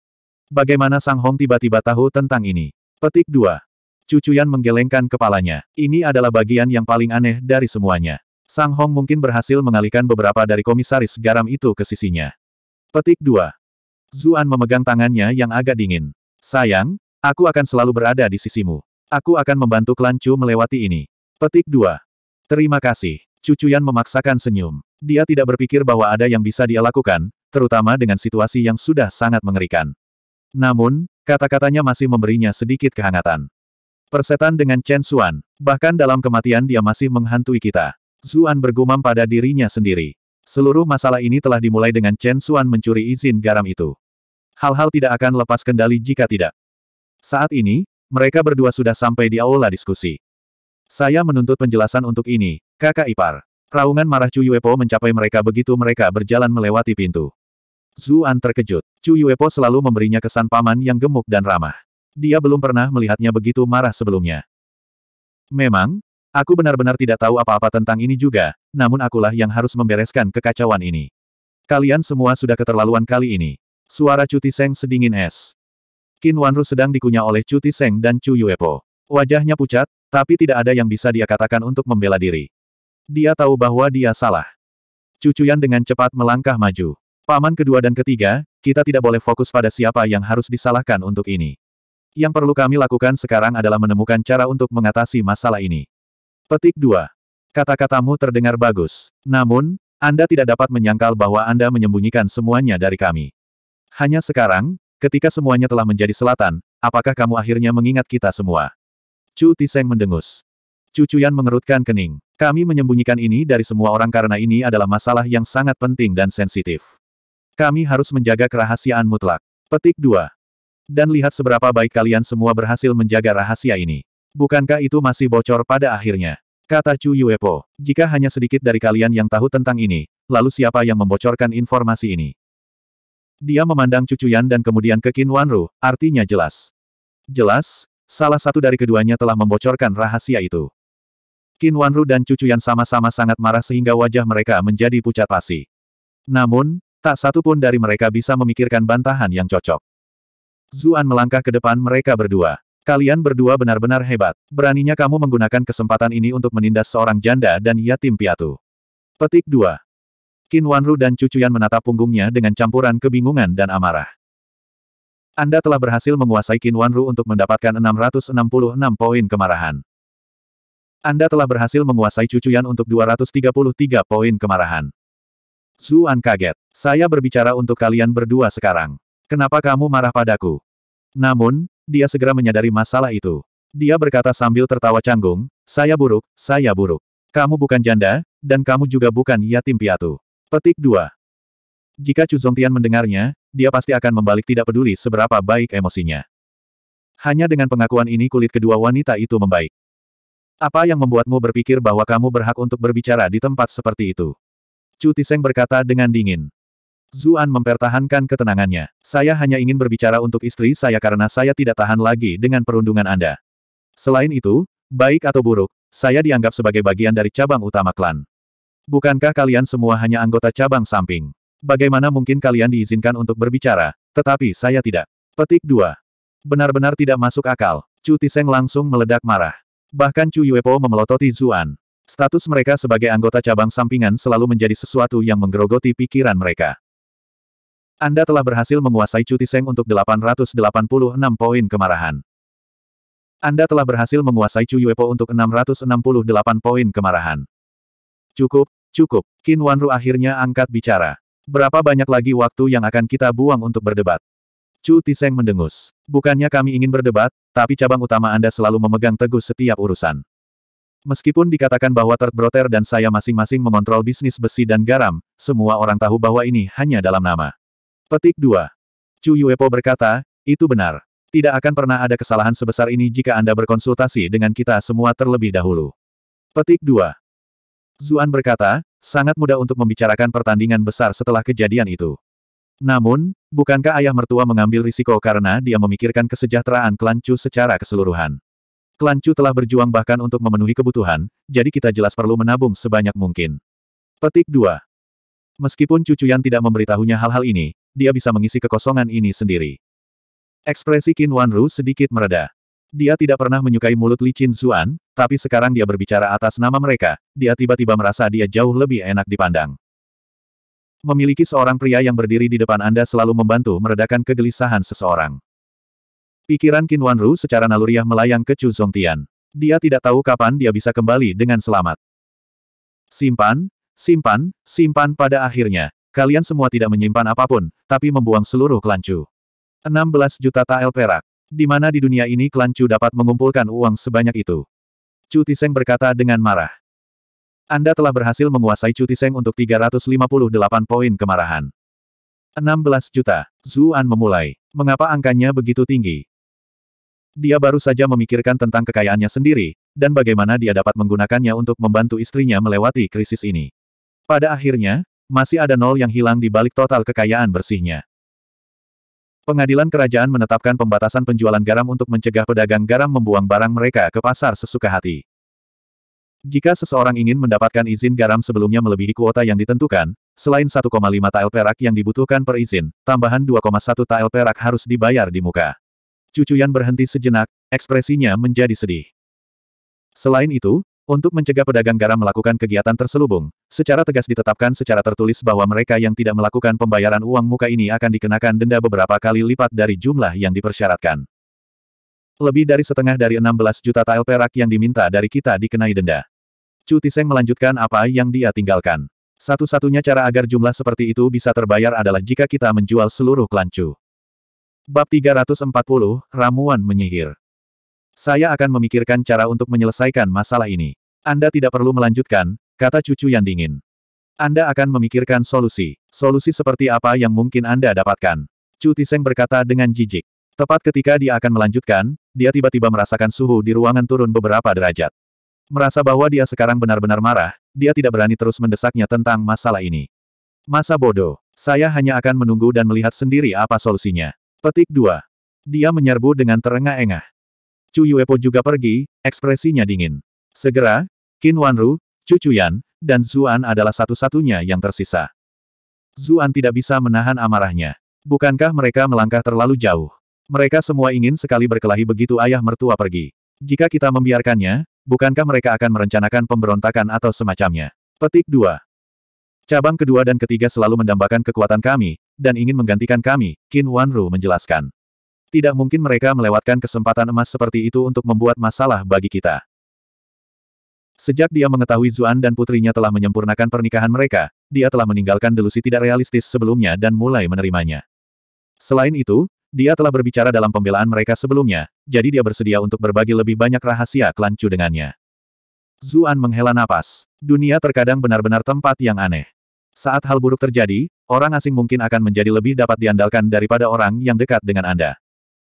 Bagaimana Sang Hong tiba-tiba tahu tentang ini? Petik 2. Cucuyan menggelengkan kepalanya. Ini adalah bagian yang paling aneh dari semuanya. Sang Hong mungkin berhasil mengalihkan beberapa dari komisaris garam itu ke sisinya. Petik 2. Zuan memegang tangannya yang agak dingin. Sayang, aku akan selalu berada di sisimu. Aku akan membantu klan Chu melewati ini. Petik 2. Terima kasih. Cucuyan memaksakan senyum. Dia tidak berpikir bahwa ada yang bisa dia lakukan, terutama dengan situasi yang sudah sangat mengerikan. Namun, kata-katanya masih memberinya sedikit kehangatan. Persetan dengan Chen Xuan, bahkan dalam kematian dia masih menghantui kita. Zuan bergumam pada dirinya sendiri. Seluruh masalah ini telah dimulai dengan Chen Xuan mencuri izin garam itu. Hal-hal tidak akan lepas kendali jika tidak. Saat ini, mereka berdua sudah sampai di aula diskusi. Saya menuntut penjelasan untuk ini, Kakak ipar. Raungan marah Chu Yuepo mencapai mereka begitu mereka berjalan melewati pintu. Zuan terkejut. Chu Yuepo selalu memberinya kesan paman yang gemuk dan ramah. Dia belum pernah melihatnya begitu marah sebelumnya. Memang, aku benar-benar tidak tahu apa-apa tentang ini juga, namun akulah yang harus membereskan kekacauan ini. Kalian semua sudah keterlaluan kali ini. Suara Cuti Seng sedingin es. Qin Wanru sedang dikunyah oleh Cuti Seng dan Chu Yuepo. Wajahnya pucat, tapi tidak ada yang bisa dia katakan untuk membela diri. Dia tahu bahwa dia salah. Cucuyan dengan cepat melangkah maju. Paman kedua dan ketiga, kita tidak boleh fokus pada siapa yang harus disalahkan untuk ini. Yang perlu kami lakukan sekarang adalah menemukan cara untuk mengatasi masalah ini. Petik 2. Kata-katamu terdengar bagus. Namun, Anda tidak dapat menyangkal bahwa Anda menyembunyikan semuanya dari kami. Hanya sekarang, ketika semuanya telah menjadi selatan, apakah kamu akhirnya mengingat kita semua? Chu Tiseng mendengus. Cucuyan mengerutkan kening. Kami menyembunyikan ini dari semua orang karena ini adalah masalah yang sangat penting dan sensitif. Kami harus menjaga kerahasiaan mutlak. Petik 2. Dan lihat seberapa baik kalian semua berhasil menjaga rahasia ini. Bukankah itu masih bocor pada akhirnya? Kata Chu Yuepo, jika hanya sedikit dari kalian yang tahu tentang ini, lalu siapa yang membocorkan informasi ini? Dia memandang cucuyan dan kemudian ke Qin Wanru, artinya jelas. Jelas, salah satu dari keduanya telah membocorkan rahasia itu. Qin Wanru dan Cucu Yan sama-sama sangat marah sehingga wajah mereka menjadi pucat pasi. Namun, tak satu pun dari mereka bisa memikirkan bantahan yang cocok. Zuan melangkah ke depan mereka berdua. Kalian berdua benar-benar hebat. Beraninya kamu menggunakan kesempatan ini untuk menindas seorang janda dan yatim piatu. Petik 2. Qin Wanru dan Cucu Yan menatap punggungnya dengan campuran kebingungan dan amarah. Anda telah berhasil menguasai Qin Wanru untuk mendapatkan 666 poin kemarahan. Anda telah berhasil menguasai cucuyan untuk 233 poin kemarahan. Zuan kaget. Saya berbicara untuk kalian berdua sekarang. Kenapa kamu marah padaku? Namun, dia segera menyadari masalah itu. Dia berkata sambil tertawa canggung, saya buruk, saya buruk. Kamu bukan janda, dan kamu juga bukan yatim piatu. Petik 2. Jika Chu Zongtian mendengarnya, dia pasti akan membalik tidak peduli seberapa baik emosinya. Hanya dengan pengakuan ini kulit kedua wanita itu membaik. Apa yang membuatmu berpikir bahwa kamu berhak untuk berbicara di tempat seperti itu? Chu Tiseng berkata dengan dingin. Zuan mempertahankan ketenangannya. Saya hanya ingin berbicara untuk istri saya karena saya tidak tahan lagi dengan perundungan Anda. Selain itu, baik atau buruk, saya dianggap sebagai bagian dari cabang utama klan. Bukankah kalian semua hanya anggota cabang samping? Bagaimana mungkin kalian diizinkan untuk berbicara, tetapi saya tidak. Petik 2. Benar-benar tidak masuk akal. Chu Tiseng langsung meledak marah. Bahkan Chu Yuepo memelototi Zuan. Status mereka sebagai anggota cabang sampingan selalu menjadi sesuatu yang menggerogoti pikiran mereka. Anda telah berhasil menguasai cuti seng untuk 886 poin kemarahan. Anda telah berhasil menguasai Chu Yuepo untuk 668 poin kemarahan. Cukup, cukup. Qin Wanru akhirnya angkat bicara. Berapa banyak lagi waktu yang akan kita buang untuk berdebat? Chu Tiseng mendengus. Bukannya kami ingin berdebat, tapi cabang utama Anda selalu memegang teguh setiap urusan. Meskipun dikatakan bahwa Tert Broter dan saya masing-masing mengontrol bisnis besi dan garam, semua orang tahu bahwa ini hanya dalam nama. Petik 2. Chu Yuepo berkata, itu benar. Tidak akan pernah ada kesalahan sebesar ini jika Anda berkonsultasi dengan kita semua terlebih dahulu. Petik 2. Zuan berkata, sangat mudah untuk membicarakan pertandingan besar setelah kejadian itu. Namun, bukankah ayah mertua mengambil risiko karena dia memikirkan kesejahteraan klan Chu secara keseluruhan? Klan Chu telah berjuang bahkan untuk memenuhi kebutuhan, jadi kita jelas perlu menabung sebanyak mungkin. Petik 2. Meskipun Cucu Yan tidak memberitahunya hal-hal ini, dia bisa mengisi kekosongan ini sendiri. Ekspresi Qin Ru sedikit mereda. Dia tidak pernah menyukai mulut Li Qin Zuan, tapi sekarang dia berbicara atas nama mereka, dia tiba-tiba merasa dia jauh lebih enak dipandang. Memiliki seorang pria yang berdiri di depan Anda selalu membantu meredakan kegelisahan seseorang. Pikiran Qin Wanru secara naluriah melayang ke Chu Zongtian. Dia tidak tahu kapan dia bisa kembali dengan selamat. Simpan, simpan, simpan pada akhirnya. Kalian semua tidak menyimpan apapun, tapi membuang seluruh kelancu. 16 juta tael perak. Di mana di dunia ini kelancu dapat mengumpulkan uang sebanyak itu? Chu Tiseng berkata dengan marah. Anda telah berhasil menguasai cuti Seng untuk 358 poin kemarahan. 16 juta. Zuan memulai. Mengapa angkanya begitu tinggi? Dia baru saja memikirkan tentang kekayaannya sendiri, dan bagaimana dia dapat menggunakannya untuk membantu istrinya melewati krisis ini. Pada akhirnya, masih ada nol yang hilang di balik total kekayaan bersihnya. Pengadilan kerajaan menetapkan pembatasan penjualan garam untuk mencegah pedagang garam membuang barang mereka ke pasar sesuka hati. Jika seseorang ingin mendapatkan izin garam sebelumnya melebihi kuota yang ditentukan, selain 1,5 tael perak yang dibutuhkan per izin, tambahan 2,1 tael perak harus dibayar di muka. Cucuyan berhenti sejenak, ekspresinya menjadi sedih. Selain itu, untuk mencegah pedagang garam melakukan kegiatan terselubung, secara tegas ditetapkan secara tertulis bahwa mereka yang tidak melakukan pembayaran uang muka ini akan dikenakan denda beberapa kali lipat dari jumlah yang dipersyaratkan. Lebih dari setengah dari 16 juta tael perak yang diminta dari kita dikenai denda. Chu Tiseng melanjutkan apa yang dia tinggalkan. Satu-satunya cara agar jumlah seperti itu bisa terbayar adalah jika kita menjual seluruh klan Chu. Bab 340, Ramuan Menyihir. Saya akan memikirkan cara untuk menyelesaikan masalah ini. Anda tidak perlu melanjutkan, kata cucu yang dingin. Anda akan memikirkan solusi. Solusi seperti apa yang mungkin Anda dapatkan. Chu Tiseng berkata dengan jijik. Tepat ketika dia akan melanjutkan, dia tiba-tiba merasakan suhu di ruangan turun beberapa derajat. Merasa bahwa dia sekarang benar-benar marah, dia tidak berani terus mendesaknya tentang masalah ini. Masa bodoh. Saya hanya akan menunggu dan melihat sendiri apa solusinya. Petik 2. Dia menyerbu dengan terengah-engah. Chu Yuepo juga pergi, ekspresinya dingin. Segera, Qin Wanru, Chu Chuyan, dan Zuan adalah satu-satunya yang tersisa. Zuan tidak bisa menahan amarahnya. Bukankah mereka melangkah terlalu jauh? Mereka semua ingin sekali berkelahi begitu ayah mertua pergi. Jika kita membiarkannya, bukankah mereka akan merencanakan pemberontakan atau semacamnya? Petik 2. Cabang kedua dan ketiga selalu mendambakan kekuatan kami, dan ingin menggantikan kami, Qin Wanru menjelaskan. Tidak mungkin mereka melewatkan kesempatan emas seperti itu untuk membuat masalah bagi kita. Sejak dia mengetahui Zuan dan putrinya telah menyempurnakan pernikahan mereka, dia telah meninggalkan delusi tidak realistis sebelumnya dan mulai menerimanya. Selain itu, dia telah berbicara dalam pembelaan mereka sebelumnya, jadi dia bersedia untuk berbagi lebih banyak rahasia klan Chu dengannya. Zuan menghela napas. Dunia terkadang benar-benar tempat yang aneh. Saat hal buruk terjadi, orang asing mungkin akan menjadi lebih dapat diandalkan daripada orang yang dekat dengan Anda.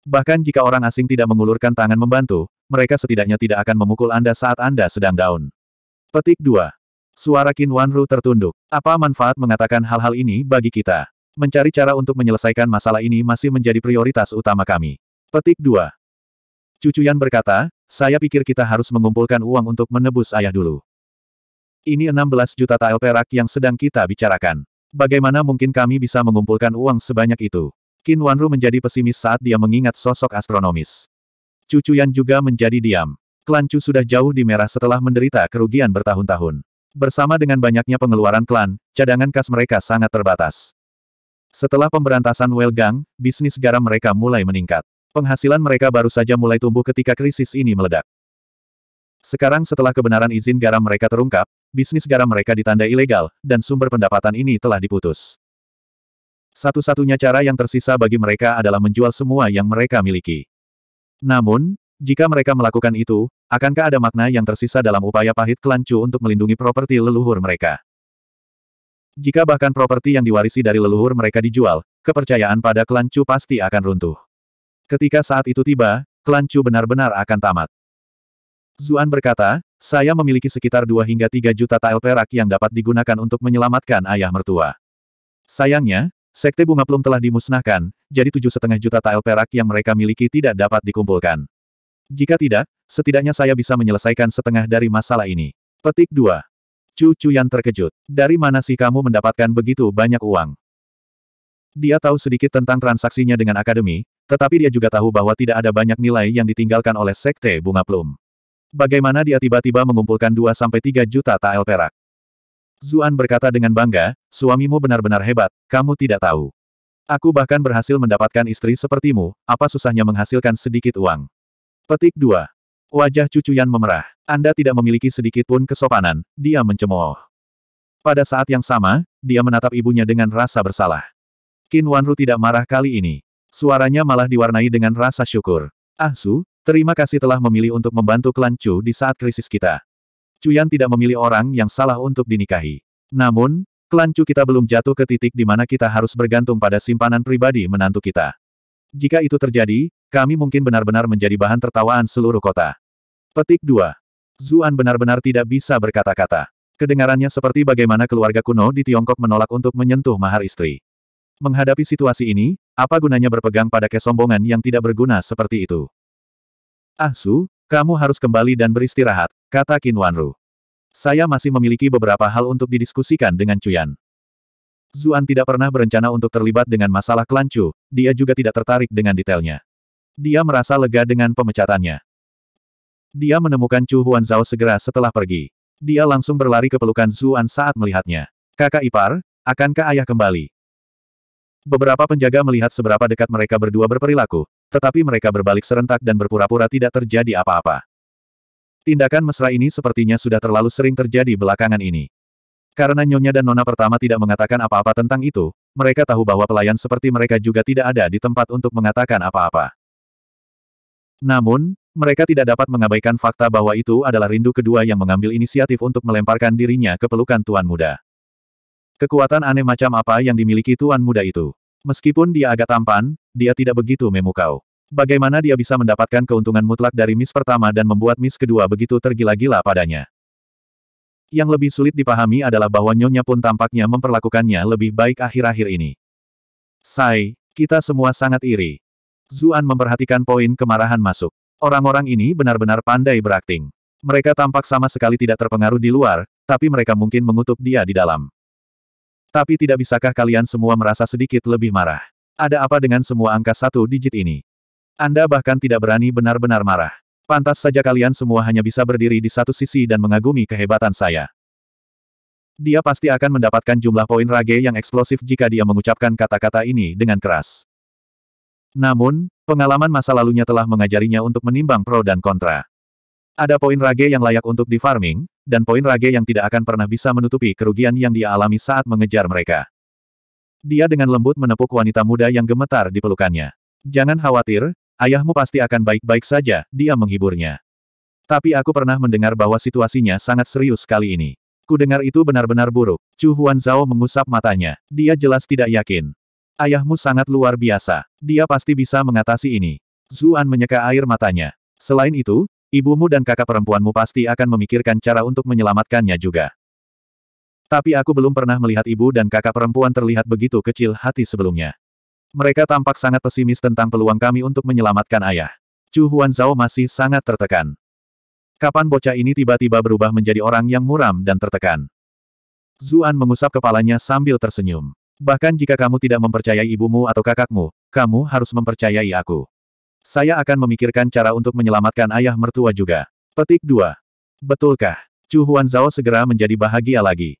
Bahkan jika orang asing tidak mengulurkan tangan membantu, mereka setidaknya tidak akan memukul Anda saat Anda sedang down. Petik 2. Suara Qin Wanru tertunduk. Apa manfaat mengatakan hal-hal ini bagi kita? Mencari cara untuk menyelesaikan masalah ini masih menjadi prioritas utama kami. Petik 2. Cucuyan berkata, saya pikir kita harus mengumpulkan uang untuk menebus ayah dulu. Ini 16 juta tael perak yang sedang kita bicarakan. Bagaimana mungkin kami bisa mengumpulkan uang sebanyak itu? Qin Wanru menjadi pesimis saat dia mengingat sosok astronomis. Cucuyan juga menjadi diam. Klan Chu sudah jauh di merah setelah menderita kerugian bertahun-tahun. Bersama dengan banyaknya pengeluaran klan, cadangan kas mereka sangat terbatas. Setelah pemberantasan Welgang, bisnis garam mereka mulai meningkat. Penghasilan mereka baru saja mulai tumbuh ketika krisis ini meledak. Sekarang setelah kebenaran izin garam mereka terungkap, bisnis garam mereka ditanda ilegal, dan sumber pendapatan ini telah diputus. Satu-satunya cara yang tersisa bagi mereka adalah menjual semua yang mereka miliki. Namun, jika mereka melakukan itu, akankah ada makna yang tersisa dalam upaya pahit kelancu untuk melindungi properti leluhur mereka? Jika bahkan properti yang diwarisi dari leluhur mereka dijual, kepercayaan pada klan Chu pasti akan runtuh. Ketika saat itu tiba, klan Chu benar-benar akan tamat. Zuan berkata, saya memiliki sekitar 2 hingga 3 juta tael perak yang dapat digunakan untuk menyelamatkan ayah mertua. Sayangnya, sekte bunga plum telah dimusnahkan, jadi tujuh setengah juta tael perak yang mereka miliki tidak dapat dikumpulkan. Jika tidak, setidaknya saya bisa menyelesaikan setengah dari masalah ini. Petik 2. Cucu yang terkejut. Dari mana sih kamu mendapatkan begitu banyak uang? Dia tahu sedikit tentang transaksinya dengan akademi, tetapi dia juga tahu bahwa tidak ada banyak nilai yang ditinggalkan oleh sekte bunga plum. Bagaimana dia tiba-tiba mengumpulkan 2-3 juta tael perak? Zuan berkata dengan bangga, suamimu benar-benar hebat, kamu tidak tahu. Aku bahkan berhasil mendapatkan istri sepertimu, apa susahnya menghasilkan sedikit uang. Petik 2. Wajah cucu Yan memerah. Anda tidak memiliki sedikit pun kesopanan, dia mencemooh. Pada saat yang sama, dia menatap ibunya dengan rasa bersalah. Qin Wanru tidak marah kali ini. Suaranya malah diwarnai dengan rasa syukur. Ah Su, terima kasih telah memilih untuk membantu klan Chu di saat krisis kita. Cuyan tidak memilih orang yang salah untuk dinikahi. Namun, klan Chu kita belum jatuh ke titik di mana kita harus bergantung pada simpanan pribadi menantu kita. Jika itu terjadi, kami mungkin benar-benar menjadi bahan tertawaan seluruh kota. Petik 2. Zuan benar-benar tidak bisa berkata-kata. Kedengarannya seperti bagaimana keluarga kuno di Tiongkok menolak untuk menyentuh mahar istri. Menghadapi situasi ini, apa gunanya berpegang pada kesombongan yang tidak berguna seperti itu? Ah Su, kamu harus kembali dan beristirahat, kata Qin Wanru. Saya masih memiliki beberapa hal untuk didiskusikan dengan Cuyan. Zuan tidak pernah berencana untuk terlibat dengan masalah klancu, dia juga tidak tertarik dengan detailnya. Dia merasa lega dengan pemecatannya. Dia menemukan Chu Huan Zhao segera setelah pergi. Dia langsung berlari ke pelukan Zuan saat melihatnya. Kakak ipar, akankah ayah kembali? Beberapa penjaga melihat seberapa dekat mereka berdua berperilaku, tetapi mereka berbalik serentak dan berpura-pura tidak terjadi apa-apa. Tindakan mesra ini sepertinya sudah terlalu sering terjadi belakangan ini. Karena Nyonya dan Nona pertama tidak mengatakan apa-apa tentang itu, mereka tahu bahwa pelayan seperti mereka juga tidak ada di tempat untuk mengatakan apa-apa. Namun, mereka tidak dapat mengabaikan fakta bahwa itu adalah rindu kedua yang mengambil inisiatif untuk melemparkan dirinya ke pelukan Tuan Muda. Kekuatan aneh macam apa yang dimiliki Tuan Muda itu. Meskipun dia agak tampan, dia tidak begitu memukau. Bagaimana dia bisa mendapatkan keuntungan mutlak dari Miss pertama dan membuat Miss kedua begitu tergila-gila padanya? Yang lebih sulit dipahami adalah bahwa Nyonya pun tampaknya memperlakukannya lebih baik akhir-akhir ini. Sai, kita semua sangat iri. Zuan memperhatikan poin kemarahan masuk. Orang-orang ini benar-benar pandai berakting. Mereka tampak sama sekali tidak terpengaruh di luar, tapi mereka mungkin mengutuk dia di dalam. Tapi tidak bisakah kalian semua merasa sedikit lebih marah? Ada apa dengan semua angka satu digit ini? Anda bahkan tidak berani benar-benar marah. Pantas saja kalian semua hanya bisa berdiri di satu sisi dan mengagumi kehebatan saya. Dia pasti akan mendapatkan jumlah poin rage yang eksplosif jika dia mengucapkan kata-kata ini dengan keras. Namun, Pengalaman masa lalunya telah mengajarinya untuk menimbang pro dan kontra. Ada poin rage yang layak untuk di farming, dan poin rage yang tidak akan pernah bisa menutupi kerugian yang dia alami saat mengejar mereka. Dia dengan lembut menepuk wanita muda yang gemetar di pelukannya. Jangan khawatir, ayahmu pasti akan baik-baik saja, dia menghiburnya. Tapi aku pernah mendengar bahwa situasinya sangat serius kali ini. Kudengar itu benar-benar buruk. Chu Huan Zhao mengusap matanya. Dia jelas tidak yakin. Ayahmu sangat luar biasa. Dia pasti bisa mengatasi ini. Zuan menyeka air matanya. Selain itu, ibumu dan kakak perempuanmu pasti akan memikirkan cara untuk menyelamatkannya juga. Tapi aku belum pernah melihat ibu dan kakak perempuan terlihat begitu kecil hati sebelumnya. Mereka tampak sangat pesimis tentang peluang kami untuk menyelamatkan ayah. Chu Huan Zhao masih sangat tertekan. Kapan bocah ini tiba-tiba berubah menjadi orang yang muram dan tertekan? Zuan mengusap kepalanya sambil tersenyum. Bahkan jika kamu tidak mempercayai ibumu atau kakakmu, kamu harus mempercayai aku. Saya akan memikirkan cara untuk menyelamatkan ayah mertua juga. Petik 2. Betulkah? Chu Huan Zhao segera menjadi bahagia lagi.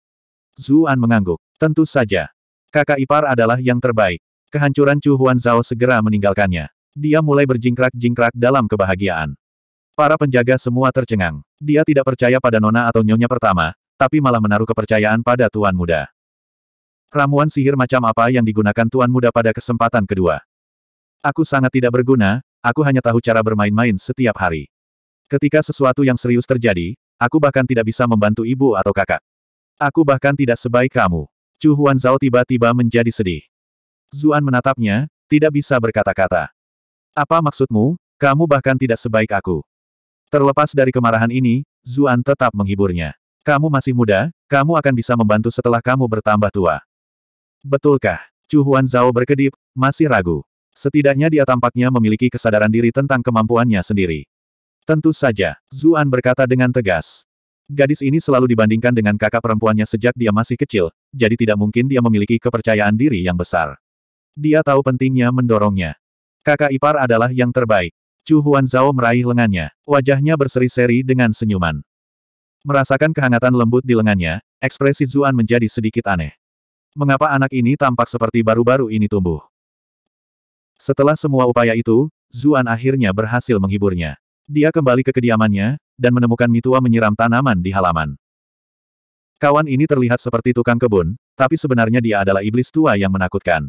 Zuan mengangguk. Tentu saja. Kakak ipar adalah yang terbaik. Kehancuran Chu Huan Zhao segera meninggalkannya. Dia mulai berjingkrak-jingkrak dalam kebahagiaan. Para penjaga semua tercengang. Dia tidak percaya pada nona atau nyonya pertama, tapi malah menaruh kepercayaan pada tuan muda. Ramuan sihir macam apa yang digunakan Tuan Muda pada kesempatan kedua? Aku sangat tidak berguna, aku hanya tahu cara bermain-main setiap hari. Ketika sesuatu yang serius terjadi, aku bahkan tidak bisa membantu ibu atau kakak. Aku bahkan tidak sebaik kamu. Chu Huan Zhao tiba-tiba menjadi sedih. Zuan menatapnya, tidak bisa berkata-kata. Apa maksudmu, kamu bahkan tidak sebaik aku? Terlepas dari kemarahan ini, Zuan tetap menghiburnya. Kamu masih muda, kamu akan bisa membantu setelah kamu bertambah tua. Betulkah? Chu Huan Zhao berkedip, masih ragu. Setidaknya dia tampaknya memiliki kesadaran diri tentang kemampuannya sendiri. Tentu saja, Zuan berkata dengan tegas. Gadis ini selalu dibandingkan dengan kakak perempuannya sejak dia masih kecil, jadi tidak mungkin dia memiliki kepercayaan diri yang besar. Dia tahu pentingnya mendorongnya. Kakak ipar adalah yang terbaik. Chu Huan Zhao meraih lengannya, wajahnya berseri-seri dengan senyuman. Merasakan kehangatan lembut di lengannya, ekspresi Zuan menjadi sedikit aneh mengapa anak ini tampak seperti baru-baru ini tumbuh. Setelah semua upaya itu, Zuan akhirnya berhasil menghiburnya. Dia kembali ke kediamannya, dan menemukan Mitua menyiram tanaman di halaman. Kawan ini terlihat seperti tukang kebun, tapi sebenarnya dia adalah iblis tua yang menakutkan.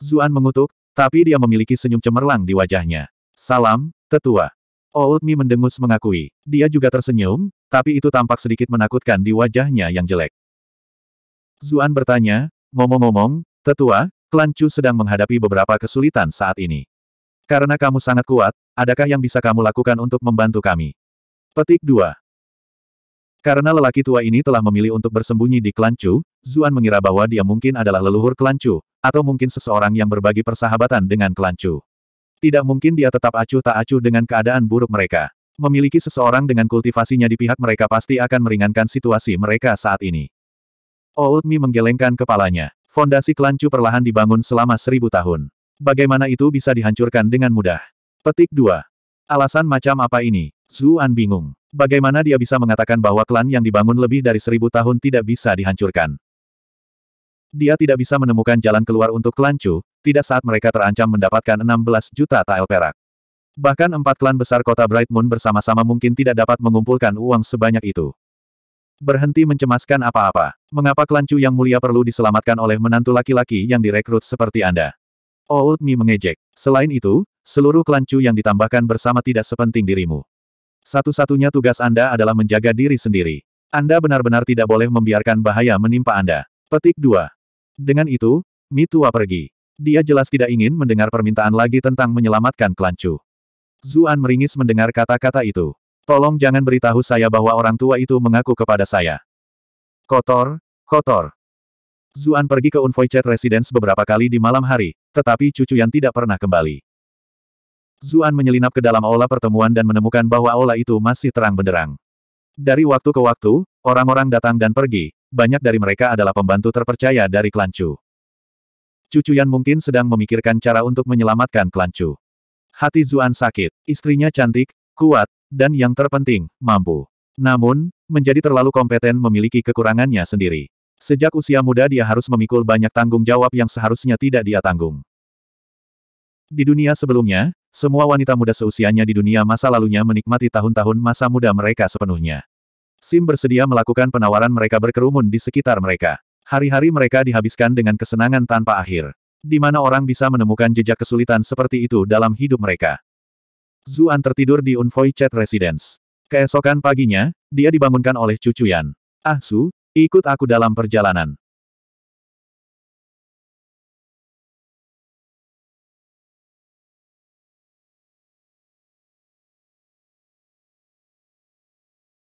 Zuan mengutuk, tapi dia memiliki senyum cemerlang di wajahnya. Salam, tetua. Old Mi mendengus mengakui. Dia juga tersenyum, tapi itu tampak sedikit menakutkan di wajahnya yang jelek. Zuan bertanya, Ngomong-ngomong, tetua, klan Chu sedang menghadapi beberapa kesulitan saat ini. Karena kamu sangat kuat, adakah yang bisa kamu lakukan untuk membantu kami? Petik 2. Karena lelaki tua ini telah memilih untuk bersembunyi di klan Chu, Zuan mengira bahwa dia mungkin adalah leluhur klan Chu, atau mungkin seseorang yang berbagi persahabatan dengan klan Chu. Tidak mungkin dia tetap acuh tak acuh dengan keadaan buruk mereka. Memiliki seseorang dengan kultivasinya di pihak mereka pasti akan meringankan situasi mereka saat ini. Old Mi menggelengkan kepalanya. Fondasi Kelancu perlahan dibangun selama seribu tahun. Bagaimana itu bisa dihancurkan dengan mudah? Petik 2. Alasan macam apa ini? Zuan bingung. Bagaimana dia bisa mengatakan bahwa klan yang dibangun lebih dari seribu tahun tidak bisa dihancurkan? Dia tidak bisa menemukan jalan keluar untuk klan tidak saat mereka terancam mendapatkan 16 juta tael perak. Bahkan empat klan besar kota Bright Moon bersama-sama mungkin tidak dapat mengumpulkan uang sebanyak itu. Berhenti mencemaskan apa-apa. Mengapa klan yang mulia perlu diselamatkan oleh menantu laki-laki yang direkrut seperti Anda? Old oh, Mi mengejek. Selain itu, seluruh klan yang ditambahkan bersama tidak sepenting dirimu. Satu-satunya tugas Anda adalah menjaga diri sendiri. Anda benar-benar tidak boleh membiarkan bahaya menimpa Anda. Petik 2. Dengan itu, Mi tua pergi. Dia jelas tidak ingin mendengar permintaan lagi tentang menyelamatkan klan Zuan meringis mendengar kata-kata itu. Tolong jangan beritahu saya bahwa orang tua itu mengaku kepada saya. Kotor, kotor. Zuan pergi ke Unvoicet Residence beberapa kali di malam hari, tetapi cucu yang tidak pernah kembali. Zuan menyelinap ke dalam aula pertemuan dan menemukan bahwa aula itu masih terang benderang. Dari waktu ke waktu, orang-orang datang dan pergi, banyak dari mereka adalah pembantu terpercaya dari klan Cucu Yan mungkin sedang memikirkan cara untuk menyelamatkan klan Hati Zuan sakit, istrinya cantik, kuat, dan yang terpenting, mampu. Namun, menjadi terlalu kompeten memiliki kekurangannya sendiri. Sejak usia muda dia harus memikul banyak tanggung jawab yang seharusnya tidak dia tanggung. Di dunia sebelumnya, semua wanita muda seusianya di dunia masa lalunya menikmati tahun-tahun masa muda mereka sepenuhnya. Sim bersedia melakukan penawaran mereka berkerumun di sekitar mereka. Hari-hari mereka dihabiskan dengan kesenangan tanpa akhir. Di mana orang bisa menemukan jejak kesulitan seperti itu dalam hidup mereka. Zuan tertidur di Unvoi Chat Residence. Keesokan paginya, dia dibangunkan oleh Cucuyan. Yan. Ah Su, ikut aku dalam perjalanan.